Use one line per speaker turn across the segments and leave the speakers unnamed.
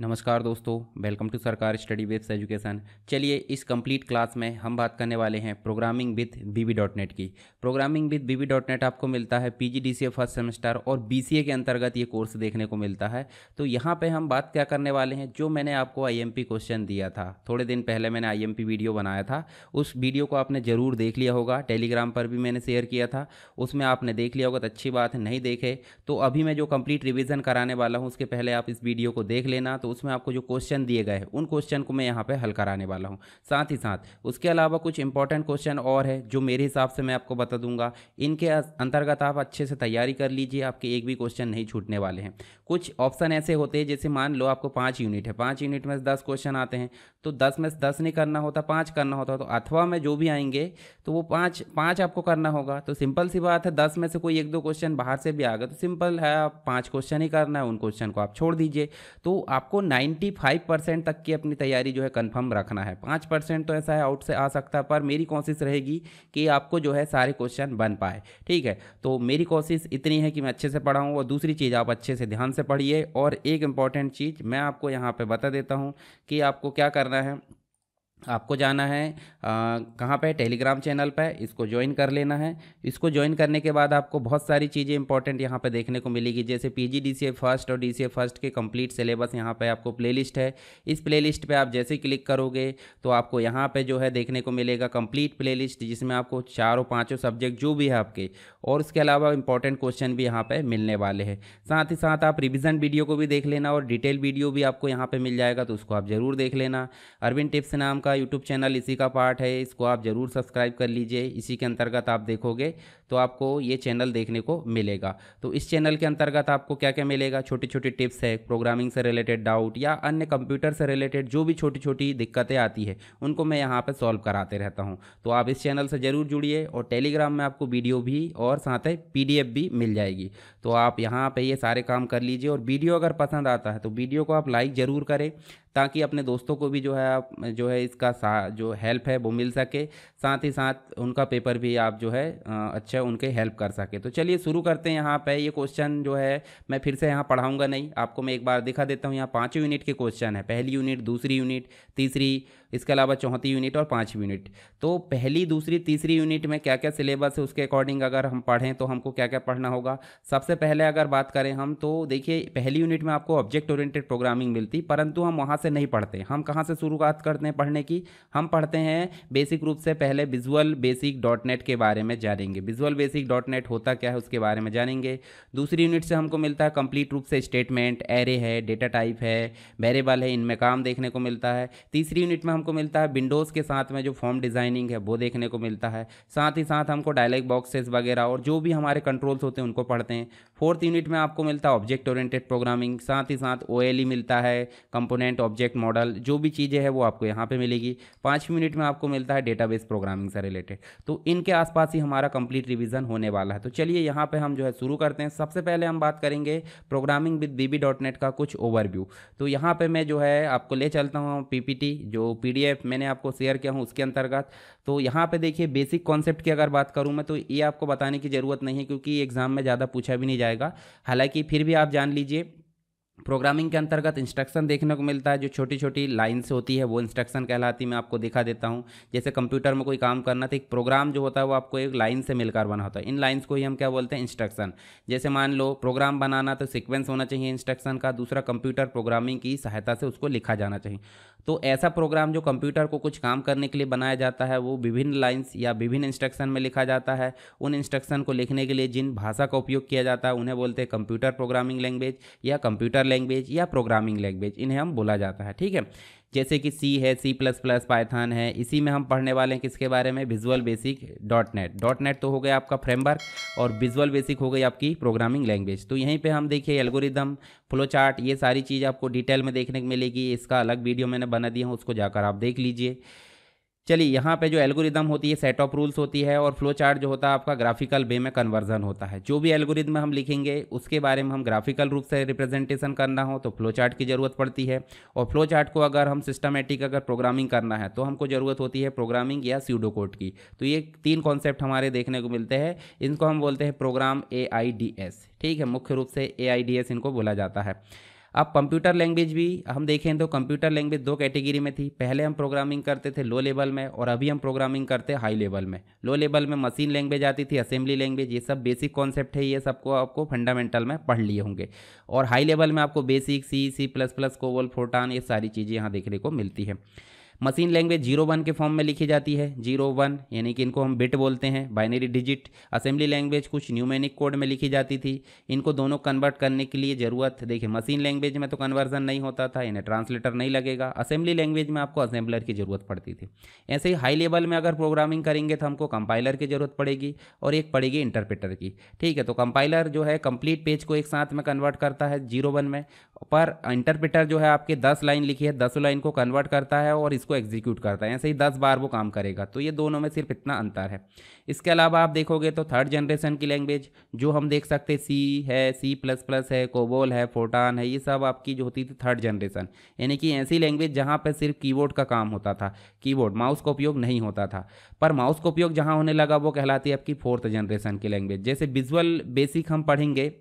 नमस्कार दोस्तों welcome to Sarkar study webs education चलिए इस कंप्लीट क्लास में हम बात करने वाले हैं programming with B dot net की programming with B dot net आपको मिलता है पीजीडीसीए फर्स्ट सेमेस्टर और बी के अंतर्गत ये कोर्स देखने को मिलता है तो यहाँ पे हम बात क्या करने वाले हैं जो मैंने आपको आई क्वेश्चन दिया था थोड़े दिन पहले मैंने आई वीडियो बनाया था उस वीडियो को आपने ज़रूर देख लिया होगा टेलीग्राम पर भी मैंने शेयर किया था उसमें आपने देख लिया होगा तो अच्छी बात है नहीं देखे तो अभी मैं जो कम्प्लीट रिविज़न कराने वाला हूँ उसके पहले आप इस वीडियो को देख लेना तो तो उसमें आपको जो क्वेश्चन दिए गए हैं उन क्वेश्चन को मैं यहाँ पे हल कराने वाला हूँ साथ ही साथ उसके अलावा कुछ इंपॉर्टेंट क्वेश्चन और है जो मेरे हिसाब से मैं आपको बता दूंगा इनके अंतर्गत आप अच्छे से तैयारी कर लीजिए आपके एक भी क्वेश्चन नहीं छूटने वाले हैं कुछ ऑप्शन ऐसे होते हैं जैसे मान लो आपको पाँच यूनिट है पाँच यूनिट में दस क्वेश्चन आते हैं तो दस में से दस नहीं करना होता पाँच करना होता तो अथवा में जो भी आएंगे तो वो पाँच पाँच आपको करना होगा तो सिंपल सी बात है दस में से कोई एक दो क्वेश्चन बाहर से भी आ गए तो सिंपल है आप पाँच क्वेश्चन ही करना है उन क्वेश्चन को आप छोड़ दीजिए तो आपको नाइन्टी फाइव परसेंट तक की अपनी तैयारी जो है कन्फर्म रखना है पाँच परसेंट तो ऐसा है आउट से आ सकता है पर मेरी कोशिश रहेगी कि आपको जो है सारे क्वेश्चन बन पाए ठीक है तो मेरी कोशिश इतनी है कि मैं अच्छे से पढ़ाऊँ और दूसरी चीज़ आप अच्छे से ध्यान से पढ़िए और एक इंपॉर्टेंट चीज़ मैं आपको यहाँ पर बता देता हूँ कि आपको क्या करना करना है आपको जाना है कहाँ पे टेलीग्राम चैनल पे इसको ज्वाइन कर लेना है इसको ज्वाइन करने के बाद आपको बहुत सारी चीज़ें इंपॉर्टेंट यहाँ पे देखने को मिलेगी जैसे P G D C A first और डी सी ए फर्स्ट के कंप्लीट सिलेबस यहाँ पे आपको प्लेलिस्ट है इस प्लेलिस्ट पे आप जैसे क्लिक करोगे तो आपको यहाँ पर जो है देखने को मिलेगा कम्प्लीट प्ले जिसमें आपको चारों पाँचों सब्जेक्ट जो भी है आपके और उसके अलावा इंपॉर्टेंट क्वेश्चन भी यहाँ पर मिलने वाले हैं साथ ही साथ आप रिविज़न वीडियो को भी देख लेना और डिटेल वीडियो भी आपको यहाँ पर मिल जाएगा तो उसको आप ज़रूर देख लेना अरविंद टिप्स नाम का यूट्यूब चैनल इसी का पार्ट है इसको आप ज़रूर सब्सक्राइब कर लीजिए इसी के अंतर्गत आप देखोगे तो आपको ये चैनल देखने को मिलेगा तो इस चैनल के अंतर्गत आपको क्या क्या मिलेगा छोटी छोटी टिप्स है प्रोग्रामिंग से रिलेटेड डाउट या अन्य कंप्यूटर से रिलेटेड जो भी छोटी छोटी दिक्कतें आती है उनको मैं यहाँ पर सॉल्व कराते रहता हूँ तो आप इस चैनल से ज़रूर जुड़िए और टेलीग्राम में आपको वीडियो भी और साथ ही पी भी मिल जाएगी तो आप यहाँ पर ये सारे काम कर लीजिए और वीडियो अगर पसंद आता है तो वीडियो को आप लाइक ज़रूर करें ताकि अपने दोस्तों को भी जो है आप जो है इसका जो हेल्प है वो मिल सके साथ ही साथ उनका पेपर भी आप जो है अच्छा है उनके हेल्प कर सके तो चलिए शुरू करते हैं यहाँ पर ये क्वेश्चन जो है मैं फिर से यहाँ पढ़ाऊंगा नहीं आपको मैं एक बार दिखा देता हूँ यहाँ पाँच यूनिट के क्वेश्चन है पहली यूनिट दूसरी यूनिट तीसरी इसके अलावा चौथी यूनिट और पाँचवीं यूनिट तो पहली दूसरी तीसरी यूनिट में क्या क्या सिलेबस है उसके अकॉर्डिंग अगर हम पढ़ें तो हमको क्या क्या पढ़ना होगा सबसे पहले अगर बात करें हम तो देखिए पहली यूनिट में आपको ऑब्जेक्ट ओरिएंटेड प्रोग्रामिंग मिलती परंतु हम वहाँ से नहीं पढ़ते हम कहाँ से शुरुआत करते हैं पढ़ने की हम पढ़ते हैं बेसिक रूप से पहले विजुअल बेसिक डॉट नेट के बारे में जानेंगे visual visual basic dot net होता क्या है उसके बारे में जानेंगे दूसरी यूनिट से हमको मिलता है कंप्लीट रूप से स्टेटमेंट एरे है डेटा टाइप है वेरेबल है इनमें काम देखने को मिलता है तीसरी यूनिट में हमको मिलता है विंडोज़ के साथ में जो फॉर्म डिज़ाइनिंग है वो देखने को मिलता है साथ ही साथ हमको डायलेक्ट बॉक्सेस वगैरह और जो भी हमारे कंट्रोल्स होते हैं उनको पढ़ते हैं फोर्थ यूनिट में आपको मिलता है ऑब्जेक्ट ओरिएंटेड प्रोग्रामिंग साथ ही साथ ओ मिलता है कंपोनेंट ऑब्जेक्ट मॉडल जो भी चीज़ें हैं वो आपको यहाँ पर मिलेगी पाँच यूनिट में आपको मिलता है डेटाबेस प्रोग्रामिंग से रिलेटेड तो इनके आसपास ही हमारा कंप्लीट रिविज़न होने वाला है तो चलिए यहाँ पे हम जो है शुरू करते हैं सबसे पहले हम बात करेंगे प्रोग्रामिंग विद बी का कुछ ओवरव्यू तो यहाँ पर मैं जो है आपको ले चलता हूँ पी जो पी मैंने आपको शेयर किया हूँ उसके अंतर्गत तो यहाँ पर देखिए बेसिक कॉन्सेप्ट की अगर बात करूँ मैं तो ये आपको बताने की ज़रूरत नहीं है क्योंकि एग्ज़ाम में ज़्यादा पूछा भी नहीं जाएगा हालाँकि फिर भी आप जान लीजिए प्रोग्रामिंग के अंतर्गत इंस्ट्रक्शन देखने को मिलता है जो छोटी छोटी लाइन्स होती है वो इंस्ट्रक्शन कहलाती मैं आपको दिखा देता हूँ जैसे कंप्यूटर में कोई काम करना तो एक प्रोग्राम जो होता है वो आपको एक लाइन से मिलकर बना होता है इन लाइन्स को ही हम क्या बोलते हैं इंस्ट्रक्शन जैसे मान लो प्रोग्राम बनाना तो सिक्वेंस होना चाहिए इंस्ट्रक्शन का दूसरा कंप्यूटर प्रोग्रामिंग की सहायता से उसको लिखा जाना चाहिए तो ऐसा प्रोग्राम जो कंप्यूटर को कुछ काम करने के लिए बनाया जाता है वो विभिन्न लाइन्स या विभिन्न इंस्ट्रक्शन में लिखा जाता है उन इंस्ट्रक्शन को लिखने के लिए जिन भाषा का उपयोग किया जाता है उन्हें बोलते हैं कंप्यूटर प्रोग्रामिंग लैंग्वेज या कंप्यूटर लैंग्वेज या प्रोग्रामिंग लैंग्वेज इन्हें हम बोला जाता है ठीक है जैसे कि सी है सी प्लस प्लस पाइथन है इसी में हम पढ़ने वाले हैं किसके बारे में visual basic dot net dot net तो हो गया आपका फ्रेमवर्क और विजुअल बेसिक हो गई आपकी प्रोग्रामिंग लैंग्वेज तो यहीं पे हम देखिए एल्गोरिदम फ्लो चार्ट ये सारी चीज़ आपको डिटेल में देखने को मिलेगी इसका अलग वीडियो मैंने बना दिया हूँ उसको जाकर आप देख लीजिए चलिए यहाँ पे जो एल्गोरिदम होती है सेट ऑफ रूल्स होती है और फ्लो चार्ट जो होता है आपका ग्राफिकल वे में कन्वर्जन होता है जो भी एल्गोरिदम हम लिखेंगे उसके बारे में हम ग्राफिकल रूप से रिप्रेजेंटेशन करना हो तो फ्लो चार्ट की ज़रूरत पड़ती है और फ्लो चार्ट को अगर हम सिस्टमेटिक अगर प्रोग्रामिंग करना है तो हमको ज़रूरत होती है प्रोग्रामिंग या सीडो कोड की तो ये तीन कॉन्सेप्ट हमारे देखने को मिलते हैं इनको हम बोलते हैं प्रोग्राम ए ठीक है मुख्य रूप से ए इनको बोला जाता है अब कंप्यूटर लैंग्वेज भी हम देखें तो कंप्यूटर लैंग्वेज दो कैटेगरी में थी पहले हम प्रोग्रामिंग करते थे लो लेवल में और अभी हम प्रोग्रामिंग करते हाई लेवल में लो लेवल में मशीन लैंग्वेज आती थी असेंबली लैंग्वेज ये सब बेसिक कॉन्सेप्ट है ये सबको आपको फंडामेंटल में पढ़ लिए होंगे और हाई लेवल में आपको basic C C plus plus कोवल फोटान ये सारी चीज़ें यहाँ देखने को मिलती हैं मशीन लैंग्वेज जीरो वन के फॉर्म में लिखी जाती है जीरो वन यानी कि इनको हम बिट बोलते हैं बाइनरी डिजिट असेंबली लैंग्वेज कुछ न्यूमेनिक कोड में लिखी जाती थी इनको दोनों कन्वर्ट करने के लिए ज़रूरत देखिए मशीन लैंग्वेज में तो कन्वर्जन नहीं होता था यानी ट्रांसलेटर नहीं लगेगा असेंबली लैंग्वेज में आपको असेंबलर की ज़रूरत पड़ती थी ऐसे ही हाई लेवल में अगर प्रोग्रामिंग करेंगे तो हमको कंपाइलर की ज़रूरत पड़ेगी और एक पड़ेगी इंटरप्रेटर की ठीक है तो कंपाइलर जो है कंप्लीट पेज को एक साथ में कन्वर्ट करता है जीरो वन में पर इंटरप्रेटर जो है आपके दस लाइन लिखी है दस लाइन को कन्वर्ट करता है और इसको एग्जीक्यूट करता है ऐसे ही दस बार वो काम करेगा तो ये दोनों में सिर्फ इतना अंतर है इसके अलावा आप देखोगे तो थर्ड जनरेशन की लैंग्वेज जो हम देख सकते हैं सी है सी प्लस प्लस है कोबोल है फोटान है ये सब आपकी जो होती थी थर्ड जनरेशन यानी कि ऐसी लैंग्वेज जहाँ पर सिर्फ की का काम होता था कीबोर्ड माउस का उपयोग नहीं होता था पर माउस का उपयोग जहाँ होने लगा वो कहलाती है आपकी फोर्थ जनरेशन की लैंग्वेज जैसे विजुअल बेसिक हम पढ़ेंगे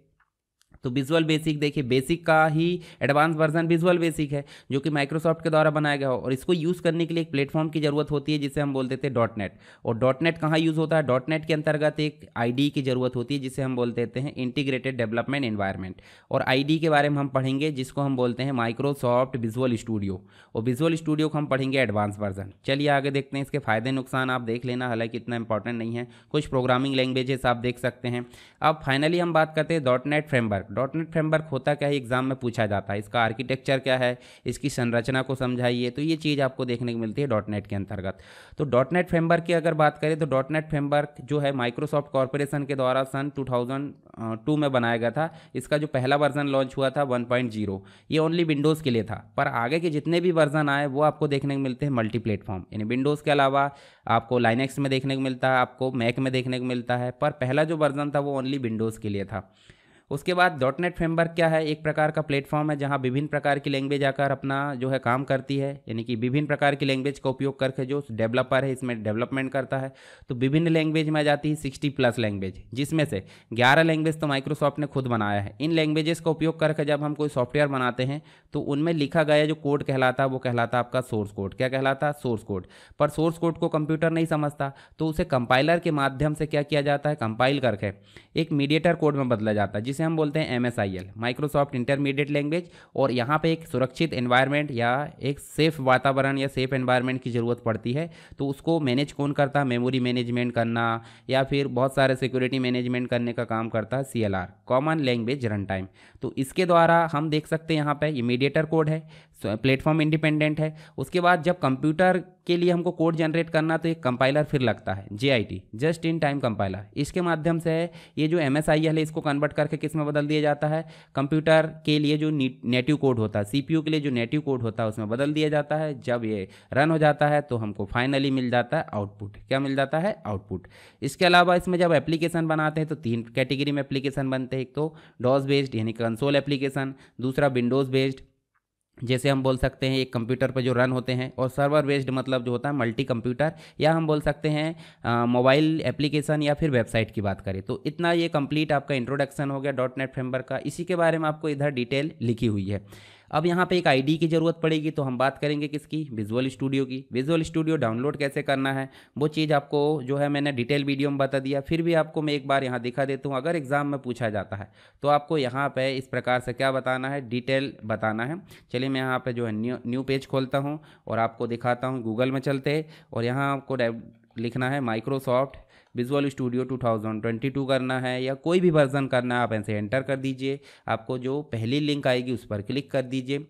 तो विजुअल बेसिक देखिए बेसिक का ही एडवांस वर्जन विजुअल बेसिक है जो कि माइक्रोसॉफ्ट के द्वारा बनाया गया हो और इसको यूज़ करने के लिए एक प्लेटफॉर्म की ज़रूरत होती है जिसे हम बोलते हैं डॉट नेट और डॉट नेट कहाँ यूज़ होता है डॉट नेट के अंतर्गत एक आई की ज़रूरत होती है जिसे हम बोल देते हैं इंटीग्रेटेड डेवलपमेंट इन्वायरमेंट और आई के बारे में हम पढ़ेंगे जिसको हम बोलते हैं माइक्रोसॉफ्ट विजुअल स्टूडियो और विजुअल स्टूडियो को हम पढ़ेंगे एडवांस वर्जन चलिए आगे देखते हैं इसके फ़ायदे नुकसान आप देख लेना हालांकि इतना इंपॉर्टेंट नहीं है कुछ प्रोग्रामिंग लैंग्वेजेस आप देख सकते हैं अब फाइनली हम बात करते हैं dot net framework dot net framework होता क्या है एग्जाम में पूछा जाता है इसका आर्किटेक्चर क्या है इसकी संरचना को समझाइए तो ये चीज़ आपको देखने को मिलती है डॉट नेट के अंतर्गत तो डॉट नेट फ्रेमवर्क की अगर बात करें तो डॉट नेट फ्रेमवर्क जो है माइक्रोसॉफ्ट कॉरपोरेशन के द्वारा सन टू में बनाया गया था इसका जो पहला वर्जन लॉन्च हुआ था वन ये ओनली विंडोज़ के लिए था पर आगे के जितने भी वर्जन आए वो आपको देखने को मिलते हैं मल्टी प्लेटफॉर्म यानी विंडोज़ के अलावा आपको लाइनेक्स में देखने को मिलता है आपको मैक में देखने को मिलता है पर पहला जो वर्जन था वो ओनली विंडोज़ के लिए था उसके बाद डॉट नेट फ्रेमवर्क क्या है एक प्रकार का प्लेटफॉर्म है जहाँ विभिन्न प्रकार की लैंग्वेज आकर अपना जो है काम करती है यानी कि विभिन्न प्रकार की लैंग्वेज का उपयोग करके जो डेवलपर है इसमें डेवलपमेंट करता है तो विभिन्न लैंग्वेज में आ जाती है सिक्सटी प्लस लैंग्वेज जिसमें से ग्यारह लैंग्वेज तो माइक्रोसॉफ्ट ने खुद बनाया है इन लैंग्वेजेस का उपयोग करके जब हम कोई सॉफ्टवेयर बनाते हैं तो उनमें लिखा गया जो कोड कहलाता है वो कहलाता आपका सोर्स कोड क्या कहलाता है सोर्स कोड पर सोर्स कोड को कंप्यूटर नहीं समझता तो उसे कंपाइलर के माध्यम से क्या किया जाता है कंपाइल करके एक मीडिएटर कोड में बदला जाता है जिसे हम बोलते हैं M S I L Microsoft intermediate language और यहाँ पे एक सुरक्षित एनवायरनमेंट या एक सेफ वातावरण या सेफ एनवायरनमेंट की ज़रूरत पड़ती है तो उसको मैनेज कौन करता है मेमोरी मैनेजमेंट करना या फिर बहुत सारे सिक्योरिटी मैनेजमेंट करने का काम करता है C L R common language run time तो इसके द्वारा हम देख सकते हैं यहाँ पर ये मीडिएटर कोड है प्लेटफॉर्म इंडिपेंडेंट है उसके बाद जब कंप्यूटर के लिए हमको कोड जनरेट करना तो एक कंपाइलर फिर लगता है J just in time compiler इसके माध्यम से ये जो एम एस आई एल है इसको कन्वर्ट करके किस में बदल दिया जाता है कंप्यूटर के लिए जो नेटिव कोड होता है सी पी यू के लिए जो नेटिव कोड होता है उसमें बदल दिया जाता है जब ये रन हो जाता है तो हमको फाइनली मिल जाता है आउटपुट क्या मिल जाता है आउटपुट इसके अलावा इसमें जब एप्लीकेशन बनाते हैं तो तीन कैटेगरी में एप्लीकेशन बनते हैं एक तो डॉस बेस्ड यानी कंसोल एप्लीकेशन दूसरा विंडोज़ बेस्ड जैसे हम बोल सकते हैं एक कंप्यूटर पर जो रन होते हैं और सर्वर बेस्ड मतलब जो होता है मल्टी कंप्यूटर या हम बोल सकते हैं मोबाइल एप्लीकेशन या फिर वेबसाइट की बात करें तो इतना ये कंप्लीट आपका इंट्रोडक्शन हो गया डॉट नेट फ्रेमवर्क का इसी के बारे में आपको इधर डिटेल लिखी हुई है अब यहाँ पे एक आईडी की ज़रूरत पड़ेगी तो हम बात करेंगे किसकी विजुअल स्टूडियो की विजुअल स्टूडियो डाउनलोड कैसे करना है वो चीज़ आपको जो है मैंने डिटेल वीडियो में बता दिया फिर भी आपको मैं एक बार यहाँ दिखा देता हूँ अगर एग्ज़ाम में पूछा जाता है तो आपको यहाँ पर इस प्रकार से क्या बताना है डिटेल बताना है चलिए मैं यहाँ पर जो है न्यू न्यू पेज खोलता हूँ और आपको दिखाता हूँ गूगल में चलते और यहाँ आपको लिखना है माइक्रोसॉफ्ट विजुअल स्टूडियो 2022 करना है या कोई भी वर्जन करना है आप ऐसे एंटर कर दीजिए आपको जो पहली लिंक आएगी उस पर क्लिक कर दीजिए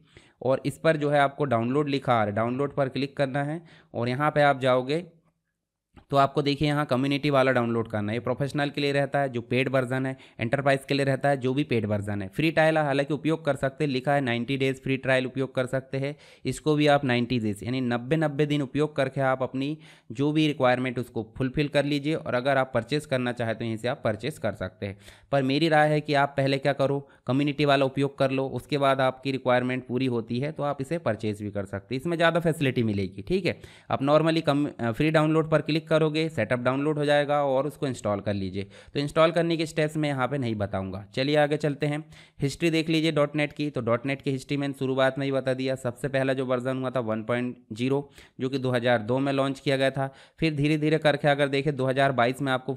और इस पर जो है आपको डाउनलोड लिखा आ रहा है डाउनलोड पर क्लिक करना है और यहाँ पर आप जाओगे तो आपको देखिए यहाँ कम्युनिटी वाला डाउनलोड करना है प्रोफेशनल के लिए रहता है जो पेड वर्जन है एंटरप्राइज के लिए रहता है जो भी पेड वर्जन है फ्री ट्रायल हालांकि उपयोग कर सकते हैं लिखा है नाइन्टी डेज फ्री ट्रायल उपयोग कर सकते हैं इसको भी आप नाइन्टी डेज यानी नब्बे नब्बे दिन उपयोग करके आप अपनी जो भी रिक्वायरमेंट उसको फुलफिल कर लीजिए और अगर आप परचेस करना चाहें तो यहीं से आप परचेस कर सकते हैं पर मेरी राय है कि आप पहले क्या करो कम्युनिटी वाला उपयोग कर लो उसके बाद आपकी रिक्वायरमेंट पूरी होती है तो आप इसे परचेज भी कर सकते हैं इसमें ज़्यादा फैसिलिटी मिलेगी ठीक है आप नॉर्मली कम फ्री डाउनलोड पर क्लिक कर करोगे सेटअप डाउनलोड हो जाएगा और उसको इंस्टॉल कर लीजिए तो इंस्टॉल करने के स्टेप्स मैं यहाँ पर नहीं बताऊँगा चलिए आगे चलते हैं हिस्ट्री देख लीजिए डॉट नेट की तो डॉट नेट की हिस्ट्री मैंने शुरुआत में ही बता दिया सबसे पहला जो वर्जन हुआ था वन जो कि दो में लॉन्च किया गया था फिर धीरे धीरे करके अगर देखें बाईस में आपको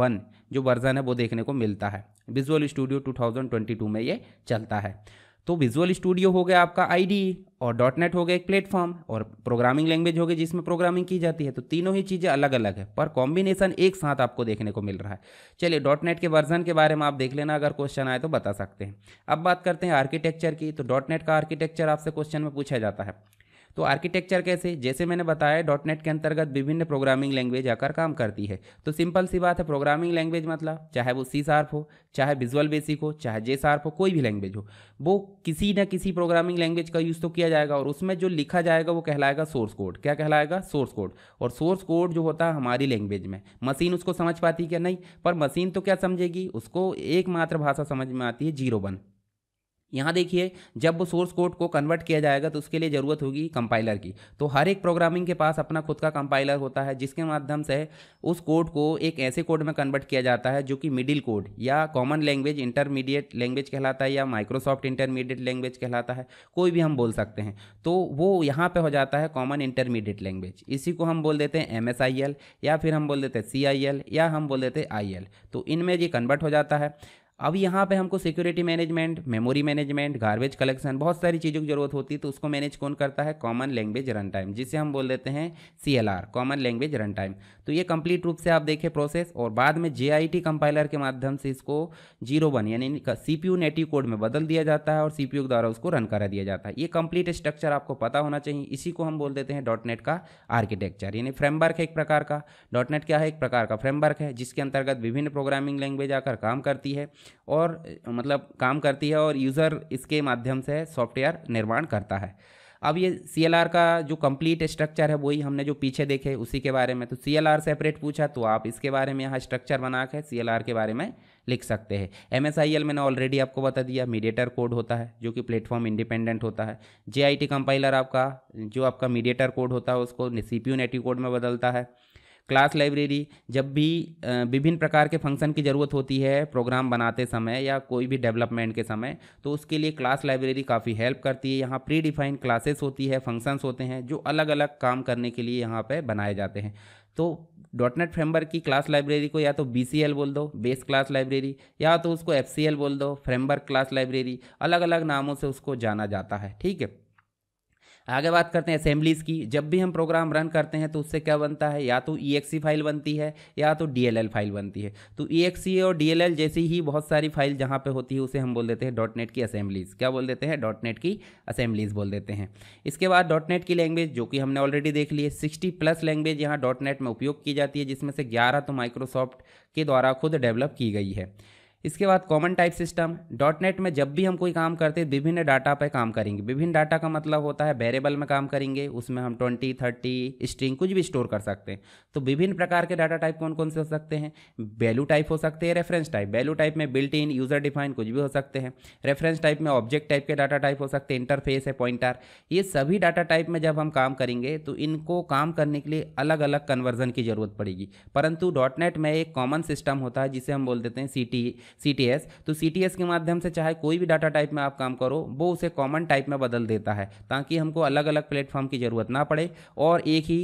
वन जो वर्जन है वो देखने को मिलता है विजुअल स्टूडियो 2022 में ये चलता है तो विजुअल स्टूडियो हो गया आपका आई और डॉट नेट हो गया एक प्लेटफॉर्म और प्रोग्रामिंग लैंग्वेज हो गई जिसमें प्रोग्रामिंग की जाती है तो तीनों ही चीज़ें अलग अलग है पर कॉम्बिनेशन एक साथ आपको देखने को मिल रहा है चलिए डॉट नेट के वर्जन के बारे में आप देख लेना अगर क्वेश्चन आए तो बता सकते हैं अब बात करते हैं आर्किटेक्चर की तो डॉट नेट का आर्किटेक्चर आपसे क्वेश्चन में पूछा जाता है तो आर्किटेक्चर कैसे जैसे मैंने बताया डॉट नेट के अंतर्गत विभिन्न प्रोग्रामिंग लैंग्वेज आकर काम करती है तो सिंपल सी बात है प्रोग्रामिंग लैंग्वेज मतलब चाहे वो सी सार्फ हो चाहे विजुअल बेसिक हो चाहे जे सार्फ़ हो कोई भी लैंग्वेज हो वो किसी न किसी प्रोग्रामिंग लैंग्वेज का यूज़ तो किया जाएगा और उसमें जो लिखा जाएगा वो कहलाएगा सोर्स कोड क्या कहलाएगा सोर्स कोड और सोर्स कोड जो होता है हमारी लैंग्वेज में मशीन उसको समझ पाती क्या नहीं पर मशीन तो क्या समझेगी उसको एकमात्र भाषा समझ में आती है जीरो वन यहाँ देखिए जब वो सोर्स कोड को कन्वर्ट किया जाएगा तो उसके लिए ज़रूरत होगी कंपाइलर की तो हर एक प्रोग्रामिंग के पास अपना खुद का कंपाइलर होता है जिसके माध्यम से उस कोड को एक ऐसे कोड में कन्वर्ट किया जाता है जो कि मिडिल कोड या कॉमन लैंग्वेज इंटरमीडिएट लैंग्वेज कहलाता है या माइक्रोसॉफ्ट इंटरमीडिएट लैंग्वेज कहलाता है कोई भी हम बोल सकते हैं तो वो यहाँ पर हो जाता है कॉमन इंटरमीडिएट लैंग्वेज इसी को हम बोल देते हैं एम या फिर हम बोल देते हैं सी या हम बोल देते हैं आई तो इनमें ये कन्वर्ट हो जाता है अब यहाँ पे हमको security management memory management garbage collection बहुत सारी चीज़ों की ज़रूरत होती है तो उसको मैनेज कौन करता है कॉमन लैंग्वेज रन टाइम जिसे हम बोल देते हैं C L R common language run time तो ये कंप्लीट रूप से आप देखें प्रोसेस और बाद में जे आई टी कंपाइलर के माध्यम से इसको जीरो वन यानी C P U native code में बदल दिया जाता है और सी पी यू के द्वारा उसको रन करा दिया जाता है ये कंप्लीट स्ट्रक्चर आपको पता होना चाहिए इसी को हम बोल देते हैं डॉट नेट का आर्किटेक्चर यानी फ्रेमवर्क है एक प्रकार का डॉट नेट क्या है एक प्रकार का फ्रेमवर्क है जिसके अंतर्गत विभिन्न प्रोग्रामिंग लैंग्वेज आकर काम करती है और मतलब काम करती है और यूज़र इसके माध्यम से सॉफ्टवेयर निर्माण करता है अब ये सी का जो कंप्लीट स्ट्रक्चर है वही हमने जो पीछे देखे उसी के बारे में तो सी सेपरेट पूछा तो आप इसके बारे में यहाँ स्ट्रक्चर बना के सी के बारे में लिख सकते हैं एम मैंने ऑलरेडी आपको बता दिया मीडिएटर कोड होता है जो कि प्लेटफॉर्म इंडिपेंडेंट होता है जे कंपाइलर आपका जो आपका मीडिएटर कोड होता है उसको सी नेटिव कोड में बदलता है क्लास लाइब्रेरी जब भी विभिन्न प्रकार के फंक्शन की ज़रूरत होती है प्रोग्राम बनाते समय या कोई भी डेवलपमेंट के समय तो उसके लिए क्लास लाइब्रेरी काफ़ी हेल्प करती है यहाँ प्री डिफाइंड क्लासेस होती है फंक्शंस होते हैं जो अलग अलग काम करने के लिए यहाँ पर बनाए जाते हैं तो डॉट नेट फ्रेमवर्क की क्लास लाइब्रेरी को या तो बी सी एल बोल दो बेस क्लास लाइब्रेरी या तो उसको एफ सी एल बोल दो फ्रेमवर्क क्लास लाइब्रेरी अलग अलग नामों से उसको जाना जाता है ठीक है आगे बात करते हैं असेंबलीज की जब भी हम प्रोग्राम रन करते हैं तो उससे क्या बनता है या तो ई फाइल बनती है या तो डी फाइल बनती है तो ई और डी जैसी ही बहुत सारी फाइल जहाँ पर होती है उसे हम बोल देते हैं डॉट नेट की असेंबलीज क्या बोल देते हैं डॉट नेट की असेंबलीज बोल देते हैं इसके बाद डॉट नेट की लैंग्वेज जो कि हमने ऑलरेडी देख ली है सिक्सटी प्लस लैंग्वेज यहाँ डॉट नेट में उपयोग की जाती है जिसमें से ग्यारह तो माइक्रोसॉफ्ट के द्वारा खुद डेवलप की गई है इसके बाद common type system dot net में जब भी हम कोई काम करते हैं विभिन्न डाटा पर काम करेंगे विभिन्न डाटा का मतलब होता है वेरेबल में काम करेंगे उसमें हम ट्वेंटी थर्टी स्ट्रिंग कुछ भी स्टोर कर सकते हैं तो विभिन्न प्रकार के डाटा टाइप कौन कौन से हो सकते हैं वैल्यू टाइप हो सकते हैं रेफरेंस टाइप वैल्यू टाइप में बिल्ट इन यूज़र डिफाइन कुछ भी हो सकते हैं रेफरेंस टाइप में ऑब्जेक्ट टाइप के डाटा टाइप हो सकते हैं इंटरफेस है पॉइंटर ये सभी डाटा टाइप में जब हम काम करेंगे तो इनको काम करने के लिए अलग अलग कन्वर्जन की ज़रूरत पड़ेगी परंतु डॉट नेट में एक कॉमन सिस्टम होता है जिसे हम बोल देते हैं सी सी तो सी के माध्यम से चाहे कोई भी डाटा टाइप में आप काम करो वो उसे कॉमन टाइप में बदल देता है ताकि हमको अलग अलग प्लेटफॉर्म की ज़रूरत ना पड़े और एक ही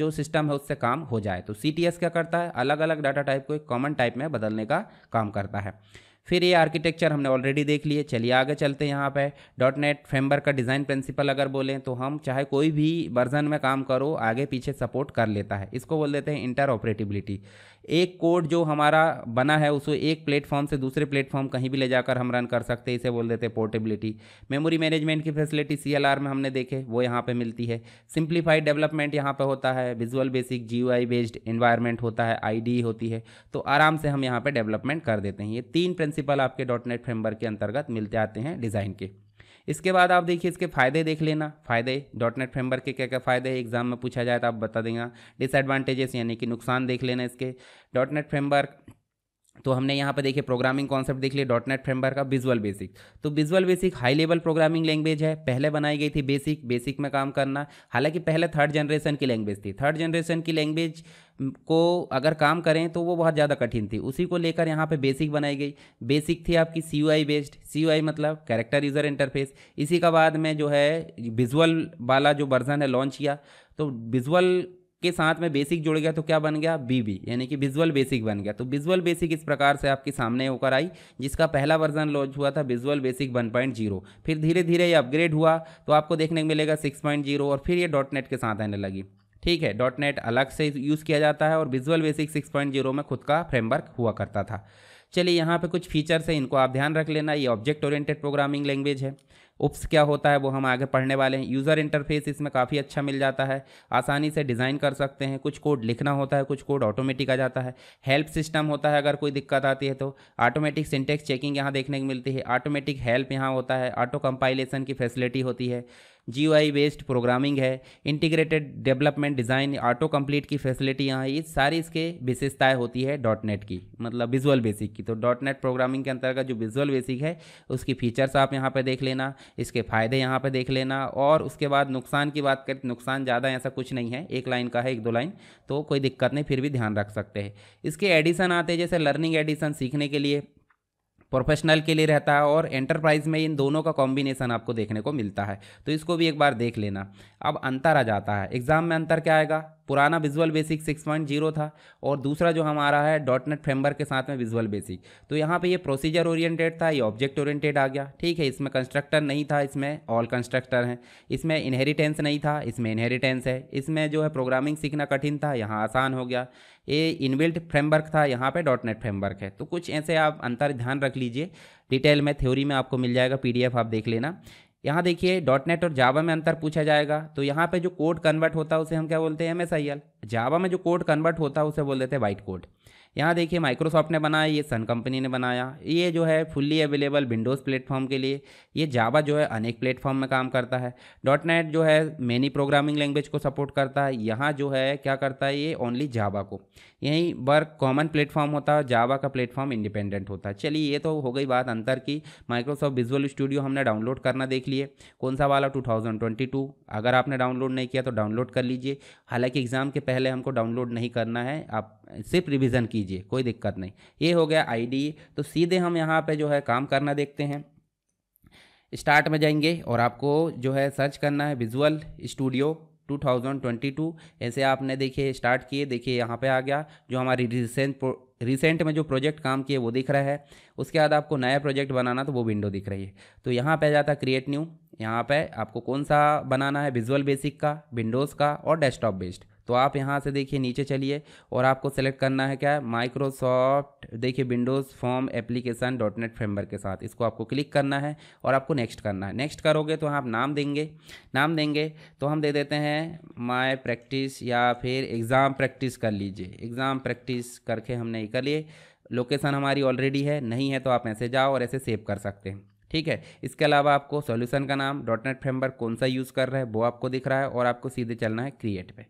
जो सिस्टम है उससे काम हो जाए तो सी क्या करता है अलग अलग डाटा टाइप को एक कॉमन टाइप में बदलने का काम करता है फिर ये आर्किटेक्चर हमने ऑलरेडी देख लिए चलिए आगे चलते हैं यहाँ पे डॉट नेट फेम्बर का डिज़ाइन प्रिंसिपल अगर बोलें तो हम चाहे कोई भी वर्जन में काम करो आगे पीछे सपोर्ट कर लेता है इसको बोल देते हैं इंटर ऑपरेटिबिलिटी एक कोड जो हमारा बना है उसको एक प्लेटफॉर्म से दूसरे प्लेटफॉर्म कहीं भी ले जाकर हम रन कर सकते हैं इसे बोल देते हैं पोर्टेबिलिटी मेमोरी मैनेजमेंट की फैसिलिटी सी में हमने देखे वो यहाँ पर मिलती है सिंप्लीफाइड डेवलपमेंट यहाँ पर होता है visual basic G based environment होता है आई होती है तो आराम से हम यहाँ पर डेवलपमेंट कर देते हैं ये तीन प्रिंसिपल आपके डॉट फ्रेमवर्क के अंतर्गत मिलते आते हैं डिज़ाइन के इसके बाद आप देखिए इसके फ़ायदे देख लेना फ़ायदे डॉट नेट फ्रेमवर्क के क्या क्या फ़ायदे हैं एग्जाम में पूछा जाए तो आप बता देंगे डिसएडवांटेजेस यानी कि नुकसान देख लेना इसके डॉट नेट फ्रेमवर्क तो हमने यहाँ पर देखिए प्रोग्रामिंग कॉन्सेप्ट देख लिया डॉट नेट फ्रेमवर्क का विजुअल बेसिक तो visual basic high level programming language है पहले बनाई गई थी बेसिक बेसिक में काम करना हालांकि पहले थर्ड जनरेशन की लैंग्वेज थी थर्ड जनरेशन की लैंग्वेज को अगर काम करें तो वो बहुत ज़्यादा कठिन थी उसी को लेकर यहाँ पे बेसिक बनाई गई बेसिक थी आपकी C U I based C U I मतलब कैरेक्टर यूज़र इंटरफेस इसी का बाद में जो है विजुअल वाला जो वर्जन है लॉन्च किया तो विजुअल के साथ में बेसिक जुड़ गया तो क्या बन गया बीबी यानी कि विजुअल बेसिक बन गया तो विजुअल बेसिक इस प्रकार से आपके सामने होकर आई जिसका पहला वर्जन लॉन्च हुआ था विजुअल बेसिक 1.0 फिर धीरे धीरे ये अपग्रेड हुआ तो आपको देखने को मिलेगा 6.0 और फिर ये डॉट नेट के साथ आने लगी ठीक है डॉट नेट अलग से यूज़ किया जाता है और विजुअल बेसिक जीरो में खुद का फ्रेमवर्क हुआ करता था चलिए यहाँ पे कुछ फीचर्स हैं इनको आप ध्यान रख लेना ये ऑब्जेक्ट ओरिएंटेड प्रोग्रामिंग लैंग्वेज है उप्स क्या होता है वो हम आगे पढ़ने वाले हैं यूज़र इंटरफेस इसमें काफ़ी अच्छा मिल जाता है आसानी से डिज़ाइन कर सकते हैं कुछ कोड लिखना होता है कुछ कोड ऑटोमेटिक आ जाता है हेल्प सिस्टम होता है अगर कोई दिक्कत आती है तो ऑटोमेटिक सिंटेक्स चेकिंग यहाँ देखने को मिलती है ऑटोमेटिक हेल्प यहाँ होता है ऑटो कंपाइलेशन की फैसिलिटी होती है जी बेस्ड प्रोग्रामिंग है integrated development design auto complete की फैसिलिटी यहाँ ये सारी इसके विशेषताएँ होती है डॉट नेट की मतलब विजुअल बेसिक की तो डॉट नेट प्रोग्रामिंग के अंतर्गत जो विजुअल बेसिक है उसकी फीचर्स आप यहाँ पर देख लेना इसके फ़ायदे यहाँ पर देख लेना और उसके बाद नुकसान की बात करें नुकसान ज़्यादा ऐसा कुछ नहीं है एक लाइन का है एक दो लाइन तो कोई दिक्कत नहीं फिर भी ध्यान रख सकते हैं इसके एडिशन आते हैं जैसे लर्निंग एडिशन सीखने के लिए प्रोफेशनल के लिए रहता है और एंटरप्राइज में इन दोनों का कॉम्बिनेशन आपको देखने को मिलता है तो इसको भी एक बार देख लेना अब अंतर आ जाता है एग्जाम में अंतर क्या आएगा पुराना विजुअल बेसिक 6.0 था और दूसरा जो हमारा है डॉट नेट फ्रेमवर्क के साथ में विजुअल बेसिक तो यहाँ पे ये प्रोसीजर ओरिएंटेड था ये ऑब्जेक्ट ओरिएंटेड आ गया ठीक है इसमें कंस्ट्रक्टर नहीं था इसमें ऑल कंस्ट्रक्टर हैं इसमें इनहेरिटेंस नहीं था इसमें इनहेरिटेंस है इसमें जो है प्रोग्रामिंग सीखना कठिन था यहाँ आसान हो गया ये इनबिल्ट फ्रेमवर्क था यहाँ पे डॉट नेट फ्रेमवर्क है तो कुछ ऐसे आप अंतर ध्यान रख लीजिए डिटेल में थ्योरी में आपको मिल जाएगा पी आप देख लेना यहाँ देखिए डॉट नेट और जावा में अंतर पूछा जाएगा तो यहाँ पे जो कोड कन्वर्ट होता है उसे हम क्या बोलते हैं M S I L Java में जो कोड कन्वर्ट होता है उसे बोल देते हैं वाइट कोड यहाँ देखिए माइक्रोसॉफ्ट ने बनाया ये सन कंपनी ने बनाया ये जो है फुल्ली अवेलेबल विंडोज़ प्लेटफॉर्म के लिए ये जावा जो है अनेक प्लेटफॉर्म में काम करता है डॉट नेट जो है मेनी प्रोग्रामिंग लैंग्वेज को सपोर्ट करता है यहाँ जो है क्या करता है ये ओनली जावा को यही वर्क कॉमन प्लेटफॉर्म होता है जावा का प्लेटफॉर्म इंडिपेंडेंट होता है चलिए ये तो हो गई बात अंतर की माइक्रोसॉफ्ट विजुअल स्टूडियो हमने डाउनलोड करना देख लिए कौन सा वाला 2022 अगर आपने डाउनलोड नहीं किया तो डाउनलोड कर लीजिए हालांकि एग्ज़ाम के पहले हमको डाउनलोड नहीं करना है आप सिर्फ रिविज़न कीजिए कोई दिक्कत नहीं ये हो गया आई तो सीधे हम यहाँ पर जो है काम करना देखते हैं स्टार्ट में जाएंगे और आपको जो है सर्च करना है विजुअल स्टूडियो 2022 ऐसे आपने देखिए स्टार्ट किए देखिए यहाँ पे आ गया जो हमारी रिसेंट रिसेंट में जो प्रोजेक्ट काम किए वो दिख रहा है उसके बाद आपको नया प्रोजेक्ट बनाना तो वो विंडो दिख रही है तो यहाँ पे जाता है क्रिएट न्यू यहाँ पे आपको कौन सा बनाना है विजुअल बेसिक का विंडोज़ का और डेस्कटॉप बेस्ड तो आप यहाँ से देखिए नीचे चलिए और आपको सेलेक्ट करना है क्या माइक्रोसॉफ्ट देखिए windows form application dot net framework के साथ इसको आपको क्लिक करना है और आपको नेक्स्ट करना है नेक्स्ट करोगे तो आप नाम देंगे नाम देंगे तो हम दे देते हैं माय प्रैक्टिस या फिर एग्ज़ाम प्रैक्टिस कर लीजिए एग्ज़ाम प्रैक्टिस करके हमने कर लिए लोकेशन हमारी ऑलरेडी है नहीं है तो आप ऐसे जाओ और ऐसे सेव कर सकते हैं ठीक है इसके अलावा आपको सॉल्यूशन का नाम डॉट नेट फ्रेमवर्क कौन सा यूज़ कर रहा है वो आपको दिख रहा है और आपको सीधे चलना है क्रिएट पे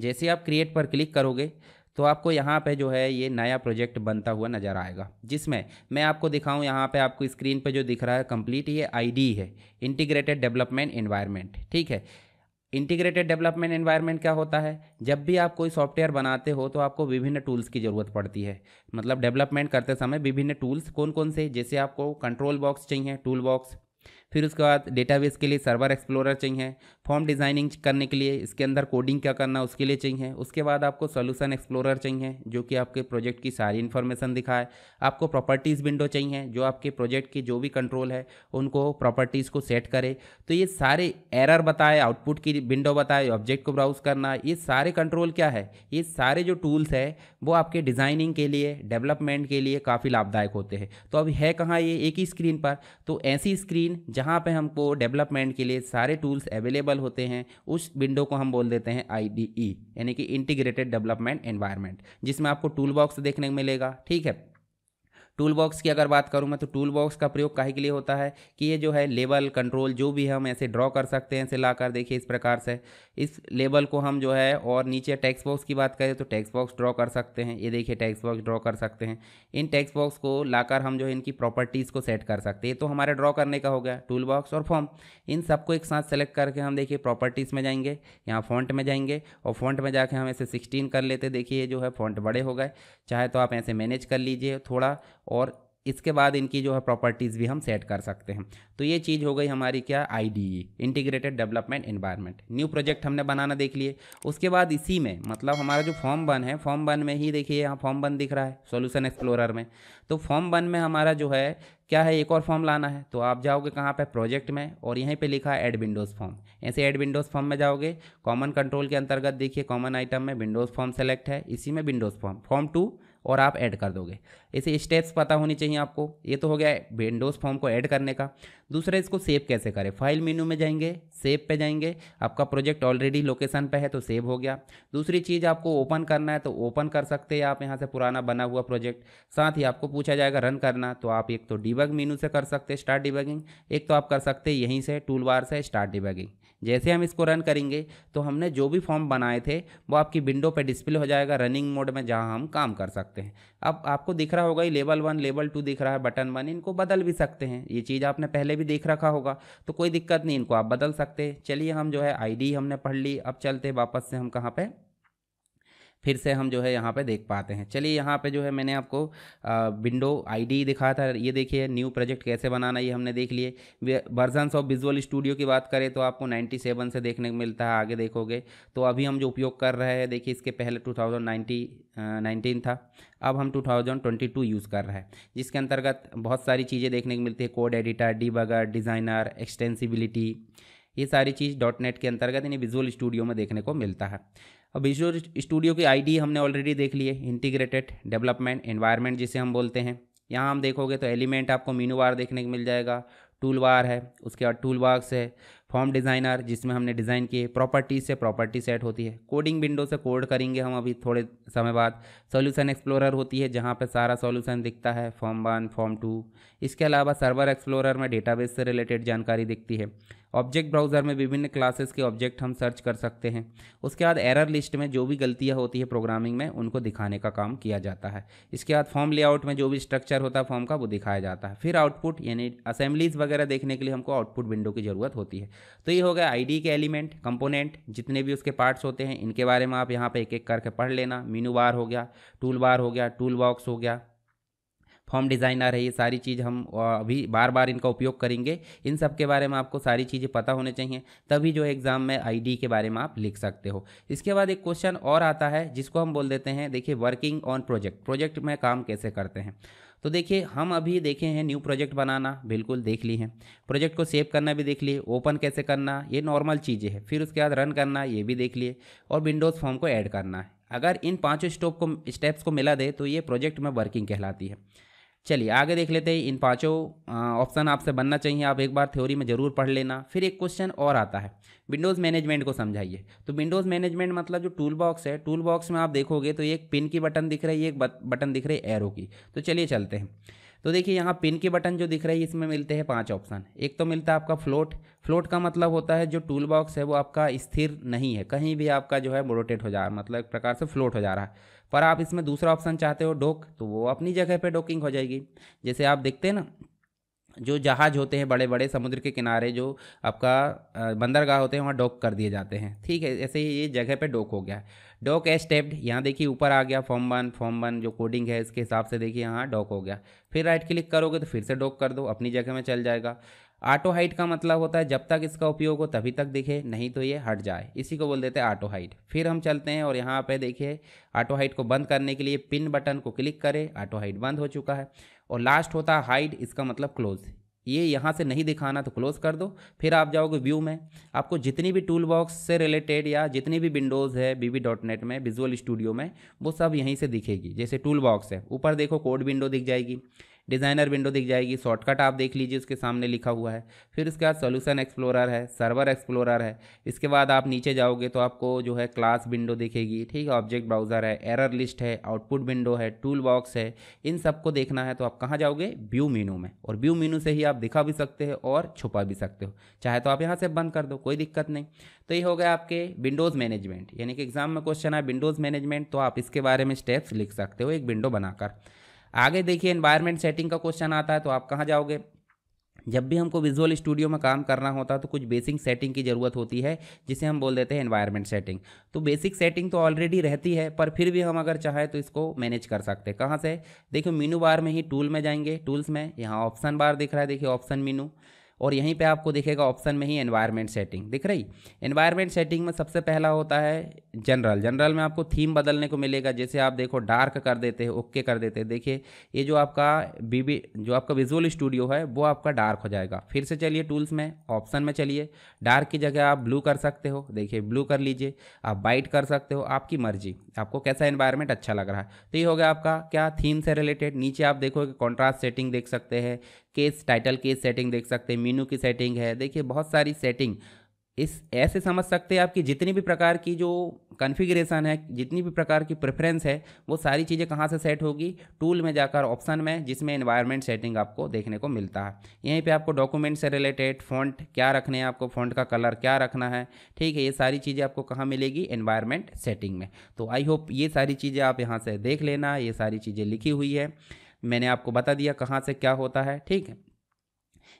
जैसे आप क्रिएट पर क्लिक करोगे तो आपको यहाँ पे जो है ये नया प्रोजेक्ट बनता हुआ नज़र आएगा जिसमें मैं आपको दिखाऊँ यहाँ पे आपको स्क्रीन पे जो दिख रहा है कंप्लीट ये आईडी है इंटीग्रेटेड डेवलपमेंट इन्वायरमेंट ठीक है इंटीग्रेटेड डेवलपमेंट एनवायरनमेंट क्या होता है जब भी आप कोई सॉफ्टवेयर बनाते हो तो आपको विभिन्न टूल्स की ज़रूरत पड़ती है मतलब डेवलपमेंट करते समय विभिन्न टूल्स कौन कौन से जैसे आपको कंट्रोल बॉक्स चाहिए टूल बॉक्स फिर उसके बाद डेटाबेस के लिए सर्वर एक्सप्लोरर चाहिए फॉर्म डिज़ाइनिंग करने के लिए इसके अंदर कोडिंग क्या करना उसके लिए चाहिए उसके बाद आपको सोल्यूशन एक्सप्लोरर चाहिए जो कि आपके प्रोजेक्ट की सारी इन्फॉर्मेशन दिखाए आपको प्रॉपर्टीज़ विंडो चाहिए जो आपके प्रोजेक्ट की जो भी कंट्रोल है उनको प्रॉपर्टीज़ को सेट करे तो ये सारे एरर बताए आउटपुट की विंडो बताए ऑब्जेक्ट को ब्राउज करना ये सारे कंट्रोल क्या है ये सारे जो टूल्स है वो आपके डिज़ाइनिंग के लिए डेवलपमेंट के लिए काफ़ी लाभदायक होते हैं तो अब है कहाँ ये एक ही स्क्रीन पर तो ऐसी स्क्रीन जहाँ पे हमको डेवलपमेंट के लिए सारे टूल्स अवेलेबल होते हैं उस विंडो को हम बोल देते हैं आई e, यानी कि इंटीग्रेटेड डेवलपमेंट एनवायरनमेंट जिसमें आपको टूल बॉक्स देखने को मिलेगा ठीक है टूल बॉक्स की अगर बात करूँ मैं तो टूल बॉक्स का प्रयोग कहे के लिए होता है कि ये जो है लेबल कंट्रोल जो भी हम ऐसे ड्रॉ कर सकते हैं ऐसे ला कर देखिए इस प्रकार से इस लेवल को हम जो है और नीचे टैक्स बॉक्स की बात करें तो टैक्स बॉक्स ड्रॉ कर सकते हैं ये देखिए टैक्स बॉक्स ड्रॉ कर सकते हैं इन टैक्स बॉक्स को लाकर हम जो है इनकी प्रॉपर्टीज़ को सेट कर सकते हैं तो हमारे ड्रॉ करने का हो गया टूल बॉक्स और फॉर्म इन सबको एक साथ सेलेक्ट करके हम देखिए प्रॉपर्टीज़ में जाएंगे यहाँ फॉन्ट में जाएंगे और फॉन्ट में जाके हम ऐसे सिक्सटीन कर लेते देखिए जो है फॉन्ट बड़े हो गए चाहे तो आप ऐसे मैनेज कर लीजिए थोड़ा और इसके बाद इनकी जो है प्रॉपर्टीज़ भी हम सेट कर सकते हैं तो ये चीज़ हो गई हमारी क्या आई integrated development environment new project हमने बनाना देख लिए उसके बाद इसी में मतलब हमारा जो फॉर्म वन है फॉर्म वन में ही देखिए यहाँ फॉर्म वन दिख रहा है सोल्यूशन एक्सप्लोरर में तो फॉर्म वन में हमारा जो है क्या है एक और फॉर्म लाना है तो आप जाओगे कहाँ पे प्रोजेक्ट में और यहीं पे लिखा है एड विंडोज़ फॉर्म ऐसे एड विंडोज़ फॉर्म में जाओगे कॉमन कंट्रोल के अंतर्गत देखिए कॉमन आइटम में विंडोज़ फॉर्म सेलेक्ट है इसी में विंडोज़ फॉर्म फॉर्म टू और आप ऐड कर दोगे ऐसे स्टेप्स पता होनी चाहिए आपको ये तो हो गया विंडोज़ फॉर्म को ऐड करने का दूसरा इसको सेव कैसे करें फाइल मेन्यू में जाएंगे सेव पे जाएंगे आपका प्रोजेक्ट ऑलरेडी लोकेशन पे है तो सेव हो गया दूसरी चीज़ आपको ओपन करना है तो ओपन कर सकते हैं आप यहाँ से पुराना बना हुआ प्रोजेक्ट साथ ही आपको पूछा जाएगा रन करना तो आप एक तो डिबग मेनू से कर सकते हैं स्टार्ट डिबगिंग एक तो आप कर सकते हैं यहीं से टूल बार से स्टार्ट डिबगिंग जैसे हम इसको रन करेंगे तो हमने जो भी फॉर्म बनाए थे वो आपकी विंडो पर डिस्प्ले हो जाएगा रनिंग मोड में जहाँ हम काम कर सकते हैं अब आपको दिख रहा होगा ये लेवल वन लेवल टू दिख रहा है बटन वन इनको बदल भी सकते हैं ये चीज़ आपने पहले भी देख रखा होगा तो कोई दिक्कत नहीं इनको आप बदल सकते चलिए हम जो है आई हमने पढ़ ली अब चलते वापस से हम कहाँ पर फिर से हम जो है यहाँ पे देख पाते हैं चलिए यहाँ पे जो है मैंने आपको विंडो आईडी दिखाया था ये देखिए न्यू प्रोजेक्ट कैसे बनाना ये हमने देख लिए वर्जनस ऑफ विजुअल स्टूडियो की बात करें तो आपको 97 से देखने को मिलता है आगे देखोगे तो अभी हम जो उपयोग कर रहे हैं देखिए इसके पहले टू थाउजेंड था अब हम 2022 यूज़ कर रहे हैं जिसके अंतर्गत बहुत सारी चीज़ें देखने को मिलती है code editor debugger designer extensibility ये सारी चीज़ डॉट नेट के अंतर्गत यानी विजुअल स्टूडियो में देखने को मिलता है अब विजुअल स्टूडियो की आईडी हमने ऑलरेडी देख ली है इंटीग्रेटेड डेवलपमेंट एनवायरनमेंट जिसे हम बोलते हैं यहाँ हम देखोगे तो एलिमेंट आपको मीनू बार देखने को मिल जाएगा टूल बार है उसके बाद टूल बॉक्स है फॉर्म डिज़ाइनर जिसमें हमने डिज़ाइन किए प्रॉपर्टी से प्रॉपर्टी सेट होती है कोडिंग विंडो से कोड करेंगे हम अभी थोड़े समय बाद सॉल्यूशन एक्सप्लोरर होती है जहाँ पर सारा सॉल्यूशन दिखता है फॉर्म वन फॉर्म टू इसके अलावा सर्वर एक्सप्लोरर में डेटाबेस से रिलेटेड जानकारी दिखती है ऑब्जेक्ट ब्राउज़र में विभिन्न क्लासेस के ऑब्जेक्ट हम सर्च कर सकते हैं उसके बाद एरर लिस्ट में जो भी गलतियाँ होती है प्रोग्रामिंग में उनको दिखाने का काम किया जाता है इसके बाद फॉर्म लेआउट में जो भी स्ट्रक्चर होता है फॉर्म का वो दिखाया जाता है फिर आउटपुट यानी असेंबलीज वगैरह देखने के लिए हमको आउटपुट विंडो की ज़रूरत होती है तो ये हो गया आईडी के एलिमेंट कंपोनेंट जितने भी उसके पार्ट्स होते हैं इनके बारे में आप यहाँ पे एक एक करके पढ़ लेना मीनू बार हो गया टूल बार हो गया टूल बॉक्स हो गया फॉर्म डिज़ाइनर है ये सारी चीज़ हम अभी बार बार इनका उपयोग करेंगे इन सब के बारे में आपको सारी चीज़ें पता होने चाहिए तभी जो एग्ज़ाम में आईडी के बारे में आप लिख सकते हो इसके बाद एक क्वेश्चन और आता है जिसको हम बोल देते हैं देखिए वर्किंग ऑन प्रोजेक्ट प्रोजेक्ट में काम कैसे करते हैं तो देखिए हम अभी देखे हैं न्यू प्रोजेक्ट बनाना बिल्कुल देख ली है प्रोजेक्ट को सेव करना भी देख लिए ओपन कैसे करना ये नॉर्मल चीज़ें हैं फिर उसके बाद रन करना ये भी देख लिए और विंडोज़ फॉर्म को ऐड करना है अगर इन पाँचों स्टॉप को स्टेप्स को मिला दे तो ये प्रोजेक्ट में वर्किंग कहलाती है चलिए आगे देख लेते हैं इन पांचों ऑप्शन आपसे बनना चाहिए आप एक बार थ्योरी में ज़रूर पढ़ लेना फिर एक क्वेश्चन और आता है विंडोज़ मैनेजमेंट को समझाइए तो विंडोज़ मैनेजमेंट मतलब जो टूल बॉक्स है टूल बॉक्स में आप देखोगे तो एक पिन की बटन दिख रही है एक बटन दिख रही है एरो की तो चलिए चलते हैं तो देखिए यहाँ पिन के बटन जो दिख रही है इसमें मिलते हैं पाँच ऑप्शन एक तो मिलता है आपका फ्लोट फ्लोट का मतलब होता है जो टूल बॉक्स है वो आपका स्थिर नहीं है कहीं भी आपका जो है रोटेट हो जा रहा है मतलब एक प्रकार से फ्लोट हो जा रहा है पर आप इसमें दूसरा ऑप्शन चाहते हो डोक तो वो अपनी जगह पर डोकिंग हो जाएगी जैसे आप देखते हैं ना जो जहाज़ होते हैं बड़े बड़े समुद्र के किनारे जो आपका बंदरगाह होते हैं वहाँ डॉक कर दिए जाते हैं ठीक है ऐसे ही ये जगह पे डॉक हो गया डॉक ए स्टेप्ड यहाँ देखिए ऊपर आ गया फॉर्म वन फॉर्म वन जो कोडिंग है इसके हिसाब से देखिए यहाँ डॉक हो गया फिर राइट क्लिक करोगे तो फिर से डॉक कर दो अपनी जगह में चल जाएगा ऑटो हाइट का मतलब होता है जब तक इसका उपयोग हो तभी तक दिखे नहीं तो ये हट जाए इसी को बोल देते हैं ऑटो हाइट फिर हम चलते हैं और यहाँ पे देखिए ऑटो हाइट को बंद करने के लिए पिन बटन को क्लिक करें ऑटो हाइट बंद हो चुका है और लास्ट होता है हाइड इसका मतलब क्लोज ये यहाँ से नहीं दिखाना तो क्लोज़ कर दो फिर आप जाओगे व्यू में आपको जितनी भी टूल बॉक्स से रिलेटेड या जितनी भी विंडोज़ है बी डॉट नेट में विजुअल स्टूडियो में वो सब यहीं से दिखेगी जैसे टूल बॉक्स है ऊपर देखो कोड विंडो दिख जाएगी डिज़ाइनर विंडो दिख जाएगी शॉर्टकट आप देख लीजिए उसके सामने लिखा हुआ है फिर इसके बाद सोल्यूशन एक्सप्लोरर है सर्वर एक्सप्लोरर है इसके बाद आप नीचे जाओगे तो आपको जो है क्लास विंडो दिखेगी ठीक है ऑब्जेक्ट ब्राउज़र है एरर लिस्ट है आउटपुट विंडो है टूल बॉक्स है इन सबको देखना है तो आप कहाँ जाओगे व्यू मीनू में और व्यू मीनू से ही आप दिखा भी सकते हैं और छुपा भी सकते हो चाहे तो आप यहाँ से बंद कर दो कोई दिक्कत नहीं तो ये हो गया आपके विंडोज़ मैनेजमेंट यानी कि एग्जाम में क्वेश्चन है विंडोज़ मैनेजमेंट तो आप इसके बारे में स्टेप्स लिख सकते हो एक विंडो बनाकर आगे देखिए एनवायरमेंट सेटिंग का क्वेश्चन आता है तो आप कहाँ जाओगे जब भी हमको विजुअल स्टूडियो में काम करना होता है तो कुछ बेसिक सेटिंग की ज़रूरत होती है जिसे हम बोल देते हैं एनवायरनमेंट सेटिंग तो बेसिक सेटिंग तो ऑलरेडी रहती है पर फिर भी हम अगर चाहें तो इसको मैनेज कर सकते हैं कहाँ से देखिए मीनू बार में ही टूल में जाएंगे टूल्स में यहाँ ऑप्शन बार दिख रहा है देखिए ऑप्शन मीनू और यहीं पे आपको दिखेगा ऑप्शन में ही एनवायरनमेंट सेटिंग दिख रही एनवायरनमेंट सेटिंग में सबसे पहला होता है जनरल जनरल में आपको थीम बदलने को मिलेगा जैसे आप देखो डार्क कर देते हो ओके कर देते हैं देखिए ये जो आपका बीबी जो आपका विजुअल स्टूडियो है वो आपका डार्क हो जाएगा फिर से चलिए टूल्स में ऑप्शन में चलिए डार्क की जगह आप ब्लू कर सकते हो देखिए ब्लू कर लीजिए आप वाइट कर सकते हो आपकी मर्जी आपको कैसा इन्वायरमेंट अच्छा लग रहा है तो ये हो गया आपका क्या थीम से रिलेटेड नीचे आप देखोगे कॉन्ट्रास्ट सेटिंग देख सकते हैं केस टाइटल केस सेटिंग देख सकते हैं मीनू की सेटिंग है देखिए बहुत सारी सेटिंग इस ऐसे समझ सकते हैं आपकी जितनी भी प्रकार की जो कन्फिग्रेशन है जितनी भी प्रकार की प्रेफरेंस है वो सारी चीज़ें कहाँ से सेट होगी टूल में जाकर ऑप्शन में जिसमें इन्वायरमेंट सेटिंग आपको देखने को मिलता है यहीं पे आपको डॉक्यूमेंट से रिलेटेड फ़ॉन्ट क्या रखने हैं आपको फ़ॉन्ट का कलर क्या रखना है ठीक है ये सारी चीज़ें आपको कहाँ मिलेगी इन्वायरमेंट सेटिंग में तो आई होप ये सारी चीज़ें आप यहाँ से देख लेना ये सारी चीज़ें लिखी हुई है मैंने आपको बता दिया कहाँ से क्या होता है ठीक है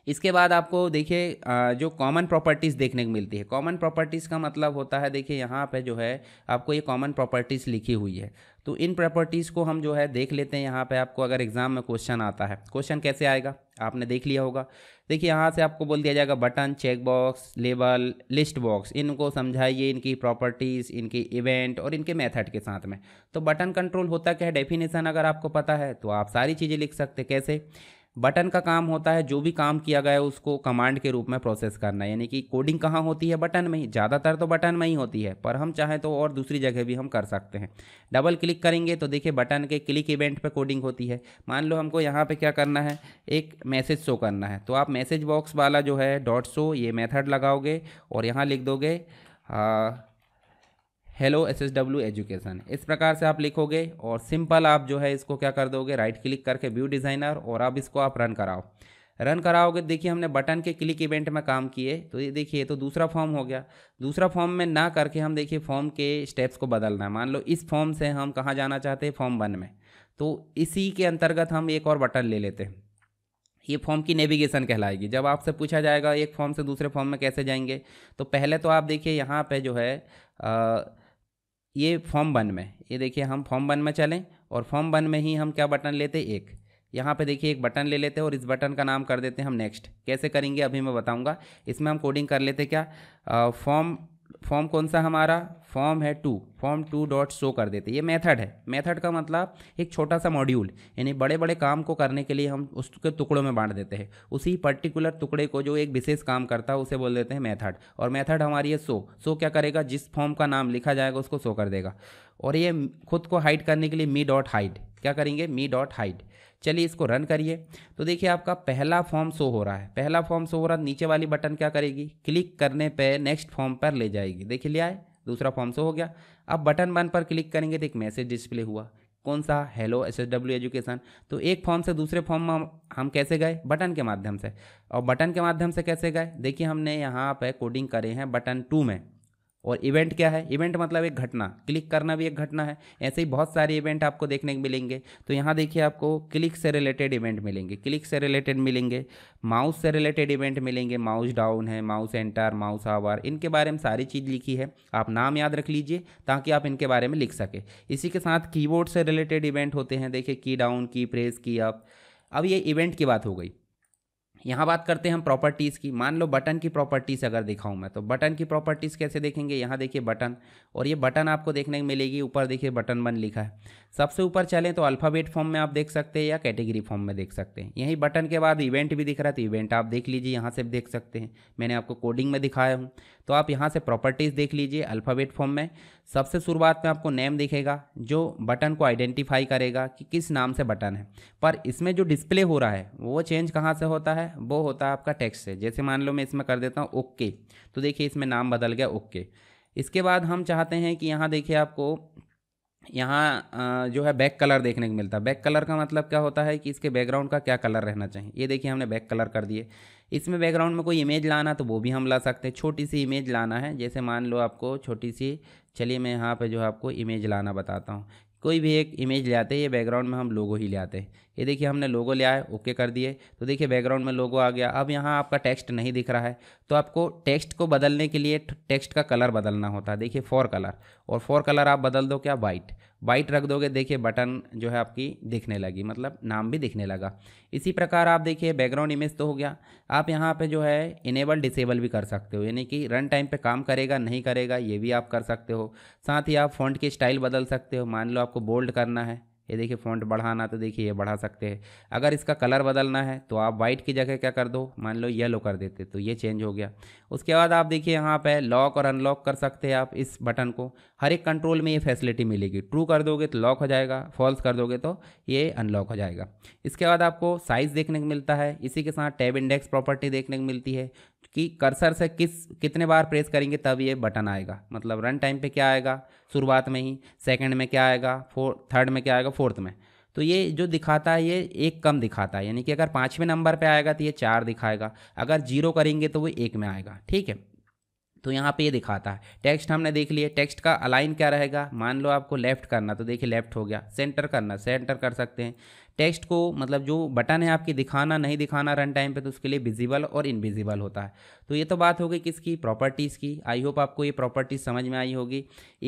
इसके बाद आपको देखिए जो कॉमन प्रॉपर्टीज़ देखने को मिलती है कॉमन प्रॉपर्टीज़ का मतलब होता है देखिए यहाँ पे जो है आपको ये कॉमन प्रॉपर्टीज़ लिखी हुई है तो इन प्रॉपर्टीज़ को हम जो है देख लेते हैं यहाँ पे आपको अगर एग्ज़ाम में क्वेश्चन आता है क्वेश्चन कैसे आएगा आपने देख लिया होगा देखिए यहाँ से आपको बोल दिया जाएगा button check box label list box इनको समझाइए इनकी प्रॉपर्टीज़ इनके इवेंट और इनके मेथड के साथ में तो बटन कंट्रोल होता क्या है डेफिनेशन अगर आपको पता है तो आप सारी चीज़ें लिख सकते कैसे बटन का काम होता है जो भी काम किया गया है उसको कमांड के रूप में प्रोसेस करना यानी कि कोडिंग कहाँ होती है बटन में ही ज़्यादातर तो बटन में ही होती है पर हम चाहें तो और दूसरी जगह भी हम कर सकते हैं डबल क्लिक करेंगे तो देखिए बटन के क्लिक इवेंट पर कोडिंग होती है मान लो हमको यहाँ पर क्या करना है एक मैसेज शो करना है तो आप मैसेज बॉक्स वाला जो है डॉट शो ये मेथड लगाओगे और यहाँ लिख दोगे आ, hello S S W education इस प्रकार से आप लिखोगे और सिंपल आप जो है इसको क्या कर दोगे राइट क्लिक करके व्यू डिज़ाइनर और अब इसको आप रन कराओ रन कराओगे देखिए हमने बटन के क्लिक इवेंट में काम किए तो ये देखिए तो दूसरा फॉर्म हो गया दूसरा फॉर्म में ना करके हम देखिए फॉर्म के स्टेप्स को बदलना है मान लो इस फॉर्म से हम कहाँ जाना चाहते हैं फॉर्म वन में तो इसी के अंतर्गत हम एक और बटन ले लेते हैं ये फॉर्म की नेविगेशन कहलाएगी जब आपसे पूछा जाएगा एक फॉर्म से दूसरे फॉर्म में कैसे जाएंगे तो पहले तो आप देखिए यहाँ पे जो है आ, ये फॉर्म वन में ये देखिए हम फॉर्म वन में चलें और फॉर्म वन में ही हम क्या बटन लेते एक यहाँ पे देखिए एक बटन ले लेते हैं और इस बटन का नाम कर देते हैं हम नेक्स्ट कैसे करेंगे अभी मैं बताऊँगा इसमें हम कोडिंग कर लेते क्या फॉर्म फॉर्म कौन सा हमारा फॉर्म है two form two dot show कर देते ये मेथड है मेथड का मतलब एक छोटा सा मॉड्यूल यानी बड़े बड़े काम को करने के लिए हम उसके टुकड़ों में बांट देते हैं उसी पर्टिकुलर टुकड़े को जो एक विशेष काम करता है उसे बोल देते हैं मेथड और मेथड हमारी है शो शो क्या करेगा जिस फॉर्म का नाम लिखा जाएगा उसको शो कर देगा और ये खुद को हाइड करने के लिए मी डॉट हाइड क्या करेंगे मी डॉट हाइड चलिए इसको रन करिए तो देखिए आपका पहला फॉर्म शो हो रहा है पहला फॉर्म शो हो रहा है नीचे वाली बटन क्या करेगी क्लिक करने पे नेक्स्ट फॉर्म पर ले जाएगी देखिए लिया है दूसरा फॉर्म शो हो गया अब बटन वन पर क्लिक करेंगे तो एक मैसेज डिस्प्ले हुआ कौन सा hello S S W education तो एक फॉर्म से दूसरे फॉर्म में हम कैसे गए बटन के माध्यम से और बटन के माध्यम से कैसे गए देखिए हमने यहाँ पर कोडिंग करे हैं बटन टू में और इवेंट क्या है इवेंट मतलब एक घटना क्लिक करना भी एक घटना है ऐसे ही बहुत सारे इवेंट आपको देखने को मिलेंगे तो यहाँ देखिए आपको क्लिक से रिलेटेड इवेंट मिलेंगे क्लिक से रिलेटेड मिलेंगे माउस से रिलेटेड इवेंट मिलेंगे माउस डाउन है माउस एंटर माउस आवर इनके बारे में सारी चीज़ लिखी है आप नाम याद रख लीजिए ताकि आप इनके बारे में लिख सकें इसी के साथ कीबोर्ड से रिलेटेड इवेंट होते हैं देखिए की डाउन की प्रेस की अप अब ये इवेंट की बात हो गई यहाँ बात करते हैं हम प्रॉपर्टीज़ की मान लो बटन की प्रॉपर्टीज़ अगर दिखाऊँ मैं तो बटन की प्रॉपर्टीज़ कैसे देखेंगे यहाँ देखिए बटन और ये बटन आपको देखने को मिलेगी ऊपर देखिए बटन बन लिखा है सबसे ऊपर चलें तो अल्फ़ाबेट फॉर्म में आप देख सकते हैं या कैटेगरी फॉर्म में देख सकते हैं यहीं बटन के बाद इवेंट भी दिख रहा है तो इवेंट आप देख लीजिए यहाँ से देख सकते हैं मैंने आपको कोडिंग में दिखाया हूँ तो आप यहाँ से प्रॉपर्टीज़ देख लीजिए अल्फ़ाबेट फॉर्म में सबसे शुरुआत में आपको नेम दिखेगा जो बटन को आइडेंटिफाई करेगा कि किस नाम से बटन है पर इसमें जो डिस्प्ले हो रहा है वो चेंज कहाँ से होता है वो होता है आपका टेक्स्ट से जैसे मान लो मैं इसमें कर देता हूँ ओके तो देखिए इसमें नाम बदल गया ओके इसके बाद हम चाहते हैं कि यहाँ देखिए आपको यहाँ जो है बैक कलर देखने को मिलता है बैक कलर का मतलब क्या होता है कि इसके बैकग्राउंड का क्या कलर रहना चाहिए ये देखिए हमने बैक कलर कर दिए इसमें बैकग्राउंड में कोई इमेज लाना तो वो भी हम ला सकते हैं छोटी सी इमेज लाना है जैसे मान लो आपको छोटी सी चलिए मैं यहाँ पे जो है आपको इमेज लाना बताता हूँ कोई भी एक इमेज ले आते हैं ये बैकग्राउंड में हम लोगो ही ले आते हैं ये देखिए हमने लोगो ले आए ओके कर दिए तो देखिए बैकग्राउंड में लोगो आ गया अब यहाँ आपका टेक्स्ट नहीं दिख रहा है तो आपको टेक्स्ट को बदलने के लिए टेक्स्ट का कलर बदलना होता है देखिए फ़ोर कलर और फॉर कलर आप बदल दो क्या वाइट वाइट रख दोगे देखिए बटन जो है आपकी दिखने लगी मतलब नाम भी दिखने लगा इसी प्रकार आप देखिए बैकग्राउंड इमेज तो हो गया आप यहाँ पे जो है इनेबल डिसेबल भी कर सकते हो यानी कि रन टाइम पे काम करेगा नहीं करेगा ये भी आप कर सकते हो साथ ही आप फ़ॉन्ट की स्टाइल बदल सकते हो मान लो आपको बोल्ड करना है ये देखिए फ़ॉन्ट बढ़ाना तो देखिए ये बढ़ा सकते हैं अगर इसका कलर बदलना है तो आप वाइट की जगह क्या कर दो मान लो येलो कर देते तो ये चेंज हो गया उसके बाद आप देखिए यहाँ पे लॉक और अनलॉक कर सकते हैं आप इस बटन को हर एक कंट्रोल में ये फैसिलिटी मिलेगी ट्रू कर दोगे तो लॉक हो जाएगा फॉल्स कर दोगे तो ये अनलॉक हो जाएगा इसके बाद आपको साइज़ देखने को मिलता है इसी के साथ टैब इंडेक्स प्रॉपर्टी देखने को मिलती है कि कर्सर से किस कितने बार प्रेस करेंगे तब ये बटन आएगा मतलब रन टाइम पर क्या आएगा शुरुआत में ही सेकेंड में क्या आएगा फोर्थ थर्ड में क्या आएगा फोर्थ में तो ये जो दिखाता है ये एक कम दिखाता है यानी कि अगर पाँचवें नंबर पर आएगा तो ये चार दिखाएगा अगर जीरो करेंगे तो वो एक में आएगा ठीक है तो यहाँ पे ये दिखाता है टेक्स्ट हमने देख लिए टेक्स्ट का अलाइन क्या रहेगा मान लो आपको लेफ्ट करना तो देखिए लेफ्ट हो गया सेंटर करना सेंटर कर सकते हैं टेक्स्ट को मतलब जो बटन है आपकी दिखाना नहीं दिखाना रन टाइम पे तो उसके लिए विजिबल और इनविजिबल होता है तो ये तो बात हो गई किसकी प्रॉपर्टीज़ की आई होप आपको ये प्रॉपर्टीज समझ में आई होगी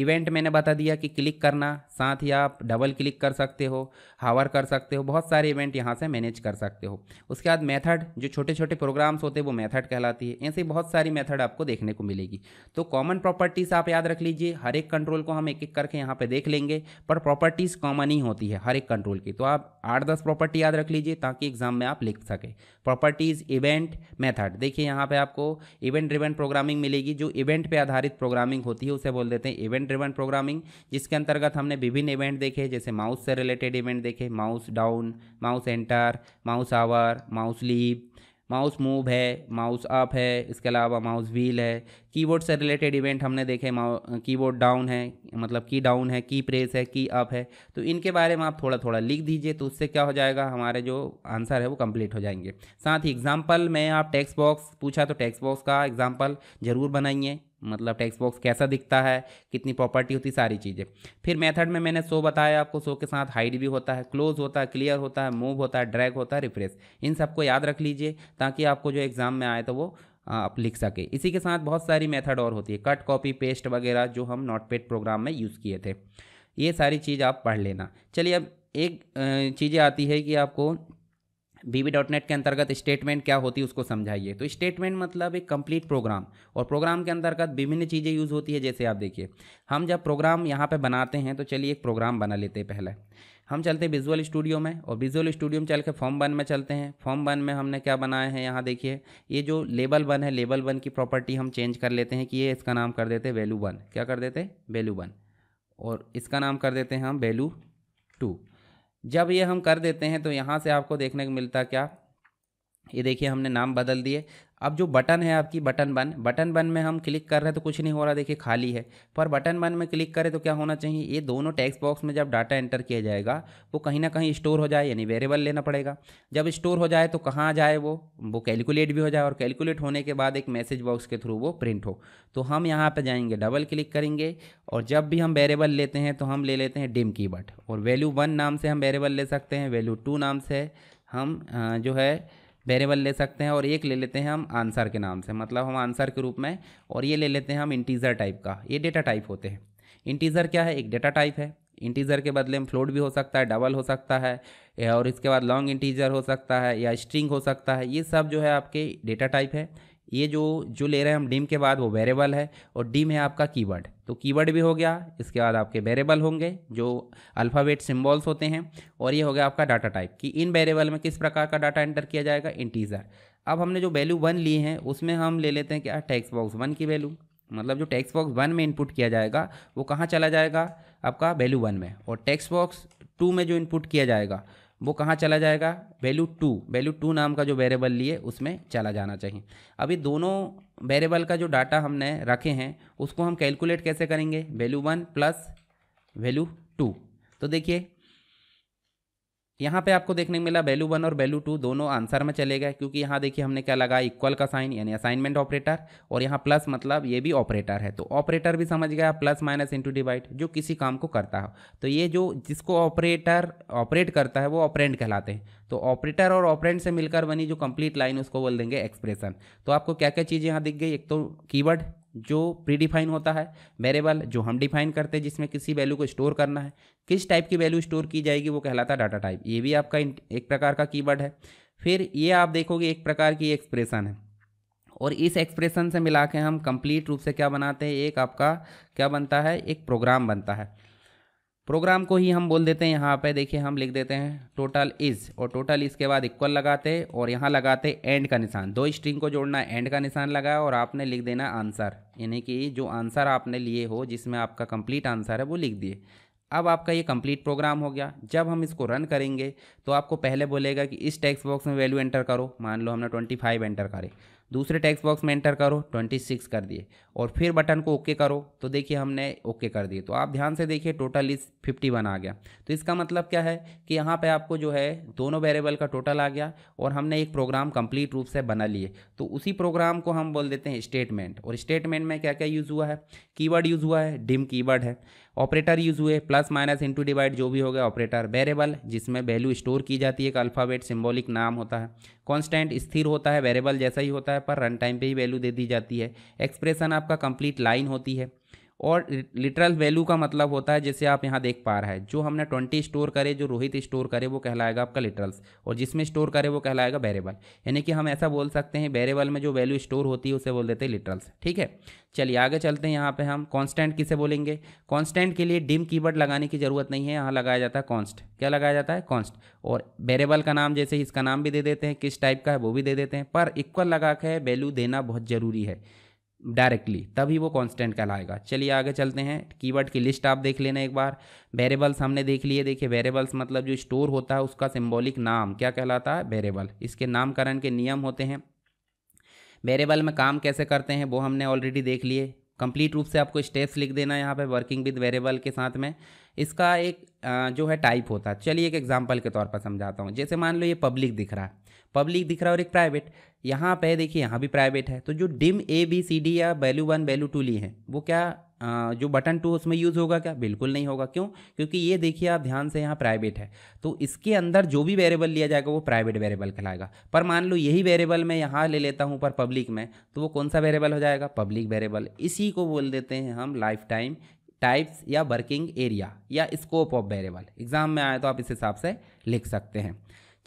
इवेंट मैंने बता दिया कि क्लिक करना साथ ही आप डबल क्लिक कर सकते हो हावर कर सकते हो बहुत सारे इवेंट यहाँ से मैनेज कर सकते हो उसके बाद मैथड जो छोटे छोटे प्रोग्राम्स होते हैं वो मैथड कहलाती है ऐसे बहुत सारी मैथड आपको देखने को मिलेगी तो कॉमन प्रॉपर्टीज़ आप याद रख लीजिए हर एक कंट्रोल को हम एक एक करके यहाँ पर देख लेंगे पर प्रॉपर्टीज़ कॉमन ही होती है हर एक कंट्रोल की तो आप आठ दस प्रॉपर्टी याद रख लीजिए ताकि एग्जाम में आप लिख सके प्रॉपर्टीज़ इवेंट मेथड देखिए यहाँ पे आपको इवेंट ड्रिवन प्रोग्रामिंग मिलेगी जो इवेंट पे आधारित प्रोग्रामिंग होती है उसे बोल देते हैं इवेंट ड्रिवन प्रोग्रामिंग जिसके अंतर्गत हमने विभिन्न इवेंट देखे जैसे माउस से रिलेटेड इवेंट देखे mouse down mouse enter mouse hover mouse leave mouse move है माउस अप है इसके अलावा माउस व्हील है कीबोर्ड से रिलेटेड इवेंट हमने देखे कीबोर्ड डाउन है मतलब की डाउन है की प्रेस है की अप है तो इनके बारे में आप थोड़ा थोड़ा लिख दीजिए तो उससे क्या हो जाएगा हमारे जो आंसर है वो कंप्लीट हो जाएंगे साथ ही एग्जाम्पल में आप टेक्स्ट बॉक्स पूछा तो टेक्स्ट बॉक्स का एग्जाम्पल ज़रूर बनाइए मतलब टेक्स्ट बॉक्स कैसा दिखता है कितनी प्रॉपर्टी होती सारी चीज़ें फिर मेथड में मैंने सो बताया आपको सो के साथ हाइड भी होता है क्लोज होता है क्लियर होता है मूव होता है ड्रैग होता है रिफ्रेश इन सबको याद रख लीजिए ताकि आपको जो एग्ज़ाम में आए तो वो आप लिख सके इसी के साथ बहुत सारी मेथड और होती है कट कॉपी पेस्ट वगैरह जो हम नोटपेड प्रोग्राम में यूज़ किए थे ये सारी चीज़ आप पढ़ लेना चलिए अब एक चीज़ें आती है कि आपको बी डॉट नेट के अंतर्गत स्टेटमेंट क्या होती है उसको समझाइए तो स्टेटमेंट मतलब एक कंप्लीट प्रोग्राम और प्रोग्राम के अंतर्गत विभिन्न चीज़ें यूज़ होती है जैसे आप देखिए हम जब प्रोग्राम यहाँ पे बनाते हैं तो चलिए एक प्रोग्राम बना लेते हैं पहले हम चलते हैं विजुअल स्टूडियो में और विजुअल स्टूडियो में चल के फॉर्म वन में चलते हैं फॉर्म वन में हमने क्या बनाया है यहाँ देखिए ये जो लेबल वन है लेबल वन की प्रॉपर्टी हम चेंज कर लेते हैं कि ये इसका नाम कर देते वैल्यू वन क्या कर देते वैल्यू वन और इसका नाम कर देते हैं हम वैल्यू टू जब ये हम कर देते हैं तो यहाँ से आपको देखने को मिलता क्या ये देखिए हमने नाम बदल दिए अब जो बटन है आपकी बटन बन बटन बन में हम क्लिक कर रहे हैं तो कुछ नहीं हो रहा देखिए खाली है पर बटन बन में क्लिक करें तो क्या होना चाहिए ये दोनों टेक्स्ट बॉक्स में जब डाटा एंटर किया जाएगा वो कहीं ना कहीं स्टोर हो जाए यानी वेरिएबल लेना पड़ेगा जब स्टोर हो जाए तो कहाँ जाए वो वो कैलकुलेट भी हो जाए और कैलकुलेट होने के बाद एक मैसेज बॉक्स के थ्रू वो प्रिंट हो तो हम यहाँ पर जाएंगे डबल क्लिक करेंगे और जब भी हम वेरिएबल लेते हैं तो हम ले लेते हैं डिम बट और वैल्यू वन नाम से हम वेरिएबल ले सकते हैं वैल्यू टू नाम से हम जो है वेरिएबल ले सकते हैं और एक ले लेते हैं हम आंसर के नाम से मतलब हम आंसर के रूप में और ये ले लेते हैं हम इंटीज़र टाइप का ये डेटा टाइप होते हैं इंटीज़र क्या है एक डेटा टाइप है इंटीज़र के बदले में फ्लोट भी हो सकता है डबल हो सकता है और इसके बाद लॉन्ग इंटीजर हो सकता है या स्ट्रिंग हो सकता है ये सब जो है आपके डेटा टाइप है ये जो जो ले रहे हैं हम डीम के बाद वो वेरेबल है और डीम है आपका कीवर्ड तो कीवर्ड भी हो गया इसके बाद आपके वेरेबल होंगे जो अल्फ़ाबेट सिम्बॉल्स होते हैं और ये हो गया आपका डाटा टाइप कि इन वेरेबल में किस प्रकार का डाटा एंटर किया जाएगा इंटीज़र अब हमने जो वैल्यू वन ली है उसमें हम ले लेते हैं क्या टैक्स बॉक्स वन की वैल्यू मतलब जो टैक्स बॉक्स वन में इनपुट किया जाएगा वो कहाँ चला जाएगा आपका वैल्यू वन में और टैक्स बॉक्स टू में जो इनपुट किया जाएगा वो कहाँ चला जाएगा वैल्यू टू वैल्यू टू नाम का जो वेरिएबल लिए उसमें चला जाना चाहिए अभी दोनों वेरिएबल का जो डाटा हमने रखे हैं उसको हम कैलकुलेट कैसे करेंगे value one plus value two तो देखिए यहाँ पे आपको देखने को मिला वैल्यू वन और वैल्यू टू दोनों आंसर में चले गए क्योंकि यहाँ देखिए हमने क्या लगा इक्वल का साइन यानी असाइनमेंट ऑपरेटर और यहाँ प्लस मतलब ये भी ऑपरेटर है तो ऑपरेटर भी समझ गया प्लस माइनस इंटू डिवाइड जो किसी काम को करता हो तो ये जो जिसको ऑपरेटर ऑपरेट करता है वो ऑपरेंट कहलाते हैं तो ऑपरेटर और ऑपरेंट से मिलकर बनी जो कंप्लीट लाइन उसको बोल देंगे एक्सप्रेशन तो आपको क्या क्या चीज़ें यहाँ दिख गई एक तो कीवर्ड जो प्री डिफाइन होता है वेरेबल जो हम डिफाइन करते हैं जिसमें किसी वैल्यू को स्टोर करना है किस टाइप की वैल्यू स्टोर की जाएगी वो कहलाता है डाटा टाइप ये भी आपका एक प्रकार का कीवर्ड है फिर ये आप देखोगे एक प्रकार की एक्सप्रेशन है और इस एक्सप्रेशन से मिला के हम कंप्लीट रूप से क्या बनाते हैं एक आपका क्या बनता है एक प्रोग्राम बनता है प्रोग्राम को ही हम बोल देते हैं यहाँ पे देखिए हम लिख देते हैं टोटल इज़ और टोटल इसके बाद इक्वल लगाते और यहाँ लगाते एंड का निशान दो स्ट्रिंग को जोड़ना एंड का निशान लगाया और आपने लिख देना आंसर यानी कि जो आंसर आपने लिए हो जिसमें आपका कंप्लीट आंसर है वो लिख दिए अब आपका ये कंप्लीट प्रोग्राम हो गया जब हम इसको रन करेंगे तो आपको पहले बोलेगा कि इस टेक्स्ट बॉक्स में वैल्यू एंटर करो मान लो हमने ट्वेंटी फाइव एंटर करें दूसरे टेक्स्ट बॉक्स में एंटर करो 26 कर दिए और फिर बटन को ओके करो तो देखिए हमने ओके कर दिए तो आप ध्यान से देखिए टोटल इस वन आ गया तो इसका मतलब क्या है कि यहाँ पे आपको जो है दोनों वेरिएबल का टोटल आ गया और हमने एक प्रोग्राम कंप्लीट रूप से बना लिए तो उसी प्रोग्राम को हम बोल देते हैं स्टेटमेंट और स्टेटमेंट में क्या क्या यूज़ हुआ है कीवर्ड यूज़ हुआ है डिम कीवर्ड है ऑपरेटर यूज हुए प्लस माइनस इंटू डिवाइड जो भी हो गया ऑपरेटर वेरेबल जिसमें वैल्यू स्टोर की जाती है एक अल्फ़ाबेट सिम्बॉलिक नाम होता है कांस्टेंट स्थिर होता है वेरेबल जैसा ही होता है पर रन टाइम पे ही वैल्यू दे दी जाती है एक्सप्रेशन आपका कंप्लीट लाइन होती है और लिटरल वैल्यू का मतलब होता है जैसे आप यहाँ देख पा रहा है जो हमने ट्वेंटी स्टोर करे जो रोहित स्टोर करे वो कहलाएगा आपका लिटरल्स और जिसमें स्टोर करे वो कहलाएगा वेरेबल यानी कि हम ऐसा बोल सकते हैं वेरेबल में जो वैल्यू स्टोर होती है उसे बोल देते हैं लिटरल्स ठीक है चलिए आगे चलते हैं यहाँ पर हम कॉन्स्टेंट किसे बोलेंगे कॉन्स्टेंट के लिए डिम कीवर्ड लगाने की ज़रूरत नहीं है यहाँ लगाया जाता है कॉन्स्ट क्या लगाया जाता है कॉन्स्ट और वेरेबल का नाम जैसे इसका नाम भी दे देते हैं किस टाइप का है वो भी दे देते हैं पर इक्वल लगा के वैल्यू देना बहुत ज़रूरी है डायरेक्टली तभी वो कांस्टेंट कहलाएगा चलिए आगे चलते हैं कीवर्ड की लिस्ट आप देख लेना एक बार वेरेबल्स हमने देख लिए देखिए वेरेबल्स मतलब जो स्टोर होता है उसका सिंबॉलिक नाम क्या कहलाता है वेरेबल इसके नामकरण के नियम होते हैं वेरेबल में काम कैसे करते हैं वो हमने ऑलरेडी देख लिए कंप्लीट रूप से आपको स्टेप्स लिख देना है यहाँ पर वर्किंग विद वेरिएबल के साथ में इसका एक जो है टाइप होता है चलिए एक एग्जाम्पल के तौर पर समझाता हूँ जैसे मान लो ये पब्लिक दिख रहा है पब्लिक दिख रहा है और एक प्राइवेट यहाँ पे देखिए यहाँ भी प्राइवेट है तो जो dim A B C D या वैल्यू वन वैल्यू टू ली है वो क्या आ, जो बटन टू उसमें यूज़ होगा क्या बिल्कुल नहीं होगा क्यों क्योंकि ये देखिए आप ध्यान से यहाँ प्राइवेट है तो इसके अंदर जो भी वेरिएबल लिया जाएगा वो प्राइवेट वेरिएबल कहलाएगा पर मान लो यही वेरिएबल मैं यहाँ ले लेता हूँ पर पब्लिक में तो वो कौन सा वेरिएबल हो जाएगा पब्लिक वेरिएबल इसी को बोल देते हैं हम लाइफ टाइम टाइप्स या वर्किंग एरिया या स्कोप ऑफ वेरिएबल एग्जाम में आए तो आप इस हिसाब से लिख सकते हैं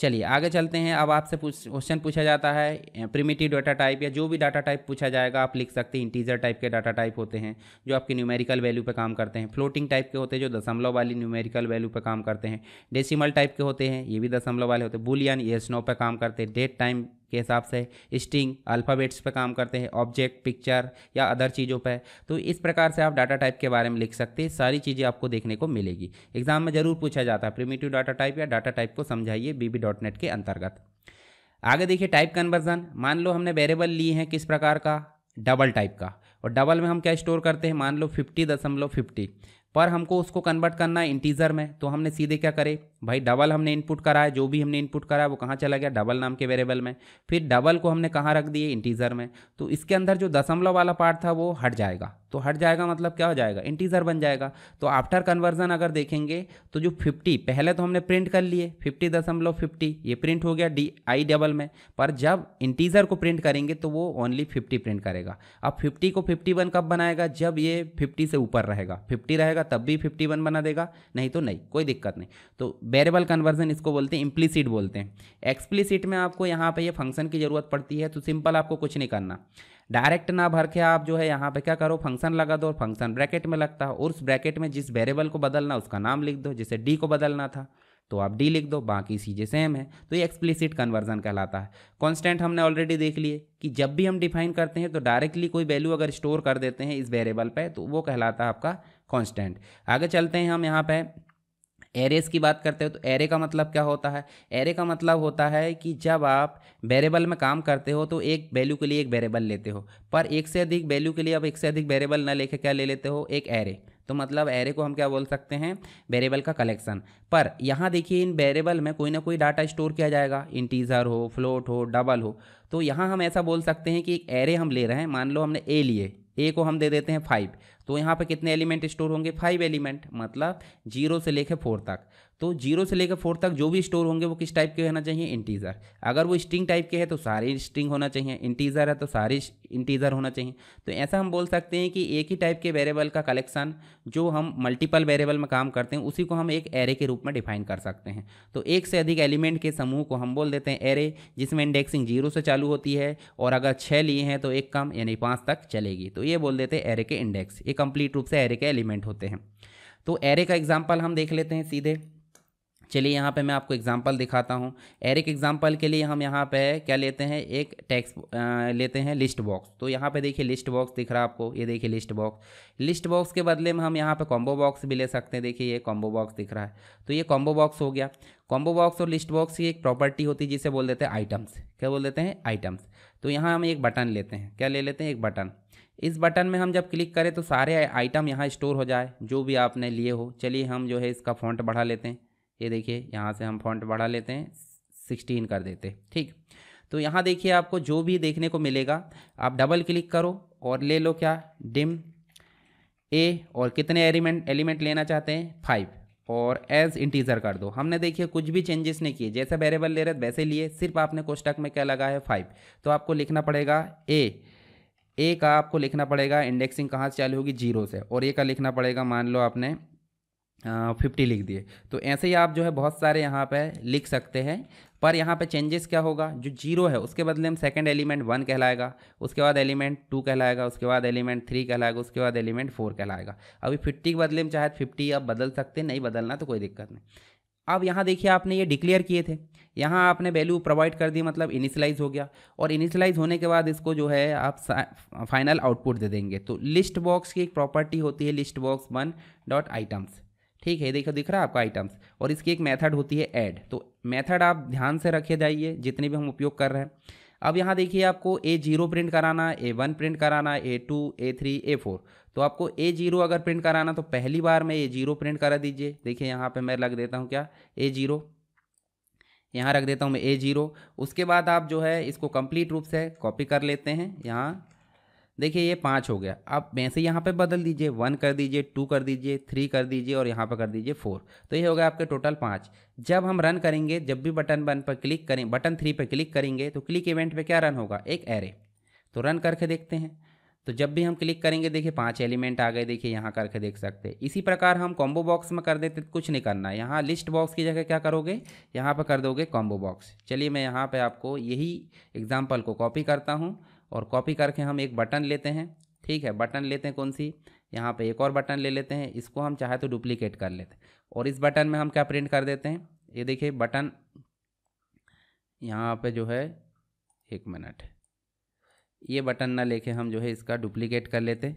चलिए आगे चलते हैं अब आपसे क्वेश्चन पूछा जाता है प्रिमिटिव डाटा टाइप या जो भी डाटा टाइप पूछा जाएगा आप लिख सकते हैं इंटीजर टाइप के डाटा टाइप होते हैं जो आपके न्यूमेरिकल वैल्यू पर काम करते हैं फ्लोटिंग टाइप के होते हैं जो दशमलव वाली न्यूमेरिकल वैल्यू पर काम करते हैं डेसिमल टाइप के होते हैं ये भी दशमलव वाले होते हैं बुलियन स्नो पर काम करते हैं डेट टाइम के हिसाब से स्टिंग अल्फ़ाबेट्स पर काम करते हैं ऑब्जेक्ट पिक्चर या अदर चीज़ों पर तो इस प्रकार से आप डाटा टाइप के बारे में लिख सकते हैं सारी चीज़ें आपको देखने को मिलेगी एग्जाम में ज़रूर पूछा जाता है प्रिमेटिव डाटा टाइप या डाटा टाइप को समझाइए बी के अंतर्गत आगे देखिए टाइप कन्वर्जन मान लो हमने वेरेबल ली है किस प्रकार का डबल टाइप का और डबल में हम क्या स्टोर करते हैं मान लो फिफ्टी दशमलव फिफ्टी पर हमको उसको कन्वर्ट करना है इंटीजर में तो हमने सीधे क्या करे भाई डबल हमने इनपुट कराया जो भी हमने इनपुट कराया वो कहाँ चला गया डबल नाम के वेरिएबल में फिर डबल को हमने कहाँ रख दिए इंटीजर में तो इसके अंदर जो दशमलव वाला पार्ट था वो हट जाएगा तो हट जाएगा मतलब क्या हो जाएगा इंटीजर बन जाएगा तो आफ्टर कन्वर्जन अगर देखेंगे तो जो 50 पहले तो हमने प्रिंट कर लिए फिफ्टी दशमलव फिफ्टी ये प्रिंट हो गया डी आई डबल में पर जब इंटीजर को प्रिंट करेंगे तो वो ओनली 50 प्रिंट करेगा अब 50 को 51 कब बनाएगा जब ये 50 से ऊपर रहेगा 50 रहेगा तब भी 51 बना देगा नहीं तो नहीं कोई दिक्कत नहीं तो वेरेबल कन्वर्जन इसको बोलते हैं इम्प्लीसिट बोलते हैं एक्सप्लीसिट में आपको यहाँ पर यह फंक्शन की ज़रूरत पड़ती है तो सिंपल आपको कुछ नहीं करना डायरेक्ट ना भर के आप जो है यहाँ पे क्या करो फंक्शन लगा दो और फंक्शन ब्रैकेट में लगता है और उस ब्रैकेट में जिस वेरिएबल को बदलना उसका नाम लिख दो जैसे डी को बदलना था तो आप डी लिख दो बाकी चीज़ें सेम है तो ये एक्सप्लिसिट कन्वर्जन कहलाता है कॉन्स्टेंट हमने ऑलरेडी देख लिए कि जब भी हम डिफाइन करते हैं तो डायरेक्टली कोई वैल्यू अगर स्टोर कर देते हैं इस वेरिएबल पर तो वो कहलाता है आपका कॉन्स्टेंट आगे चलते हैं हम यहाँ पर एरेज की बात करते हो तो एरे का मतलब क्या होता है एरे का मतलब होता है कि जब आप वेरेबल में काम करते हो तो एक वैल्यू के लिए एक वेरेबल लेते हो पर एक से अधिक वैल्यू के लिए आप एक से अधिक वेरेबल ना लेके क्या ले लेते हो एक एरे तो मतलब एरे को हम क्या बोल सकते हैं वेरेबल का कलेक्शन पर यहाँ देखिए इन वेरेबल में कोई ना कोई डाटा स्टोर किया जाएगा इंटीजर हो फ्लोट हो डबल हो तो यहाँ हम ऐसा बोल सकते हैं कि एक एरे हम ले रहे हैं मान लो हमने ए लिए ए को हम दे देते हैं फाइव तो यहाँ पे कितने एलिमेंट स्टोर होंगे फाइव एलिमेंट मतलब जीरो से लेकर फोर तक तो जीरो से लेकर फोर तक जो भी स्टोर होंगे वो किस टाइप के होना चाहिए इंटीज़र अगर वो स्ट्रिंग टाइप के है तो सारे स्ट्रिंग होना चाहिए इंटीज़र है तो सारे इंटीज़र होना चाहिए तो ऐसा हम बोल सकते हैं कि एक ही टाइप के वेरिएबल का कलेक्शन जो हम मल्टीपल वेरिएबल में काम करते हैं उसी को हम एक एरे के रूप में डिफाइन कर सकते हैं तो एक से अधिक एलिमेंट के समूह को हम बोल देते हैं एरे जिसमें इंडेक्सिंग जीरो से चालू होती है और अगर छः लिए हैं तो एक कम यानी पाँच तक चलेगी तो ये बोल देते हैं एरे के इंडेक्स ये कंप्लीट रूप से एरे के एलिमेंट होते हैं तो एरे का एग्जाम्पल हम देख लेते हैं सीधे चलिए यहाँ पे मैं आपको एग्जांपल दिखाता हूँ एरिक एग्जांपल के लिए हम यहाँ पे क्या लेते हैं एक टैक्स लेते हैं लिस्ट बॉक्स तो यहाँ पे देखिए लिस्ट बॉक्स दिख रहा है आपको ये देखिए लिस्ट बॉक्स लिस्ट बॉक्स के बदले में हम यहाँ पे कॉम्बो बॉक्स भी ले सकते हैं देखिए ये कॉम्बो बॉक्स दिख रहा है तो ये कॉम्बो बॉक्स हो गया कॉम्बो बॉक्स और लिस्ट बॉक्स की एक प्रॉपर्टी होती है जिसे बोल देते हैं आइटम्स क्या बोल देते हैं आइटम्स तो यहाँ हम एक बटन लेते हैं क्या ले लेते हैं एक बटन इस बटन में हम जब क्लिक करें तो सारे आइटम यहाँ स्टोर हो जाए जो भी आपने लिए हो चलिए हम जो है इसका फॉन्ट बढ़ा लेते हैं ये देखिए यहाँ से हम फॉन्ट बढ़ा लेते हैं सिक्सटीन कर देते ठीक तो यहाँ देखिए आपको जो भी देखने को मिलेगा आप डबल क्लिक करो और ले लो क्या डिम ए और कितने एलिमेंट एलिमेंट लेना चाहते हैं फाइव और एज इंटीजर कर दो हमने देखिए कुछ भी चेंजेस नहीं किए जैसे वेरेबल ले रहे वैसे लिए सिर्फ आपने कोष्टक में क्या लगा है फाइव तो आपको लिखना पड़ेगा ए ए का आपको लिखना पड़ेगा इंडेक्सिंग कहाँ से चालू होगी जीरो से और ए का लिखना पड़ेगा मान लो आपने फिफ्टी लिख दिए तो ऐसे ही आप जो है बहुत सारे यहाँ पर लिख सकते हैं पर यहाँ पे चेंजेस क्या होगा जो जीरो है उसके बदले हम सेकंड एलिमेंट वन कहलाएगा उसके बाद एलिमेंट टू कहलाएगा उसके बाद एलिमेंट थ्री कहलाएगा उसके बाद एलिमेंट फोर कहलाएगा अभी फिफ्टी के बदले हम चाहे फिफ्टी आप बदल सकते नहीं बदलना तो कोई दिक्कत नहीं अब यहाँ देखिए आपने ये डिक्लेयर किए थे यहाँ आपने वैल्यू प्रोवाइड कर दी मतलब इनिशलाइज हो गया और इनिशलाइज होने के बाद इसको जो है आप फाइनल आउटपुट दे देंगे तो लिस्ट बॉक्स की एक प्रॉपर्टी होती है list box one dot items ठीक है देखो दिख रहा है आपका आइटम्स और इसकी एक मेथड होती है ऐड तो मेथड आप ध्यान से रखे जाइए जितने भी हम उपयोग कर रहे हैं अब यहाँ देखिए आपको ए जीरो प्रिंट कराना है ए वन प्रिंट कराना है A two A three A four तो आपको ए जीरो अगर प्रिंट कराना तो पहली बार में ए जीरो प्रिंट करा दीजिए देखिए यहाँ पे मैं लग देता हूँ क्या ए जीरो यहाँ रख देता हूँ मैं ए जीरो उसके बाद आप जो है इसको कंप्लीट रूप से कॉपी कर लेते हैं यहाँ देखिए ये पाँच हो गया आप वैसे यहाँ पे बदल दीजिए वन कर दीजिए टू कर दीजिए थ्री कर दीजिए और यहाँ पर कर दीजिए फोर तो ये हो गया आपके टोटल पाँच जब हम रन करेंगे जब भी बटन वन पर क्लिक करें बटन थ्री पर क्लिक करेंगे तो क्लिक इवेंट पर क्या रन होगा एक एरे तो रन करके देखते हैं तो जब भी हम क्लिक करेंगे देखिए पांच एलिमेंट आ गए देखिए यहाँ करके देख सकते हैं इसी प्रकार हम कॉम्बो बॉक्स में कर देते कुछ नहीं करना है यहाँ लिस्ट बॉक्स की जगह क्या करोगे यहाँ पर कर दोगे कॉम्बो बॉक्स चलिए मैं यहाँ पर आपको यही एग्जाम्पल को कॉपी करता हूँ और कॉपी करके हम एक बटन लेते हैं ठीक है बटन लेते हैं कौन सी यहाँ पे एक और बटन ले लेते हैं इसको हम चाहे तो डुप्लीकेट कर लेते हैं और इस बटन में हम क्या प्रिंट कर देते हैं ये देखिए बटन यहाँ पे जो है एक मिनट ये बटन ना लेके हम जो है इसका डुप्लीकेट कर लेते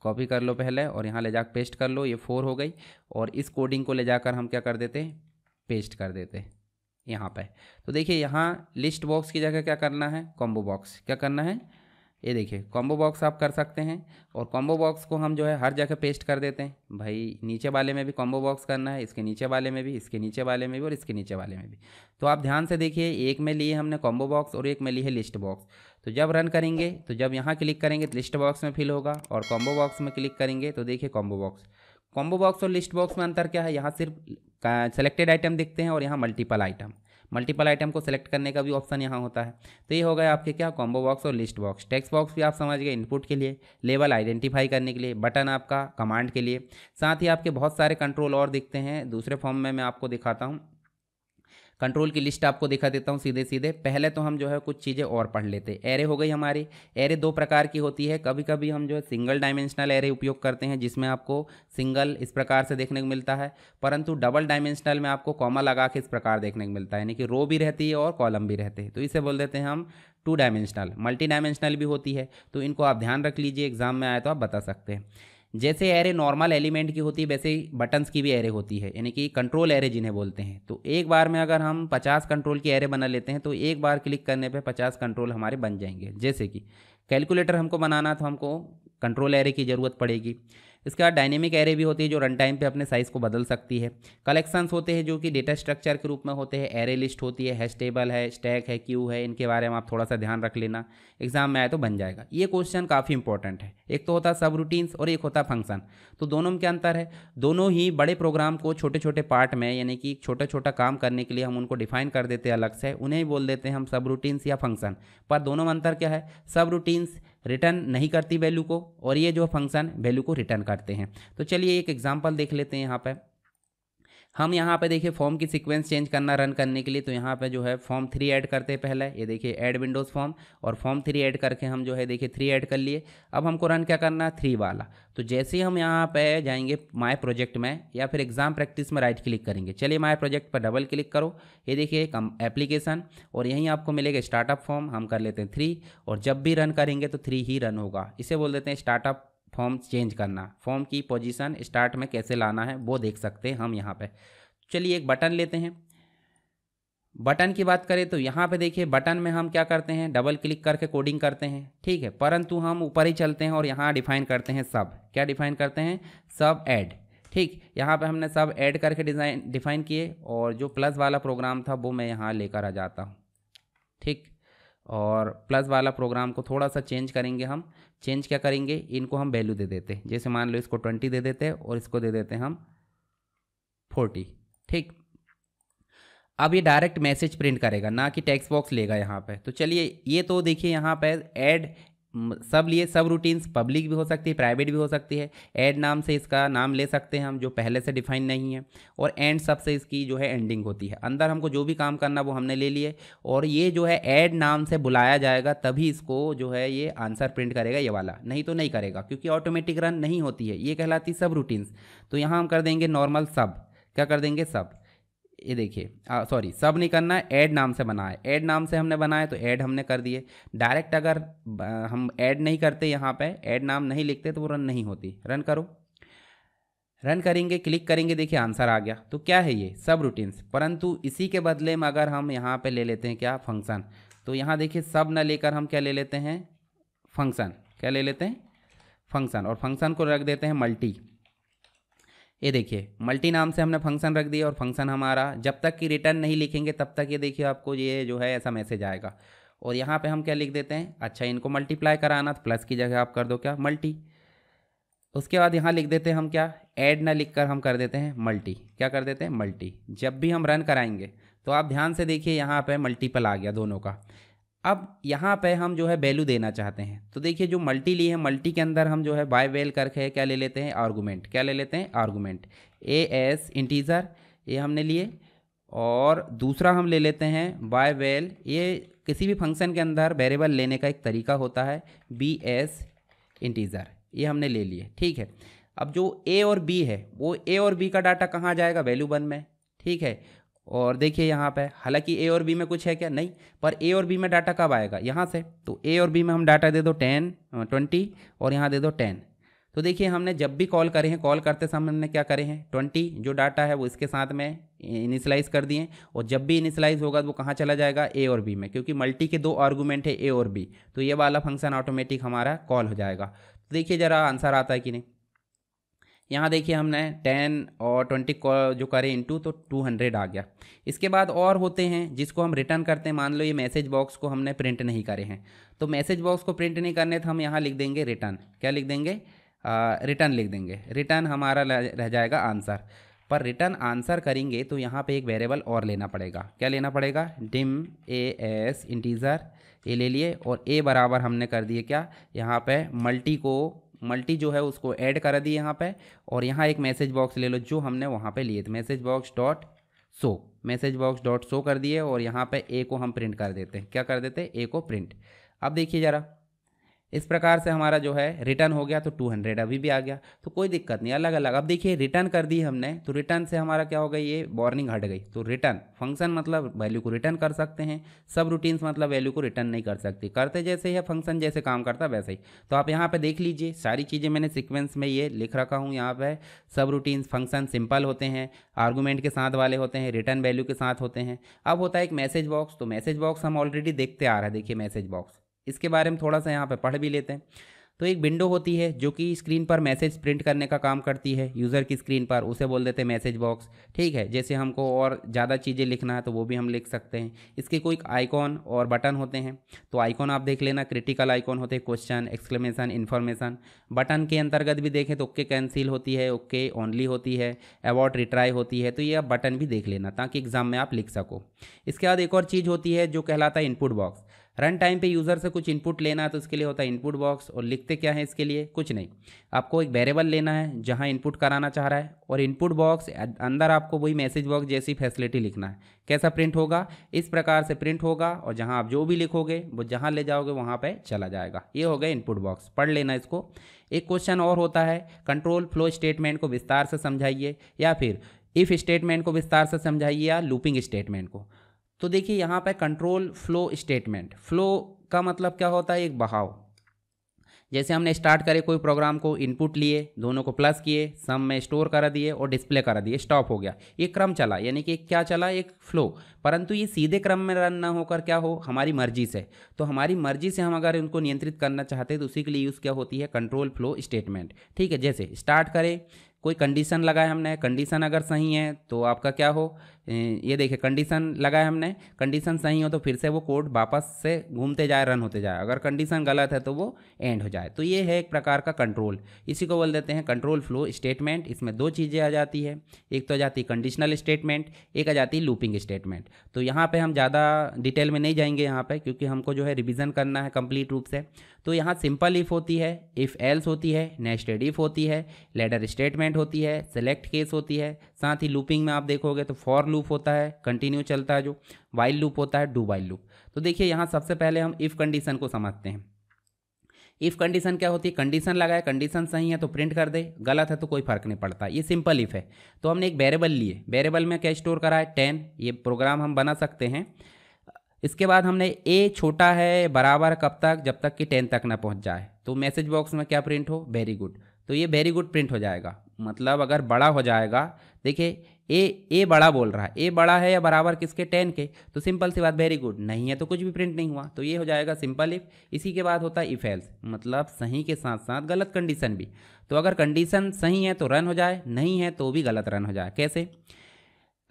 कॉपी कर लो पहले और यहाँ ले जाकर पेस्ट कर लो ये फोर हो गई और इस कोडिंग को ले जाकर हम क्या कर देते पेस्ट कर देते यहाँ पे तो देखिए यहाँ लिस्ट बॉक्स की जगह क्या करना है कॉम्बो बॉक्स क्या करना है ये देखिए कॉम्बो बॉक्स आप कर सकते हैं और कॉम्बो बॉक्स को हम जो है हर जगह पेस्ट कर देते हैं भाई नीचे वाले में भी कॉम्बो बॉक्स करना है इसके नीचे वाले में भी इसके नीचे वाले में भी और इसके नीचे वाले में भी तो आप ध्यान से देखिए एक में लिए हमने कॉम्बो बॉक्स और एक में लिए है लिस्ट बॉक्स तो जब रन करेंगे तो जब यहाँ क्लिक करेंगे तो लिस्ट बॉक्स में फिल होगा और कॉम्बो बॉक्स में क्लिक करेंगे तो देखिए कॉम्बो बॉक्स कॉम्बो बॉक्स और लिस्ट बॉक्स में अंतर क्या है यहाँ सिर्फ सेलेक्टेड आइटम देखते हैं और यहाँ मल्टीपल आइटम मल्टीपल आइटम को सेलेक्ट करने का भी ऑप्शन यहाँ होता है तो ये हो गया आपके क्या कॉम्बो बॉक्स और लिस्ट बॉक्स टेक्स्ट बॉक्स भी आप समझ गए इनपुट के लिए लेवल आइडेंटिफाई करने के लिए बटन आपका कमांड के लिए साथ ही आपके बहुत सारे कंट्रोल और दिखते हैं दूसरे फॉर्म में मैं आपको दिखाता हूँ कंट्रोल की लिस्ट आपको दिखा देता हूँ सीधे सीधे पहले तो हम जो है कुछ चीज़ें और पढ़ लेते एरे हो गई हमारी एरे दो प्रकार की होती है कभी कभी हम जो है सिंगल डायमेंशनल एरे उपयोग करते हैं जिसमें आपको सिंगल इस प्रकार से देखने को मिलता है परंतु डबल डायमेंशनल में आपको कॉमा लगा के इस प्रकार देखने को मिलता है यानी कि रो भी रहती है और कॉलम भी रहते हैं तो इसे बोल देते हैं हम टू डायमेंशनल मल्टी डायमेंशनल भी होती है तो इनको आप ध्यान रख लीजिए एग्जाम में आए तो आप बता सकते हैं जैसे एरे नॉर्मल एलिमेंट की होती है वैसे ही बटन्स की भी एरे होती है यानी कि कंट्रोल एरे जिन्हें बोलते हैं तो एक बार में अगर हम 50 कंट्रोल की एरे बना लेते हैं तो एक बार क्लिक करने पे 50 कंट्रोल हमारे बन जाएंगे जैसे कि कैलकुलेटर हमको बनाना तो हमको कंट्रोल एरे की ज़रूरत पड़ेगी इसके बाद डायनेमिक एरे भी होती है जो रन टाइम पे अपने साइज़ को बदल सकती है कलेक्शंस होते हैं जो कि डेटा स्ट्रक्चर के रूप में होते हैं एरे लिस्ट होती है हैश टेबल है स्टैक है क्यू है इनके बारे में आप थोड़ा सा ध्यान रख लेना एग्जाम में आए तो बन जाएगा ये क्वेश्चन काफ़ी इंपॉर्टेंट है एक तो होता है सब रूटीन्स और एक होता है फंक्शन तो दोनों में क्या अंतर है दोनों ही बड़े प्रोग्राम को छोटे छोटे पार्ट में यानी कि छोटा छोटा काम करने के लिए हम उनको डिफाइन कर देते हैं अलग से उन्हें ही बोल देते हैं हम सब रूटीन्स या फंक्शन पर दोनों में अंतर क्या है सब रूटीन्स रिटर्न नहीं करती वैल्यू को और ये जो फंक्शन वैल्यू को रिटर्न करते हैं तो चलिए एक एग्जाम्पल देख लेते हैं यहाँ पर हम यहाँ पे देखिए फॉर्म की सीक्वेंस चेंज करना रन करने के लिए तो यहाँ पे जो है फॉर्म थ्री ऐड करते हैं पहले ये देखिए ऐड विंडोज़ फॉर्म और फॉर्म थ्री ऐड करके हम जो है देखिए थ्री ऐड कर लिए अब हमको रन क्या करना है थ्री वाला तो जैसे ही हम यहाँ पे जाएंगे माय प्रोजेक्ट में या फिर एग्ज़ाम प्रैक्टिस में राइट क्लिक करेंगे चलिए माय प्रोजेक्ट पर डबल क्लिक करो ये देखिए एक एप्लीकेशन और यहीं आपको मिलेगा स्टार्टअप फॉर्म हम कर लेते हैं थ्री और जब भी रन करेंगे तो थ्री ही रन होगा इसे बोल देते हैं स्टार्टअप फॉर्म चेंज करना फॉर्म की पोजीशन स्टार्ट में कैसे लाना है वो देख सकते हैं हम यहाँ पे चलिए एक बटन लेते हैं बटन की बात करें तो यहाँ पे देखिए बटन में हम क्या करते हैं डबल क्लिक करके कोडिंग करते हैं ठीक है परंतु हम ऊपर ही चलते हैं और यहाँ डिफाइन करते हैं सब क्या डिफाइन करते हैं सब ऐड ठीक यहाँ पे हमने सब ऐड करके डिज़ाइन डिफाइन किए और जो प्लस वाला प्रोग्राम था वो मैं यहाँ लेकर आ जाता हूँ ठीक और प्लस वाला प्रोग्राम को थोड़ा सा चेंज करेंगे हम चेंज क्या करेंगे इनको हम वैल्यू दे देते हैं जैसे मान लो इसको ट्वेंटी दे देते हैं और इसको दे देते हैं हम फोर्टी ठीक अब ये डायरेक्ट मैसेज प्रिंट करेगा ना कि टेक्स्ट बॉक्स लेगा यहाँ पे तो चलिए ये तो देखिए यहाँ पे ऐड सब लिए सब रूटीन्स पब्लिक भी हो सकती है प्राइवेट भी हो सकती है एड नाम से इसका नाम ले सकते हैं हम जो पहले से डिफाइन नहीं है और एंड सब से इसकी जो है एंडिंग होती है अंदर हमको जो भी काम करना वो हमने ले लिए और ये जो है एड नाम से बुलाया जाएगा तभी इसको जो है ये आंसर प्रिंट करेगा ये वाला नहीं तो नहीं करेगा क्योंकि ऑटोमेटिक रन नहीं होती है ये कहलाती सब रूटीन्स तो यहाँ हम कर देंगे नॉर्मल सब क्या कर देंगे सब ये देखिए सॉरी सब नहीं करना है ऐड नाम से बना है ऐड नाम से हमने बनाया तो ऐड हमने कर दिए डायरेक्ट अगर हम ऐड नहीं करते यहाँ पे ऐड नाम नहीं लिखते तो वो रन नहीं होती रन करो रन करेंगे क्लिक करेंगे देखिए आंसर आ गया तो क्या है ये सब रूटीन्स परंतु इसी के बदले में अगर हम यहाँ पर ले लेते हैं क्या फंक्शन तो यहाँ देखिए सब न लेकर हम क्या ले लेते हैं फंक्शन क्या ले लेते हैं फंक्शन और फंक्शन को रख देते हैं मल्टी ये देखिए मल्टी नाम से हमने फंक्शन रख दिया और फंक्शन हमारा जब तक कि रिटर्न नहीं लिखेंगे तब तक ये देखिए आपको ये जो है ऐसा मैसेज आएगा और यहाँ पे हम क्या लिख देते हैं अच्छा इनको मल्टीप्लाई कराना तो प्लस की जगह आप कर दो क्या मल्टी उसके बाद यहाँ लिख देते हैं हम क्या ऐड ना लिख कर हम कर देते हैं मल्टी क्या कर देते हैं मल्टी जब भी हम रन कराएंगे तो आप ध्यान से देखिए यहाँ पे मल्टीपल आ गया दोनों का अब यहाँ पे हम जो है वैल्यू देना चाहते हैं तो देखिए जो मल्टी ली है मल्टी के अंदर हम जो है बाय वेल करके क्या ले लेते हैं आर्गूमेंट क्या ले लेते हैं आर्गूमेंट ए एस इंटीज़र ये हमने लिए और दूसरा हम ले लेते हैं बाय वेल ये किसी भी फंक्शन के अंदर वेरेबल लेने का एक तरीका होता है बी एस इंटीज़र ये हमने ले लिए ठीक है अब जो ए और बी है वो ए और बी का डाटा कहाँ जाएगा वैल्यू वन में ठीक है और देखिए यहाँ पे हालांकि ए और बी में कुछ है क्या नहीं पर ए और बी में डाटा कब आएगा यहाँ से तो ए और बी में हम डाटा दे दो टेन ट्वेंटी और यहाँ दे दो टेन तो देखिए हमने जब भी कॉल करे हैं कॉल करते समय हमने क्या करे हैं ट्वेंटी जो डाटा है वो इसके साथ में इनिशलाइज कर दिए और जब भी इनिशलाइज होगा तो वो कहाँ चला जाएगा ए और बी में क्योंकि मल्टी के दो आर्गूमेंट है ए और बी तो ये वाला फंक्शन ऑटोमेटिक हमारा कॉल हो जाएगा तो देखिए ज़रा आंसर आता है कि नहीं यहाँ देखिए हमने 10 और 20 जो करें इंटू तो 200 आ गया इसके बाद और होते हैं जिसको हम रिटर्न करते हैं मान लो ये मैसेज बॉक्स को हमने प्रिंट नहीं करे हैं तो मैसेज बॉक्स को प्रिंट नहीं करने तो हम यहाँ लिख देंगे रिटर्न क्या लिख देंगे रिटर्न लिख देंगे रिटर्न हमारा रह जाएगा आंसर पर रिटर्न आंसर करेंगे तो यहाँ पर एक वेरेबल और लेना पड़ेगा क्या लेना पड़ेगा डिम ए एस इंटीज़र ये ले लिए और ए बराबर हमने कर दिए क्या यहाँ पर मल्टी को मल्टी जो है उसको ऐड करा दी यहाँ पे और यहाँ एक मैसेज बॉक्स ले लो जो हमने वहाँ पे लिए थे message box dot show message box dot show कर दिए और यहाँ पे ए को हम प्रिंट कर देते हैं क्या कर देते हैं ए को प्रिंट अब देखिए ज़रा इस प्रकार से हमारा जो है रिटर्न हो गया तो 200 अभी भी आ गया तो कोई दिक्कत नहीं अलग अलग अब देखिए रिटर्न कर दी हमने तो रिटर्न से हमारा क्या हो गया ये वार्निंग हट गई तो रिटर्न फंक्शन मतलब वैल्यू को रिटर्न कर सकते हैं सब रूटीन्स मतलब वैल्यू को रिटर्न नहीं कर सकते करते जैसे ही फंक्शन जैसे काम करता वैसे ही तो आप यहाँ पर देख लीजिए सारी चीज़ें मैंने सिक्वेंस में ये लिख रखा हूँ यहाँ पर सब रूटीन्स फंक्शन सिंपल होते हैं आर्गूमेंट के साथ वाले होते हैं रिटर्न वैल्यू के साथ होते हैं अब होता है एक मैसेज बॉक्स तो मैसेज बॉक्स हम ऑलरेडी देखते आ रहा है देखिए मैसेज बॉक्स इसके बारे में थोड़ा सा यहाँ पर पढ़ भी लेते हैं तो एक विंडो होती है जो कि स्क्रीन पर मैसेज प्रिंट करने का काम करती है यूज़र की स्क्रीन पर उसे बोल देते हैं मैसेज बॉक्स ठीक है जैसे हमको और ज़्यादा चीज़ें लिखना है तो वो भी हम लिख सकते हैं इसके कोई आइकॉन और बटन होते हैं तो आइकॉन आप देख लेना क्रिटिकल आइकॉन होते हैं क्वेश्चन एक्सक्लेमेशन इन्फॉर्मेशन बटन के अंतर्गत भी देखें तो ओके कैंसिल होती है ओके ओनली होती है अवॉर्ड रिट्राई होती है तो ये आप बटन भी देख लेना ताकि एग्ज़ाम में आप लिख सको इसके बाद एक और चीज़ होती है जो कहलाता है इनपुट बॉक्स रन टाइम पे यूज़र से कुछ इनपुट लेना है तो इसके लिए होता है इनपुट बॉक्स और लिखते क्या है इसके लिए कुछ नहीं आपको एक वेरेबल लेना है जहाँ इनपुट कराना चाह रहा है और इनपुट बॉक्स अं-, अंदर आपको वही मैसेज बॉक्स जैसी फैसिलिटी लिखना है कैसा प्रिंट होगा इस प्रकार से प्रिंट होगा और जहाँ आप जो भी लिखोगे वो जहाँ ले जाओगे वहाँ पर चला जाएगा ये हो गया इनपुट बॉक्स पढ़ लेना इसको एक क्वेश्चन और होता है कंट्रोल फ्लो स्टेटमेंट को विस्तार से समझाइए या फिर इफ़ स्टेटमेंट को विस्तार से समझाइए या लूपिंग स्टेटमेंट को तो देखिए यहाँ पर कंट्रोल फ्लो स्टेटमेंट फ्लो का मतलब क्या होता है एक बहाव जैसे हमने स्टार्ट करे कोई प्रोग्राम को इनपुट लिए दोनों को प्लस किए सम में स्टोर करा दिए और डिस्प्ले करा दिए स्टॉप हो गया ये क्रम चला यानी कि क्या चला एक फ्लो परंतु ये सीधे क्रम में रन ना होकर क्या हो हमारी मर्जी से तो हमारी मर्जी से हम अगर उनको नियंत्रित करना चाहते हैं तो उसी के लिए यूज़ क्या होती है कंट्रोल फ्लो स्टेटमेंट ठीक है जैसे स्टार्ट करें कोई कंडीशन लगाए हमने कंडीशन अगर सही है तो आपका क्या हो ये देखिए कंडीशन लगाए हमने कंडीशन सही हो तो फिर से वो कोड वापस से घूमते जाए रन होते जाए अगर कंडीशन गलत है तो वो एंड हो जाए तो ये है एक प्रकार का कंट्रोल इसी को बोल देते हैं कंट्रोल फ्लो स्टेटमेंट इसमें दो चीज़ें आ जाती है एक तो आ जाती है कंडीशनल स्टेटमेंट एक आ जाती है लूपिंग स्टेटमेंट तो यहाँ पर हम ज़्यादा डिटेल में नहीं जाएंगे यहाँ पर क्योंकि हमको जो है रिविज़न करना है कम्प्लीट रूप से तो यहाँ सिंपल इफ़ होती है इफ़ एल्स होती है नेस्टेड इफ़ होती है लेडर स्टेटमेंट होती है सेलेक्ट केस होती है साथ ही लूपिंग में आप देखोगे तो फॉर लूप होता है कंटिन्यू चलता है जो वाइल लूप होता है डू वाइल लूप तो देखिए यहाँ सबसे पहले हम इफ़ कंडीशन को समझते हैं इफ़ कंडीशन क्या होती है कंडीशन लगाए कंडीशन सही है तो प्रिंट कर दे गलत है तो कोई फर्क नहीं पड़ता ये सिंपल इफ़ है तो हमने एक वेरेबल लिए वेरेबल में क्या स्टोर करा है टेन ये प्रोग्राम हम बना सकते हैं इसके बाद हमने ए छोटा है बराबर कब तक जब तक कि टेन तक ना पहुंच जाए तो मैसेज बॉक्स में क्या प्रिंट हो वेरी गुड तो ये वेरी गुड प्रिंट हो जाएगा मतलब अगर बड़ा हो जाएगा देखिए ए ए बड़ा बोल रहा है ए बड़ा है या बराबर किसके टेन के तो सिंपल सी बात वेरी गुड नहीं है तो कुछ भी प्रिंट नहीं हुआ तो ये हो जाएगा सिंपल इफ इसी के बाद होता है इफ एल्स मतलब सही के साथ साथ गलत कंडीशन भी तो अगर कंडीशन सही है तो रन हो जाए नहीं है तो भी गलत रन हो जाए कैसे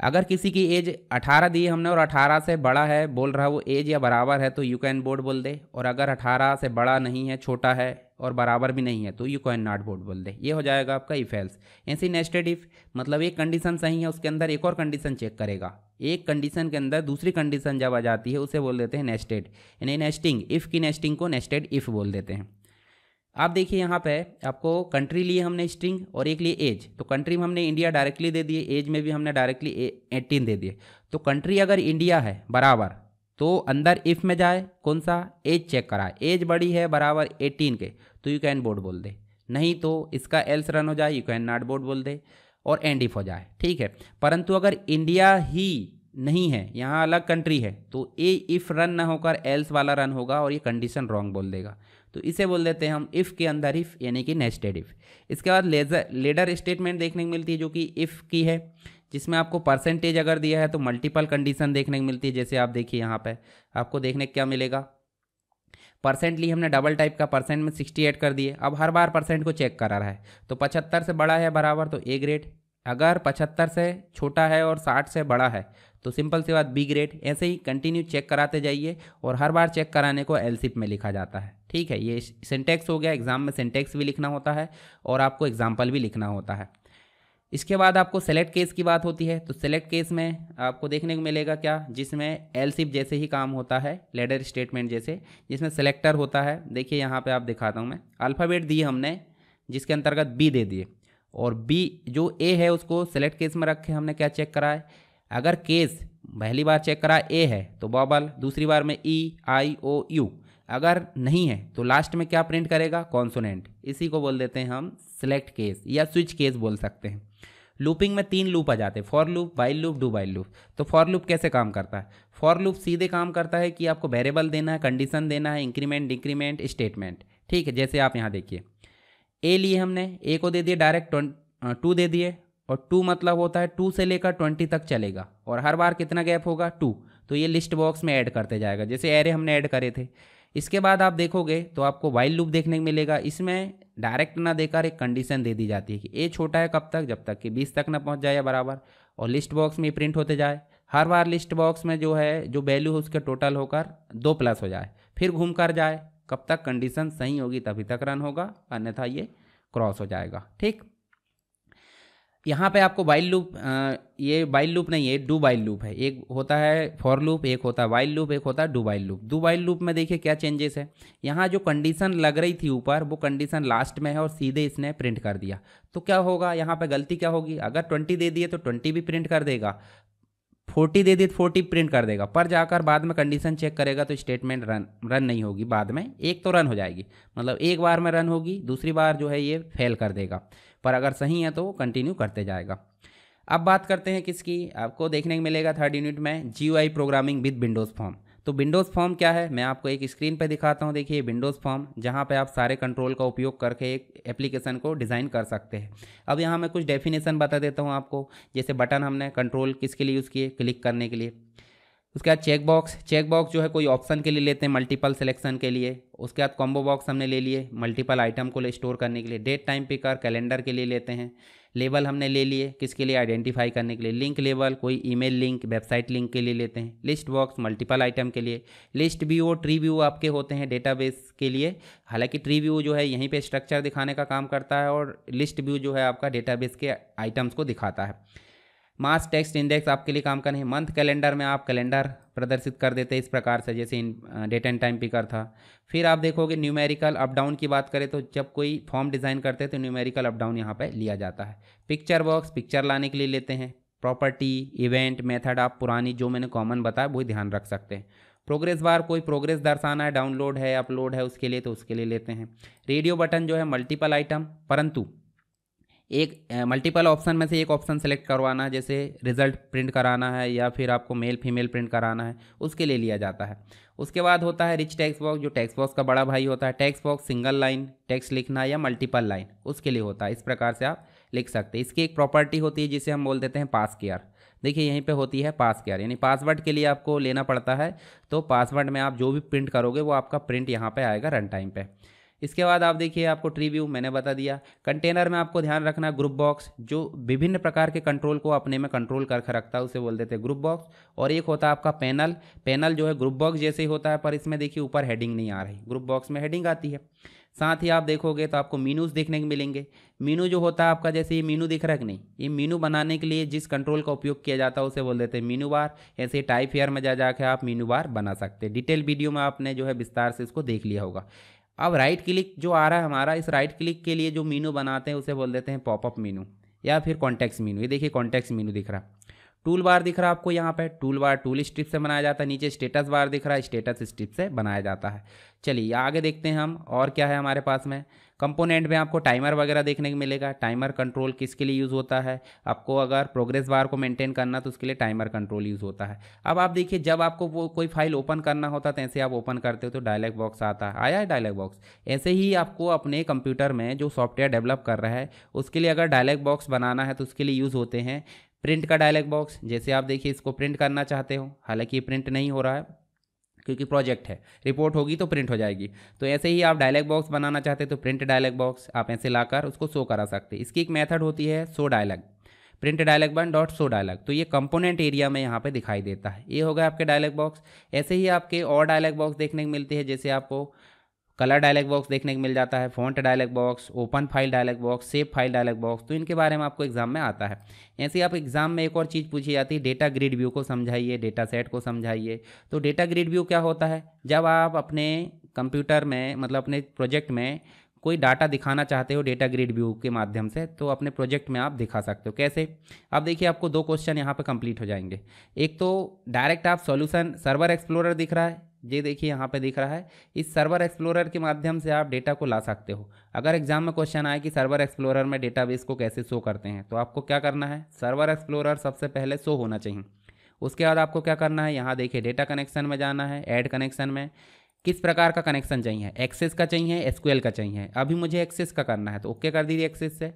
अगर किसी की एज 18 दी हमने और 18 से बड़ा है बोल रहा है वो एज या बराबर है तो यू कैन बोर्ड बोल दे और अगर 18 से बड़ा नहीं है छोटा है और बराबर भी नहीं है तो यू कैन नॉट वोट बोल दे ये हो जाएगा आपका इफ़ेल्स एल्स ऐसी नेस्टेड इफ मतलब एक कंडीशन सही है उसके अंदर एक और कंडीशन चेक करेगा एक कंडीशन के अंदर दूसरी कंडीशन जब आ जाती है उसे बोल देते हैं नेस्टेड यानी नेस्टिंग इफ़ की नेस्टिंग को नेस्टेड इफ़ बोल देते हैं आप देखिए यहाँ पे आपको कंट्री लिए हमने स्ट्रिंग और एक लिए एज तो कंट्री में हमने इंडिया डायरेक्टली दे दिए एज में भी हमने डायरेक्टली एटीन दे दिए तो कंट्री अगर इंडिया है बराबर तो अंदर इफ में जाए कौन सा एज चेक करा एज बड़ी है बराबर 18 के तो यू कैन बोर्ड बोल दे नहीं तो इसका एल्स रन हो जाए यू कैन नॉट बोर्ड बोल दे और एंड इफ हो जाए ठीक है परंतु अगर इंडिया ही नहीं है यहाँ अलग कंट्री है तो ए इफ़ रन ना होकर एल्स वाला रन होगा और ये कंडीशन रॉन्ग बोल देगा तो इसे बोल देते हैं हम इफ़ के अंदर इफ़ यानी कि नेस्टेड इफ़ इसके बाद लेजर लेडर स्टेटमेंट देखने को मिलती है जो कि इफ़ की है जिसमें आपको परसेंटेज अगर दिया है तो मल्टीपल कंडीशन देखने को मिलती है जैसे आप देखिए यहाँ पर आपको देखने क्या मिलेगा परसेंट ली हमने डबल टाइप का परसेंट में सिक्सटी एट कर दिए अब हर बार परसेंट को चेक करा रहा है तो पचहत्तर से बड़ा है बराबर तो ए ग्रेड अगर पचहत्तर से छोटा है और साठ से बड़ा है तो सिंपल सी बात बी ग्रेड ऐसे ही कंटिन्यू चेक कराते जाइए और हर बार चेक कराने को एलसिप में लिखा जाता है ठीक है ये सिंटेक्स हो गया एग्ज़ाम में सिंटेक्स भी लिखना होता है और आपको एग्जाम्पल भी लिखना होता है इसके बाद आपको सेलेक्ट केस की बात होती है तो सेलेक्ट केस में आपको देखने को मिलेगा क्या जिसमें सिप जैसे ही काम होता है लेडर स्टेटमेंट जैसे जिसमें सेलेक्टर होता है देखिए यहाँ पे आप दिखाता हूँ मैं अल्फ़ाबेट दिए हमने जिसके अंतर्गत बी दे दिए और बी जो ए है उसको सेलेक्ट केस में रखे हमने क्या चेक करा है अगर केस पहली बार चेक करा ए है तो बॉबल दूसरी बार में ई आई ओ यू अगर नहीं है तो लास्ट में क्या प्रिंट करेगा कॉन्सोनेंट इसी को बोल देते हैं हम सेलेक्ट केस या स्विच केस बोल सकते हैं लूपिंग में तीन लूप आ जाते हैं for loop while loop do while loop तो फॉर लूप कैसे काम करता है फॉर लूप सीधे काम करता है कि आपको वेरेबल देना है कंडीशन देना है इंक्रीमेंट डिक्रीमेंट स्टेटमेंट ठीक है जैसे आप यहाँ देखिए ए लिए हमने ए को दे दिए डायरेक्ट टू दे दिए और टू मतलब होता है टू से लेकर ट्वेंटी तक चलेगा और हर बार कितना गैप होगा टू तो ये लिस्ट बॉक्स में ऐड करते जाएगा जैसे एरे हमने ऐड करे थे इसके बाद आप देखोगे तो आपको वाइल्ड लूप देखने को मिलेगा इसमें डायरेक्ट ना देकर एक कंडीशन दे दी जाती है कि ए छोटा है कब तक जब तक कि बीस तक ना पहुंच जाए बराबर और लिस्ट बॉक्स में प्रिंट होते जाए हर बार लिस्ट बॉक्स में जो है जो वैल्यू है उसके टोटल होकर दो प्लस हो जाए फिर घूम कर जाए कब तक कंडीशन सही होगी तभी तक रन होगा अन्यथा ये क्रॉस हो जाएगा ठीक यहाँ पे आपको वाइल लूप ये वाइल लूप नहीं है डू वाइल लूप है एक होता है फॉर लूप एक होता है वाइल लूप एक होता है do while loop do while loop में देखिए क्या चेंजेस है यहाँ जो कंडीशन लग रही थी ऊपर वो कंडीशन लास्ट में है और सीधे इसने प्रिंट कर दिया तो क्या होगा यहाँ पर गलती क्या होगी अगर ट्वेंटी दे दिए तो ट्वेंटी भी प्रिंट कर देगा फोर्टी दे दिए तो फोर्टी प्रिंट कर देगा पर जाकर बाद में कंडीशन चेक करेगा तो स्टेटमेंट रन रन नहीं होगी बाद में एक तो रन हो जाएगी मतलब एक बार में रन होगी दूसरी बार जो है ये फेल कर देगा पर अगर सही है तो वो कंटिन्यू करते जाएगा अब बात करते हैं किसकी आपको देखने को मिलेगा थर्ड यूनिट में जी प्रोग्रामिंग विद विंडोज़ फॉर्म तो विंडोज़ फॉर्म क्या है मैं आपको एक स्क्रीन पर दिखाता हूँ देखिए विंडोज़ फॉर्म जहाँ पे आप सारे कंट्रोल का उपयोग करके एक एप्लीकेशन को डिज़ाइन कर सकते हैं अब यहाँ मैं कुछ डेफिनेशन बता देता हूँ आपको जैसे बटन हमने कंट्रोल किसके लिए यूज़ किए क्लिक करने के लिए उसके बाद चेक बॉक्स चेक बॉक्स जो है कोई ऑप्शन के लिए लेते हैं मल्टीपल सिलेक्शन के लिए उसके बाद कॉम्बो बॉक्स हमने ले लिए मल्टीपल आइटम को स्टोर करने के लिए डेट टाइम पिकर कैलेंडर के लिए लेते हैं लेबल हमने ले लिए किसके लिए आइडेंटिफाई करने के लिए लिंक लेबल कोई ईमेल लिंक वेबसाइट लिंक के लिए लेते हैं लिस्ट बॉक्स मल्टीपल आइटम के लिए लिस्ट व्यू ट्री व्यू आपके होते हैं डेटाबेस के लिए हालांकि ट्री व्यू जो है यहीं पे स्ट्रक्चर दिखाने का काम करता है और लिस्ट व्यू जो है आपका डेटाबेस के आइटम्स को दिखाता है मास टेक्स्ट इंडेक्स आपके लिए काम करना है मंथ कैलेंडर में आप कैलेंडर प्रदर्शित कर देते हैं इस प्रकार से जैसे इन डेट एंड टाइम पिकर था फिर आप देखोगे न्यूमेरिकल अप डाउन की बात करें तो जब कोई फॉर्म डिज़ाइन करते हैं तो न्यूमेरिकल अप डाउन यहाँ पर लिया जाता है पिक्चर बॉक्स पिक्चर लाने के लिए लेते हैं प्रॉपर्टी इवेंट मेथड आप पुरानी जो मैंने कॉमन बताया वही ध्यान रख सकते हैं प्रोग्रेस बार कोई प्रोग्रेस दर्शाना है डाउनलोड है अपलोड है उसके लिए तो उसके लिए लेते हैं रेडियो बटन जो है मल्टीपल आइटम परंतु एक मल्टीपल ऑप्शन में से एक ऑप्शन सेलेक्ट करवाना है जैसे रिजल्ट प्रिंट कराना है या फिर आपको मेल फीमेल प्रिंट कराना है उसके लिए लिया जाता है उसके बाद होता है रिच टेक्स्ट बॉक्स जो टेक्स्ट बॉक्स का बड़ा भाई होता है text box single line text लिखना या मल्टीपल लाइन उसके लिए होता है इस प्रकार से आप लिख सकते हैं इसकी एक प्रॉपर्टी होती है जिसे हम बोल देते हैं पास केयर देखिए यहीं पे होती है पास केयर यानी पासवर्ड के लिए आपको लेना पड़ता है तो पासवर्ड में आप जो भी प्रिंट करोगे वो आपका प्रिंट यहाँ पे आएगा रन टाइम पे इसके बाद आप देखिए आपको ट्री व्यू मैंने बता दिया कंटेनर में आपको ध्यान रखना ग्रुप बॉक्स जो विभिन्न प्रकार के कंट्रोल को अपने में कंट्रोल करके रखता है उसे बोल देते हैं ग्रुप बॉक्स और एक होता है आपका पैनल पैनल जो है ग्रुप बॉक्स जैसे ही होता है पर इसमें देखिए ऊपर हेडिंग नहीं आ रही ग्रुप बॉक्स में हेडिंग आती है साथ ही आप देखोगे तो आपको मीनूज देखने को मिलेंगे मीनू जो होता है आपका जैसे ये मीनू दिख रहा है कि नहीं ये मीनू बनाने के लिए जिस कंट्रोल का उपयोग किया जाता है उसे बोल देते हैं मीनू बार ऐसे टाइप हेयर में जा जाकर आप मीनू बार बना सकते हैं डिटेल वीडियो में आपने जो है विस्तार से इसको देख लिया होगा अब राइट क्लिक जो आ रहा है हमारा इस राइट क्लिक के लिए जो मीनू बनाते हैं उसे बोल देते हैं पॉपअप मीनू या फिर कॉन्टेक्स मीनू ये देखिए कॉन्टेक्स मीनू दिख रहा टूल बार दिख रहा आपको यहाँ पर टूल बार टूल स्ट्रिप से बनाया जाता है नीचे स्टेटस बार दिख रहा है स्टेटस स्ट्रिप से बनाया जाता है चलिए आगे देखते हैं हम और क्या है हमारे पास में कंपोनेंट में आपको टाइमर वगैरह देखने को मिलेगा टाइमर कंट्रोल किसके लिए यूज़ होता है आपको अगर प्रोग्रेस बार को मेंटेन करना तो उसके लिए टाइमर कंट्रोल यूज़ होता है अब आप देखिए जब आपको वो कोई फाइल ओपन करना होता है तो ऐसे आप ओपन करते हो तो डायलॉग बॉक्स आता है आया है डायलॉग बॉक्स ऐसे ही आपको अपने कंप्यूटर में जो सॉफ्टवेयर डेवलप कर रहा है उसके लिए अगर डायलॉग बॉक्स बनाना है तो उसके लिए यूज़ होते हैं प्रिंट का डायलॉग बॉक्स जैसे आप देखिए इसको प्रिंट करना चाहते हो हालांकि ये प्रिंट नहीं हो रहा है क्योंकि प्रोजेक्ट है रिपोर्ट होगी तो प्रिंट हो जाएगी तो ऐसे ही आप डायलॉग बॉक्स बनाना चाहते हैं तो प्रिंट डायलॉग बॉक्स आप ऐसे लाकर उसको शो करा सकते हैं इसकी एक मेथड होती है show dialog print dialog one dot show dialog तो ये कंपोनेंट एरिया में यहाँ पे दिखाई देता है ये होगा आपके डायलॉग बॉक्स ऐसे ही आपके और डायलॉग बॉक्स देखने को मिलते हैं जैसे आपको कलर डायलॉग बॉक्स देखने को मिल जाता है font dialog box open file dialog box save file dialog box तो इनके बारे में आपको एग्जाम में आता है ऐसे आप एग्जाम में एक और चीज़ पूछी जाती है डेटा ग्रिड व्यू को समझाइए डेटा सेट को समझाइए तो डेटा ग्रिड व्यू क्या होता है जब आप अपने कंप्यूटर में मतलब अपने प्रोजेक्ट में कोई डाटा दिखाना चाहते हो डेटा ग्रिड व्यू के माध्यम से तो अपने प्रोजेक्ट में आप दिखा सकते हो कैसे अब देखिए आपको दो क्वेश्चन यहाँ पे कंप्लीट हो जाएंगे एक तो डायरेक्ट आप सॉल्यूशन सर्वर एक्सप्लोरर दिख रहा है ये देखिए यहाँ पे दिख रहा है इस सर्वर एक्सप्लोरर के माध्यम से आप डेटा को ला सकते हो अगर एग्जाम में क्वेश्चन आए कि सर्वर एक्सप्लोरर में डेटाबेस को कैसे शो करते हैं तो आपको क्या करना है सर्वर एक्सप्लोरर सबसे पहले शो होना चाहिए उसके बाद आपको क्या करना है यहाँ देखिए डेटा कनेक्शन में जाना है एड कनेक्शन में किस प्रकार का कनेक्शन चाहिए एक्सेस का चाहिए एसक्यूएल का चाहिए अभी मुझे एक्सेस का करना है तो ओके कर दीजिए एक्सेस से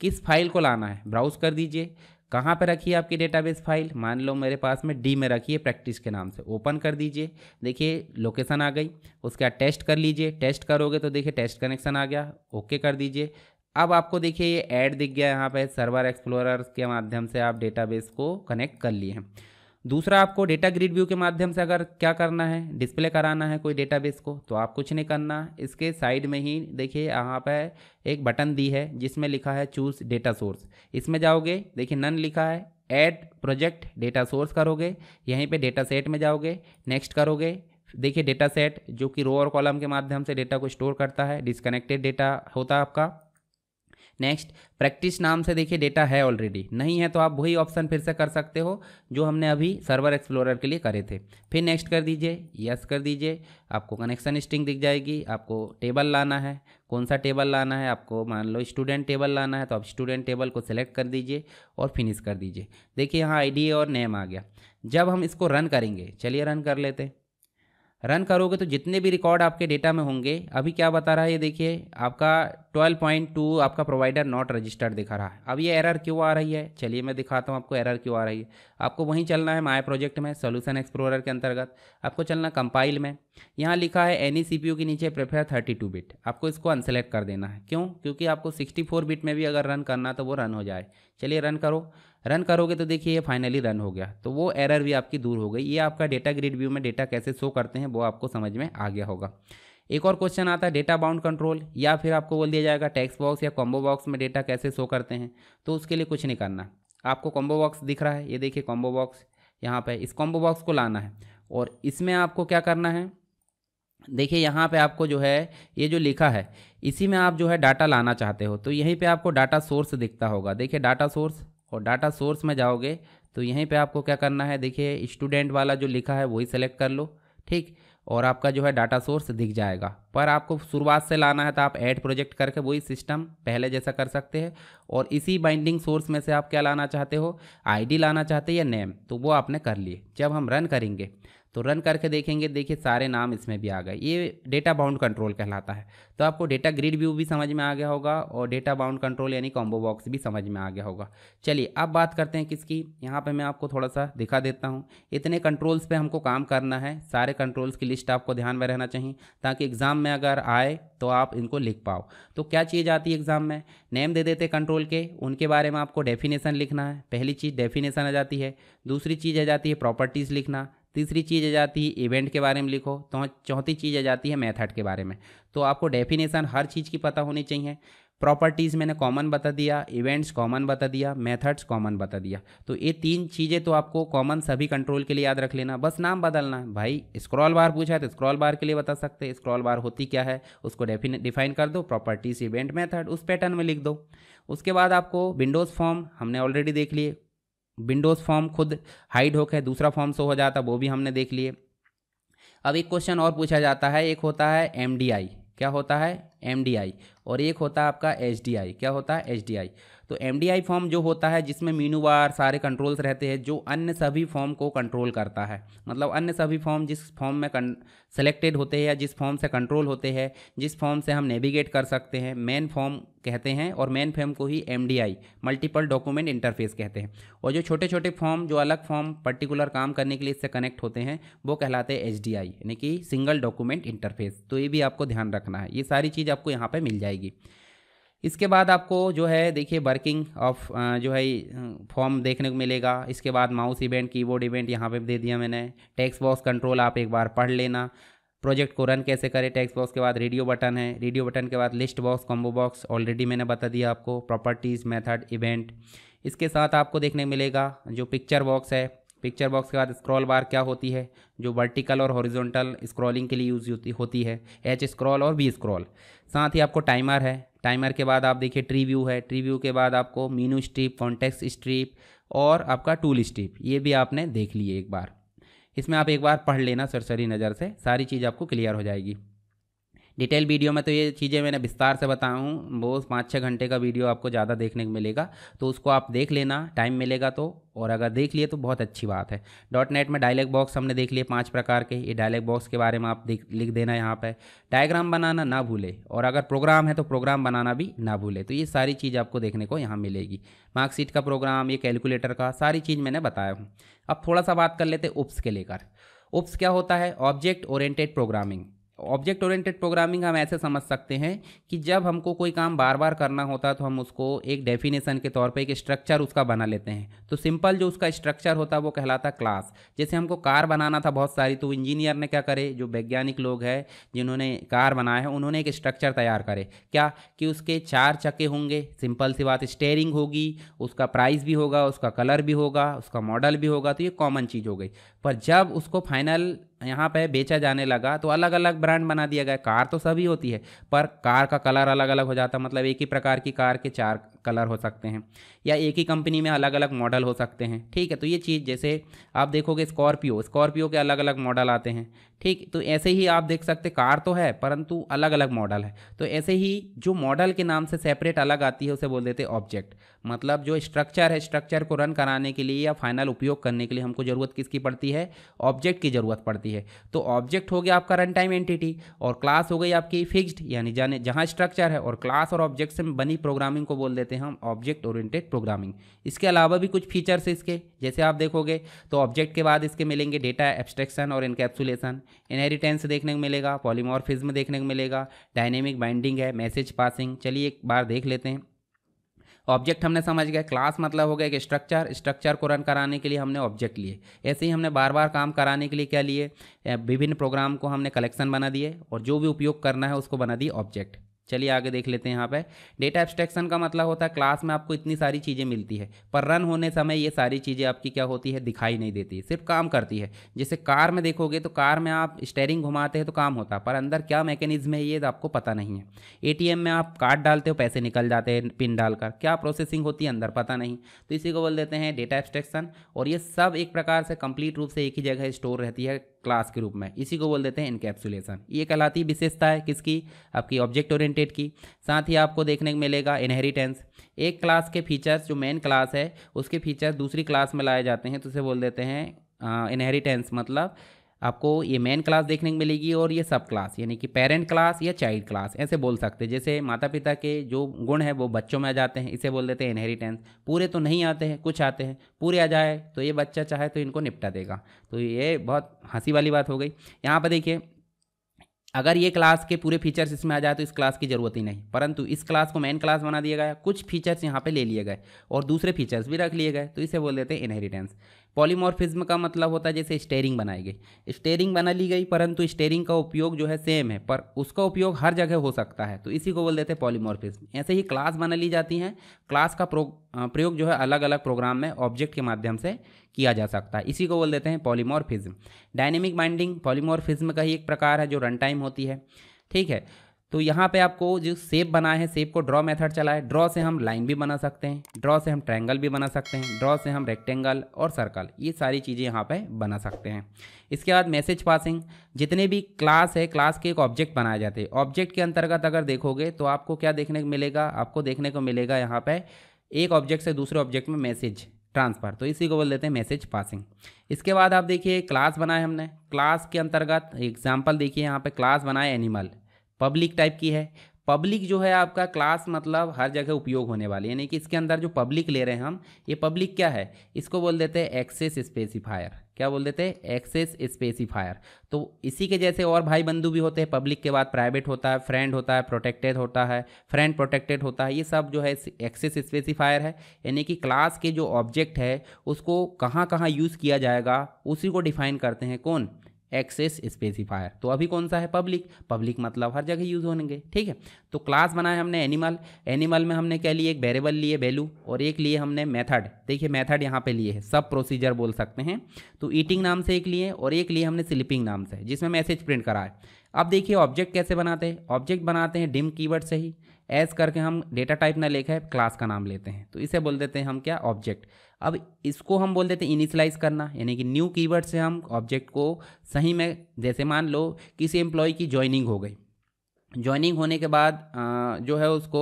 किस फाइल को लाना है ब्राउज कर दीजिए कहाँ पर रखी है आपकी डेटाबेस फाइल मान लो मेरे पास में डी में रखी है प्रैक्टिस के नाम से ओपन कर दीजिए देखिए लोकेशन आ गई उसके बाद टेस्ट कर लीजिए टेस्ट करोगे तो देखिए टेस्ट कनेक्शन आ गया ओके कर दीजिए अब आपको देखिए ये ऐड दिख गया यहाँ पे सर्वर एक्सप्लोरर के माध्यम से आप डेटाबेस को कनेक्ट कर लिए हैं दूसरा आपको डेटा ग्रिड व्यू के माध्यम से अगर क्या करना है डिस्प्ले कराना है कोई डेटाबेस को तो आप कुछ नहीं करना इसके साइड में ही देखिए यहाँ पर एक बटन दी है जिसमें लिखा है चूज़ डेटा सोर्स इसमें जाओगे देखिए नन लिखा है एड प्रोजेक्ट डेटा सोर्स करोगे यहीं पे डेटा सेट में जाओगे नेक्स्ट करोगे देखिए डेटा सेट जो कि रो और कॉलम के माध्यम से डेटा को स्टोर करता है डिसकनेक्टेड डेटा होता है आपका नेक्स्ट प्रैक्टिस नाम से देखिए डेटा है ऑलरेडी नहीं है तो आप वही ऑप्शन फिर से कर सकते हो जो हमने अभी सर्वर एक्सप्लोरर के लिए करे थे फिर नेक्स्ट कर दीजिए यस कर दीजिए आपको कनेक्शन स्ट्रिंग दिख जाएगी आपको टेबल लाना है कौन सा टेबल लाना है आपको मान लो स्टूडेंट टेबल लाना है तो आप स्टूडेंट टेबल को सिलेक्ट कर दीजिए और फिनिश कर दीजिए देखिए यहाँ आई और नेम आ गया जब हम इसको रन करेंगे चलिए रन कर लेते हैं रन करोगे तो जितने भी रिकॉर्ड आपके डेटा में होंगे अभी क्या बता रहा है ये देखिए आपका 12.2 आपका प्रोवाइडर नॉट रजिस्टर्ड दिखा रहा है अब ये एरर क्यों आ रही है चलिए मैं दिखाता हूँ आपको एरर क्यों आ रही है आपको वहीं चलना है माई प्रोजेक्ट में सोल्यूशन एक्सप्लोरर के अंतर्गत आपको चलना कंपाइल में यहाँ लिखा है एनी सी के नीचे प्रेफर थर्टी टू बिट आपको इसको अनसेलेक्ट कर देना है क्यों क्योंकि आपको सिक्सटी फोर बिट में भी अगर रन करना तो वो रन हो जाए चलिए रन करो रन करोगे तो देखिए ये फाइनली रन हो गया तो वो एरर भी आपकी दूर हो गई ये आपका डेटा ग्रिड व्यू में डेटा कैसे शो करते हैं वो आपको समझ में आ गया होगा एक और क्वेश्चन आता है डेटा बाउंड कंट्रोल या फिर आपको बोल दिया जाएगा टैक्स बॉक्स या कॉम्बो बॉक्स में डेटा कैसे शो करते हैं तो उसके लिए कुछ नहीं करना आपको कॉम्बो बॉक्स दिख रहा है ये देखिए कॉम्बो बॉक्स यहाँ पर इस कॉम्बो बॉक्स को लाना है और इसमें आपको क्या करना है देखिए यहाँ पे आपको जो है ये जो लिखा है इसी में आप जो है डाटा लाना चाहते हो तो यहीं पे आपको डाटा सोर्स दिखता होगा देखिए डाटा सोर्स और डाटा सोर्स में जाओगे तो यहीं पे आपको क्या करना है देखिए स्टूडेंट वाला जो लिखा है वही सेलेक्ट कर लो ठीक और आपका जो है डाटा सोर्स दिख जाएगा पर आपको शुरुआत से लाना है तो आप ऐड प्रोजेक्ट करके वही सिस्टम पहले जैसा कर सकते हैं और इसी बाइंडिंग सोर्स में से आप क्या लाना चाहते हो आईडी लाना चाहते हैं या नेम तो वो आपने कर लिए जब हम रन करेंगे तो रन करके देखेंगे देखिए सारे नाम इसमें भी आ गए ये डेटा बाउंड कंट्रोल कहलाता है तो आपको डेटा ग्रिड व्यू भी समझ में आ गया होगा और डेटा बाउंड कंट्रोल यानी कॉम्बो बॉक्स भी समझ में आ गया होगा चलिए अब बात करते हैं किसकी यहाँ पर मैं आपको थोड़ा सा दिखा देता हूँ इतने कंट्रोल्स पर हमको काम करना है सारे कंट्रोल्स की लिस्ट आपको ध्यान में रहना चाहिए ताकि एग्ज़ाम में अगर आए तो आप इनको लिख पाओ तो क्या चीज़ आती है एग्ज़ाम में नेम दे देते कंट्रोल के उनके बारे में आपको डेफिनेशन लिखना है पहली चीज़ डेफिनेशन आ जाती है दूसरी चीज़ आ जाती है प्रॉपर्टीज़ लिखना तीसरी चीज़ आ जाती है इवेंट के बारे में लिखो तो चौथी चीज़ आ जाती है मेथड के बारे में तो आपको डेफिनेशन हर चीज़ की पता होनी चाहिए प्रॉपर्टीज़ मैंने कॉमन बता दिया इवेंट्स कॉमन बता दिया मेथड्स कॉमन बता दिया तो ये तीन चीज़ें तो आपको कॉमन सभी कंट्रोल के लिए याद रख लेना बस नाम बदलना है भाई स्क्रॉल बार पूछा है तो स्क्रॉल बार के लिए बता सकते हैं स्क्रॉल बार होती क्या है उसको डिफाइन कर दो प्रॉपर्टीज़ इवेंट मेथड उस पैटर्न में लिख दो उसके बाद आपको विंडोज़ फॉर्म हमने ऑलरेडी देख लिए विंडोज़ फॉर्म खुद हाइड होकर दूसरा फॉर्म शो हो जाता है वो भी हमने देख लिए अब एक क्वेश्चन और पूछा जाता है एक होता है एम क्या होता है एम और एक होता है आपका एच क्या होता है एच तो एम फॉर्म जो होता है जिसमें मीनू बार सारे कंट्रोल्स रहते हैं जो अन्य सभी फॉर्म को कंट्रोल करता है मतलब अन्य सभी फॉर्म जिस फॉर्म में सेलेक्टेड होते हैं या जिस फॉर्म से कंट्रोल होते हैं जिस फॉर्म से हम नेविगेट कर सकते हैं मेन फॉर्म कहते हैं और मेन फॉर्म को ही एम मल्टीपल डॉक्यूमेंट इंटरफेस कहते हैं और जो छोटे छोटे फॉर्म जो अलग फॉर्म पर्टिकुलर काम करने के लिए इससे कनेक्ट होते हैं वो कहलाते हैं एच यानी कि सिंगल डॉक्यूमेंट इंटरफेस तो ये भी आपको ध्यान रखना है ये सारी चीज़ आपको यहाँ पर मिल जाएगी इसके बाद आपको जो है देखिए वर्किंग ऑफ जो है फॉर्म देखने को मिलेगा इसके बाद माउस इवेंट कीबोर्ड इवेंट यहाँ पे दे दिया मैंने टेक्स्ट बॉक्स कंट्रोल आप एक बार पढ़ लेना प्रोजेक्ट को रन कैसे करें टेक्स्ट बॉक्स के बाद रेडियो बटन है रेडियो बटन के बाद list box combo box already मैंने बता दिया आपको प्रॉपर्टीज़ मेथड इवेंट इसके साथ आपको देखने मिलेगा जो पिक्चर बॉक्स है पिक्चर बॉक्स के बाद स्क्रॉल बार क्या होती है जो वर्टिकल और हॉरिजॉन्टल स्क्रॉलिंग के लिए यूज होती है एच स्क्रॉल और बी स्क्रॉल साथ ही आपको टाइमर है टाइमर के बाद आप देखिए ट्री व्यू है ट्री व्यू के बाद आपको मीनू स्ट्रिप कॉन्टेक्स स्ट्रिप और आपका टूल स्ट्रिप ये भी आपने देख लिए एक बार इसमें आप एक बार पढ़ लेना सरसरी नज़र से सारी चीज़ आपको क्लियर हो जाएगी डिटेल वीडियो में तो ये चीज़ें मैंने विस्तार से बताऊँ वो पाँच छः घंटे का वीडियो आपको ज़्यादा देखने को मिलेगा तो उसको आप देख लेना टाइम मिलेगा तो और अगर देख लिए तो बहुत अच्छी बात है डॉट नेट में डायलॉग बॉक्स हमने देख लिए पांच प्रकार के ये डायलॉग बॉक्स के बारे में आप देख लिख देना यहाँ पर डायग्राम बनाना ना भूले और अगर प्रोग्राम है तो प्रोग्राम बनाना भी ना भूले तो ये सारी चीज़ आपको देखने को यहाँ मिलेगी मार्कशीट का प्रोग्राम ये कैलकुलेटर का सारी चीज़ मैंने बताया हूँ अब थोड़ा सा बात कर लेते उप्स के लेकर उप्स क्या होता है object oriented programming object oriented programming हम ऐसे समझ सकते हैं कि जब हमको कोई काम बार बार करना होता है तो हम उसको एक डेफिनेशन के तौर पे एक स्ट्रक्चर उसका बना लेते हैं तो सिंपल जो उसका स्ट्रक्चर होता है वो कहलाता है क्लास जैसे हमको कार बनाना था बहुत सारी तो इंजीनियर ने क्या करे जो वैज्ञानिक लोग हैं जिन्होंने कार बनाया है उन्होंने एक स्ट्रक्चर तैयार करे क्या कि उसके चार चक्के होंगे सिंपल सी बात स्टेयरिंग होगी उसका प्राइस भी होगा उसका कलर भी होगा उसका मॉडल भी होगा तो ये कॉमन चीज़ हो गई पर जब उसको फाइनल यहाँ पे बेचा जाने लगा तो अलग अलग ब्रांड बना दिया गया कार तो सभी होती है पर कार का कलर अलग अलग हो जाता मतलब एक ही प्रकार की कार के चार कलर हो सकते हैं या एक ही कंपनी में अलग अलग मॉडल हो सकते हैं ठीक है तो ये चीज़ जैसे आप देखोगे स्कॉर्पियो स्कॉर्पियो के अलग अलग मॉडल आते हैं ठीक तो ऐसे ही आप देख सकते कार तो है परंतु अलग अलग मॉडल है तो ऐसे ही जो मॉडल के नाम से सेपरेट अलग आती है उसे बोल देते ऑब्जेक्ट मतलब जो स्ट्रक्चर है स्ट्रक्चर को रन कराने के लिए या फाइनल उपयोग करने के लिए हमको ज़रूरत किसकी पड़ती है ऑब्जेक्ट की ज़रूरत पड़ती है तो ऑब्जेक्ट हो गया आपका रन टाइम एंटिटी और क्लास हो गई आपकी फिक्स्ड यानी जाने जहाँ स्ट्रक्चर है और क्लास और ऑब्जेक्ट से बनी प्रोग्रामिंग को बोल देते कहते हैं हम ऑब्जेक्ट ओरिएंटेड प्रोग्रामिंग इसके अलावा भी कुछ फीचर्स इसके जैसे आप देखोगे तो ऑब्जेक्ट के बाद इसके मिलेंगे डेटा एब्स्ट्रैक्शन और इनकेप्सुलेशन इनहेरिटेंस देखने को मिलेगा पॉलीमॉर्फिज्म देखने को मिलेगा डायनेमिक बाइंडिंग है मैसेज पासिंग चलिए एक बार देख लेते हैं ऑब्जेक्ट हमने समझ गए क्लास मतलब हो गया कि स्ट्रक्चर स्ट्रक्चर को रन कराने के लिए हमने ऑब्जेक्ट लिए ऐसे ही हमने बार बार काम कराने के लिए क्या लिए विभिन्न प्रोग्राम को हमने कलेक्शन बना दिए और जो भी उपयोग करना है उसको बना दिए ऑब्जेक्ट चलिए आगे देख लेते हैं यहाँ पे डेटा एब्स्ट्रैक्शन का मतलब होता है क्लास में आपको इतनी सारी चीज़ें मिलती है पर रन होने समय ये सारी चीज़ें आपकी क्या होती है दिखाई नहीं देती सिर्फ काम करती है जैसे कार में देखोगे तो कार में आप स्टेयरिंग घुमाते हैं तो काम होता है पर अंदर क्या मैकेनिज्म है ये तो आपको पता नहीं है ए में आप कार्ड डालते हो पैसे निकल जाते हैं पिन डालकर क्या प्रोसेसिंग होती है अंदर पता नहीं तो इसी को बोल देते हैं डेटा एब्स्ट्रैक्शन और ये सब एक प्रकार से कंप्लीट रूप से एक ही जगह स्टोर रहती है क्लास के रूप में इसी को बोल देते हैं इनकेप्सुलेशन ये कहलाती विशेषता है किसकी आपकी ऑब्जेक्ट ओरिएंट ओरिएंटेड की साथ ही आपको देखने को मिलेगा इनहेरिटेंस एक क्लास के फीचर्स जो मेन क्लास है उसके फीचर्स दूसरी क्लास में लाए जाते हैं तो उसे बोल देते हैं इनहेरिटेंस मतलब आपको ये मेन क्लास देखने को मिलेगी और ये सब क्लास यानी कि पेरेंट क्लास या चाइल्ड क्लास ऐसे बोल सकते हैं जैसे माता पिता के जो गुण है वो बच्चों में आ जाते हैं इसे बोल देते हैं इनहेरिटेंस पूरे तो नहीं आते हैं कुछ आते हैं पूरे आ जाए तो ये बच्चा चाहे तो इनको निपटा देगा तो ये बहुत हंसी वाली बात हो गई यहाँ पर देखिए अगर ये क्लास के पूरे फीचर्स इसमें आ जाए तो इस क्लास की ज़रूरत ही नहीं परंतु इस क्लास को मेन क्लास बना दिया गया कुछ फीचर्स यहाँ पे ले लिए गए और दूसरे फीचर्स भी रख लिए गए तो इसे बोल देते हैं इनहेरिटेंस पॉलीमॉर्फिज्म का मतलब होता है जैसे स्टेयरिंग बनाई गई स्टेयरिंग बना ली गई परंतु स्टेयरिंग का उपयोग जो है सेम है पर उसका उपयोग हर जगह हो सकता है तो इसी को बोल देते हैं पॉलीमॉर्फिज्म ऐसे ही क्लास बना ली जाती हैं क्लास का प्रयोग जो है अलग अलग प्रोग्राम में ऑब्जेक्ट के माध्यम से किया जा सकता है इसी को बोल देते हैं पॉलीमॉर्फिज्म डायनेमिक बाइंडिंग पॉलीमॉर्फिज्म का ही एक प्रकार है जो रन टाइम होती है ठीक है तो यहाँ पे आपको जो सेप बना है सेप को ड्रॉ मेथड चला है ड्रॉ से हम लाइन भी बना सकते हैं ड्रॉ से हम ट्रायंगल भी बना सकते हैं ड्रॉ से हम रेक्टेंगल और सर्कल ये सारी चीज़ें यहाँ पे बना सकते हैं इसके बाद मैसेज पासिंग जितने भी क्लास है क्लास के एक ऑब्जेक्ट बनाए जाते हैं ऑब्जेक्ट के अंतर्गत अगर देखोगे तो आपको क्या देखने को मिलेगा आपको देखने को मिलेगा यहाँ पर एक ऑब्जेक्ट से दूसरे ऑब्जेक्ट में मैसेज ट्रांसफ़र तो इसी को बोल देते हैं मैसेज पासिंग इसके बाद आप देखिए क्लास बनाए हमने क्लास के अंतर्गत एग्जाम्पल देखिए यहाँ पे क्लास बनाए एनिमल पब्लिक टाइप की है पब्लिक जो है आपका क्लास मतलब हर जगह उपयोग होने वाली यानी कि इसके अंदर जो पब्लिक ले रहे हैं हम ये पब्लिक क्या है इसको बोल देते हैं एक्सेस स्पेसिफायर क्या बोल देते हैं एक्सेस स्पेसिफायर तो इसी के जैसे और भाई बंधु भी होते हैं पब्लिक के बाद प्राइवेट होता है फ्रेंड होता है प्रोटेक्टेड होता है फ्रेंड प्रोटेक्टेड होता है ये सब जो है एक्सेस स्पेसिफायर है यानी कि क्लास के जो ऑब्जेक्ट है उसको कहाँ कहाँ यूज़ किया जाएगा उसी को डिफाइन करते हैं कौन एक्सेस स्पेसिफायर तो अभी कौन सा है पब्लिक पब्लिक मतलब हर जगह यूज़ होंगे ठीक है तो क्लास बनाए हमने एनिमल एनिमल में हमने क्या लिए एक वेरेबल लिए वैल्यू और एक लिए हमने मेथड देखिए मेथड यहाँ पे लिए है सब प्रोसीजर बोल सकते हैं तो ईटिंग नाम से एक लिए और एक लिए हमने स्लीपिंग नाम से जिसमें मैसेज प्रिंट करा है अब देखिए ऑब्जेक्ट कैसे बनाते हैं ऑब्जेक्ट बनाते हैं डिम कीवर्ड से ही एज करके हम डेटा टाइप ना लेकर क्लास का नाम लेते हैं तो इसे बोल देते हैं हम क्या ऑब्जेक्ट अब इसको हम बोल देते हैं इनिशलाइज करना यानी कि न्यू कीवर्ड से हम ऑब्जेक्ट को सही में जैसे मान लो किसी एम्प्लॉय की ज्वाइनिंग हो गई ज्वाइनिंग होने के बाद जो है उसको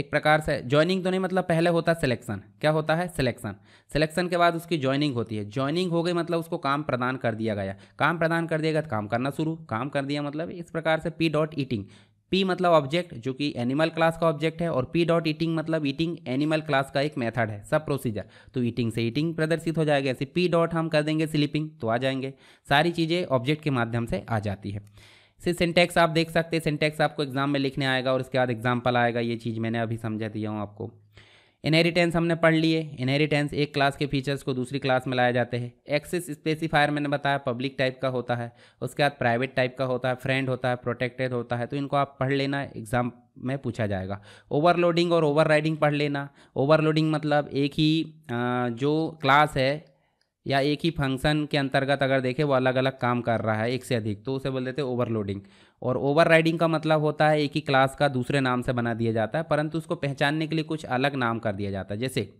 एक प्रकार से ज्वाइनिंग तो नहीं मतलब पहले होता है सिलेक्शन क्या होता है सिलेक्शन सिलेक्शन के बाद उसकी ज्वाइनिंग होती है ज्वाइनिंग हो गई मतलब उसको काम प्रदान कर दिया गया काम प्रदान कर दिया गया तो काम करना शुरू काम कर दिया मतलब इस प्रकार से पी डॉट ईटिंग पी मतलब ऑब्जेक्ट जो कि एनिमल क्लास का ऑब्जेक्ट है और पी डॉट ईटिंग मतलब ईटिंग एनिमल क्लास का एक मेथड है सब प्रोसीजर तो ईटिंग से ईटिंग प्रदर्शित हो जाएगा ऐसे पी डॉट हम कर देंगे स्लीपिंग तो आ जाएंगे सारी चीज़ें ऑब्जेक्ट के माध्यम से आ जाती है से सिंटेक्स आप देख सकते हैं सिंटेक्स आपको एग्जाम में लिखने आएगा और उसके बाद एग्जाम्पल आएगा ये चीज़ मैंने अभी समझा दिया हूँ आपको इनहेरिटेंस हमने पढ़ लिए इनहेरिटेंस एक क्लास के फीचर्स को दूसरी क्लास में लाया जाते हैं एक्सेस स्पेसिफायर मैंने बताया पब्लिक टाइप का होता है उसके बाद प्राइवेट टाइप का होता है फ्रेंड होता है प्रोटेक्टेड होता है तो इनको आप पढ़ लेना एग्जाम में पूछा जाएगा ओवरलोडिंग और ओवरराइडिंग पढ़ लेना ओवरलोडिंग मतलब एक ही जो क्लास है या एक ही फंक्शन के अंतर्गत अगर देखें वो अलग अलग काम कर रहा है एक से अधिक तो उसे बोल देते हैं ओवरलोडिंग और ओवरराइडिंग का मतलब होता है एक ही क्लास का दूसरे नाम से बना दिया जाता है परंतु उसको पहचानने के लिए कुछ अलग नाम कर दिया जाता है जैसे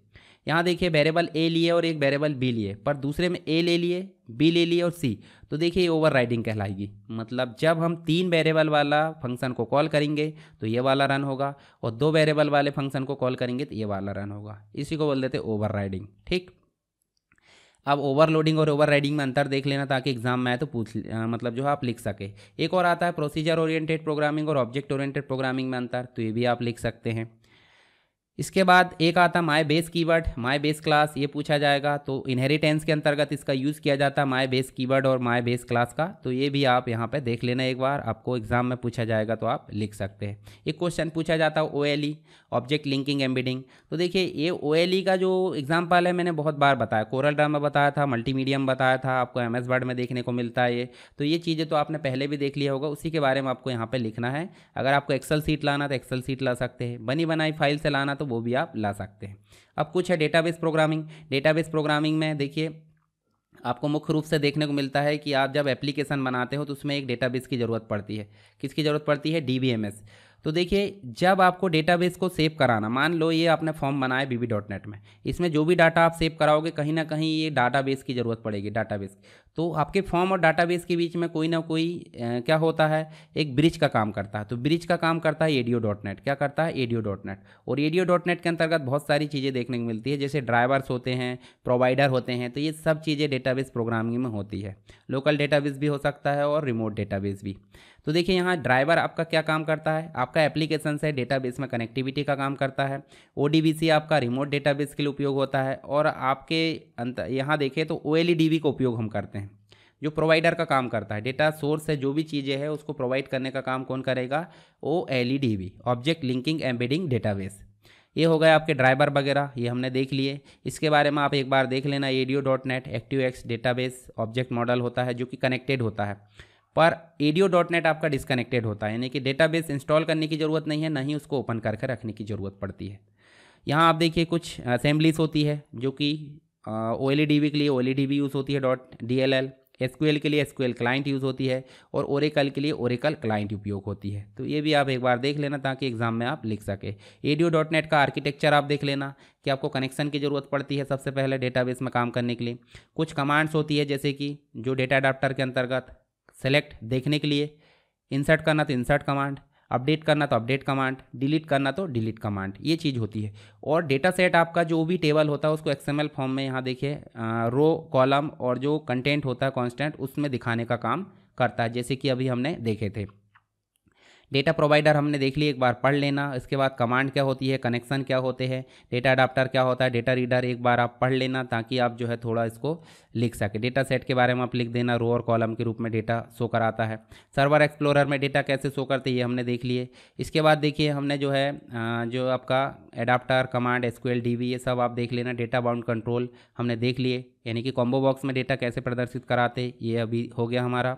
यहाँ देखिए वेरेबल ए लिए और एक वेरेबल बी लिए पर दूसरे में ए ले लिए बी ले लिए और सी तो देखिए ये ओवर राइडिंग कहलाएगी मतलब जब हम तीन वेरेबल वाला फंक्शन को कॉल करेंगे तो ये वाला रन होगा और दो वेरेबल वाले फंक्शन को कॉल करेंगे तो ये वाला रन होगा इसी को बोल देते ओवर राइडिंग ठीक अब ओवरलोडिंग और ओवर में अंतर देख लेना ताकि एग्जाम में आए तो पूछ आ, मतलब जो है आप लिख सके एक और आता है प्रोसीजर ओरिएंटेड प्रोग्रामिंग और ऑब्जेक्ट ओरिएंटेड प्रोग्रामिंग में अंतर तो ये भी आप लिख सकते हैं इसके बाद एक आता my base keyword my base class ये पूछा जाएगा तो इनहेरिटेंस के अंतर्गत इसका यूज़ किया जाता है माई बेस कीवर्ड और माई बेस क्लास का तो ये भी आप यहाँ पे देख लेना एक बार आपको एग्जाम में पूछा जाएगा तो आप लिख सकते हैं एक क्वेश्चन पूछा जाता है O L E object linking embedding तो देखिए ये ओ एल ई का जो एग्जाम्पल है मैंने बहुत बार बताया कोरल ड्रामा बताया था मल्टी मीडियम बताया था आपको एम एस वर्ड में देखने को मिलता है ये तो ये चीज़ें तो आपने पहले भी देख लिया होगा उसी के बारे में आपको यहाँ पर लिखना है अगर आपको एक्सल सीट लाना तो एक्सल सीट ला सकते हैं बनी बनाई फाइल से लाना तो तो वो भी आप ला सकते हैं अब कुछ है डेटाबेस प्रोग्रामिंग डेटाबेस प्रोग्रामिंग में देखिए आपको मुख्य रूप से देखने को मिलता है कि आप जब एप्लीकेशन बनाते हो तो उसमें एक डेटाबेस की ज़रूरत पड़ती है किसकी ज़रूरत पड़ती है डी तो देखिए जब आपको डेटाबेस को सेव कराना मान लो ये आपने फॉर्म बनाया बीबी डॉट नेट में इसमें जो भी डाटा आप सेव कराओगे कहीं ना कहीं ये डाटाबेस की ज़रूरत पड़ेगी डाटाबेस तो आपके फॉर्म और डाटाबेस के बीच में कोई ना कोई क्या होता है एक ब्रिज का काम करता है तो ब्रिज का काम करता है एडियो डॉट नेट क्या करता है एडियो डॉट नेट और एडियो डॉट नेट के अंतर्गत बहुत सारी चीज़ें देखने को मिलती है जैसे ड्राइवर्स होते हैं प्रोवाइडर होते हैं तो ये सब चीज़ें डेटाबेस प्रोग्रामिंग में होती है लोकल डेटाबेस भी हो सकता है और रिमोट डेटाबेस भी तो देखिए यहाँ ड्राइवर आपका क्या काम करता है आपका एप्लीकेशन से डेटाबेस में कनेक्टिविटी का काम करता है ओ आपका रिमोट डेटाबेस के लिए उपयोग होता है और आपके अंत यहाँ देखें तो ओ e का उपयोग हम करते हैं जो प्रोवाइडर का काम करता है डेटा सोर्स है जो भी चीज़ें है उसको प्रोवाइड करने का काम कौन करेगा O L E D B object linking embedding database ये हो गए आपके ड्राइवर वगैरह ये हमने देख लिए इसके बारे में आप एक बार देख लेना ADO dot net active X database object model होता है जो कि कनेक्टेड होता है पर एडियो डॉट नेट आपका डिसकनेक्टेड होता है यानी कि डेटाबेस इंस्टॉल करने की ज़रूरत नहीं है ना ही उसको ओपन करके रखने की ज़रूरत पड़ती है यहाँ आप देखिए कुछ असेंबलीस होती है जो कि O L E D B के लिए ओ एल यूज़ होती है dot D L L SQL के लिए एसक्यूएल क्लाइंट यूज़ होती है और ओरेकल के लिए ओरेकल क्लाइंट उपयोग होती है तो ये भी आप एक बार देख लेना ताकि एग्जाम में आप लिख सके एडियो डॉट नेट का आर्किटेक्चर आप देख लेना कि आपको कनेक्शन की ज़रूरत पड़ती है सबसे पहले डेटाबेस में काम करने के लिए कुछ कमांड्स होती है जैसे कि जो डेटा अडाप्टर के अंतर्गत सेलेक्ट देखने के लिए इंसर्ट करना तो इंसर्ट कमांड अपडेट करना तो अपडेट कमांड डिलीट करना तो डिलीट कमांड ये चीज़ होती है और डेटा सेट आपका जो भी टेबल होता है उसको एक्सएमएल फॉर्म में यहाँ देखिए रो कॉलम और जो कंटेंट होता है कॉन्स्टेंट उसमें दिखाने का काम करता है जैसे कि अभी हमने देखे थे डेटा प्रोवाइडर हमने देख ली एक बार पढ़ लेना इसके बाद कमांड क्या होती है कनेक्शन क्या होते हैं डेटा अडाप्टर क्या होता है डेटा रीडर एक बार आप पढ़ लेना ताकि आप जो है थोड़ा इसको लिख सके डेटा सेट के बारे में आप लिख देना रो और कॉलम के रूप में डेटा शो कराता है सर्वर एक्सप्लोरर में डेटा कैसे शो करते ये हमने देख लिए इसके बाद देखिए हमने जो है जो आपका एडाप्टर कमांड एसक्यूएल वी ये सब आप देख लेना डेटा बाउंड कंट्रोल हमने देख लिए यानी कि कॉम्बो बॉक्स में डेटा कैसे प्रदर्शित कराते ये अभी हो गया हमारा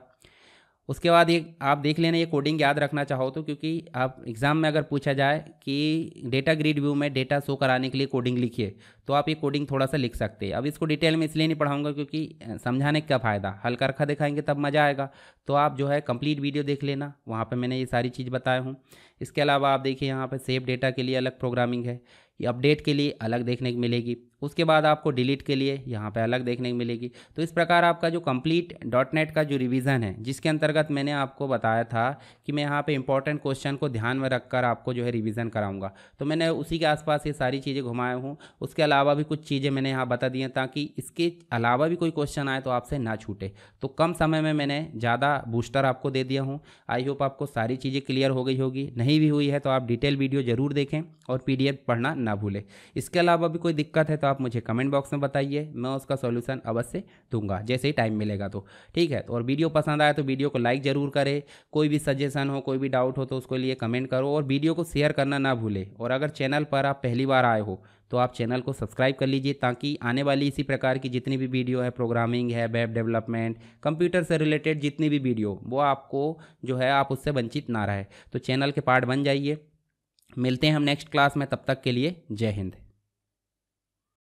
उसके बाद ये आप देख लेना ये कोडिंग याद रखना चाहो तो क्योंकि आप एग्ज़ाम में अगर पूछा जाए कि डेटा ग्रिड व्यू में डेटा शो कराने के लिए कोडिंग लिखिए तो आप ये कोडिंग थोड़ा सा लिख सकते हैं अब इसको डिटेल में इसलिए नहीं पढ़ाऊंगा क्योंकि समझाने का फ़ायदा हल्का रखा दिखाएंगे तब मज़ा आएगा तो आप जो है कंप्लीट वीडियो देख लेना वहाँ पर मैंने ये सारी चीज़ बताया हूँ इसके अलावा आप देखिए यहाँ पर सेव डेटा के लिए अलग प्रोग्रामिंग है ये अपडेट के लिए अलग देखने को मिलेगी उसके बाद आपको डिलीट के लिए यहाँ पे अलग देखने को मिलेगी तो इस प्रकार आपका जो कंप्लीट डॉट नेट का जो रिवीजन है जिसके अंतर्गत मैंने आपको बताया था कि मैं यहाँ पे इंपॉर्टेंट क्वेश्चन को ध्यान में रखकर आपको जो है रिवीजन कराऊंगा तो मैंने उसी के आसपास ये सारी चीज़ें घुमाया हूँ उसके अलावा भी कुछ चीज़ें मैंने यहाँ बता दी हैं ताकि इसके अलावा भी कोई क्वेश्चन आए तो आपसे ना छूटे तो कम समय में मैंने ज़्यादा बूस्टर आपको दे दिया हूँ आई होप आपको सारी चीज़ें क्लियर हो गई होगी नहीं नहीं भी हुई है तो आप डिटेल वीडियो ज़रूर देखें और पी पढ़ना ना भूलें इसके अलावा भी कोई दिक्कत है तो आप मुझे कमेंट बॉक्स में बताइए मैं उसका सोल्यूशन अवश्य दूंगा जैसे ही टाइम मिलेगा तो ठीक है तो और वीडियो पसंद आए तो वीडियो को लाइक ज़रूर करें कोई भी सजेशन हो कोई भी डाउट हो तो उसके लिए कमेंट करो और वीडियो को शेयर करना ना भूलें और अगर चैनल पर आप पहली बार आए हो तो आप चैनल को सब्सक्राइब कर लीजिए ताकि आने वाली इसी प्रकार की जितनी भी वीडियो है प्रोग्रामिंग है वेब डेवलपमेंट कंप्यूटर से रिलेटेड जितनी भी वीडियो वो आपको जो है आप उससे वंचित ना रहे तो चैनल के पार्ट बन जाइए मिलते हैं हम नेक्स्ट क्लास में तब तक के लिए जय हिंद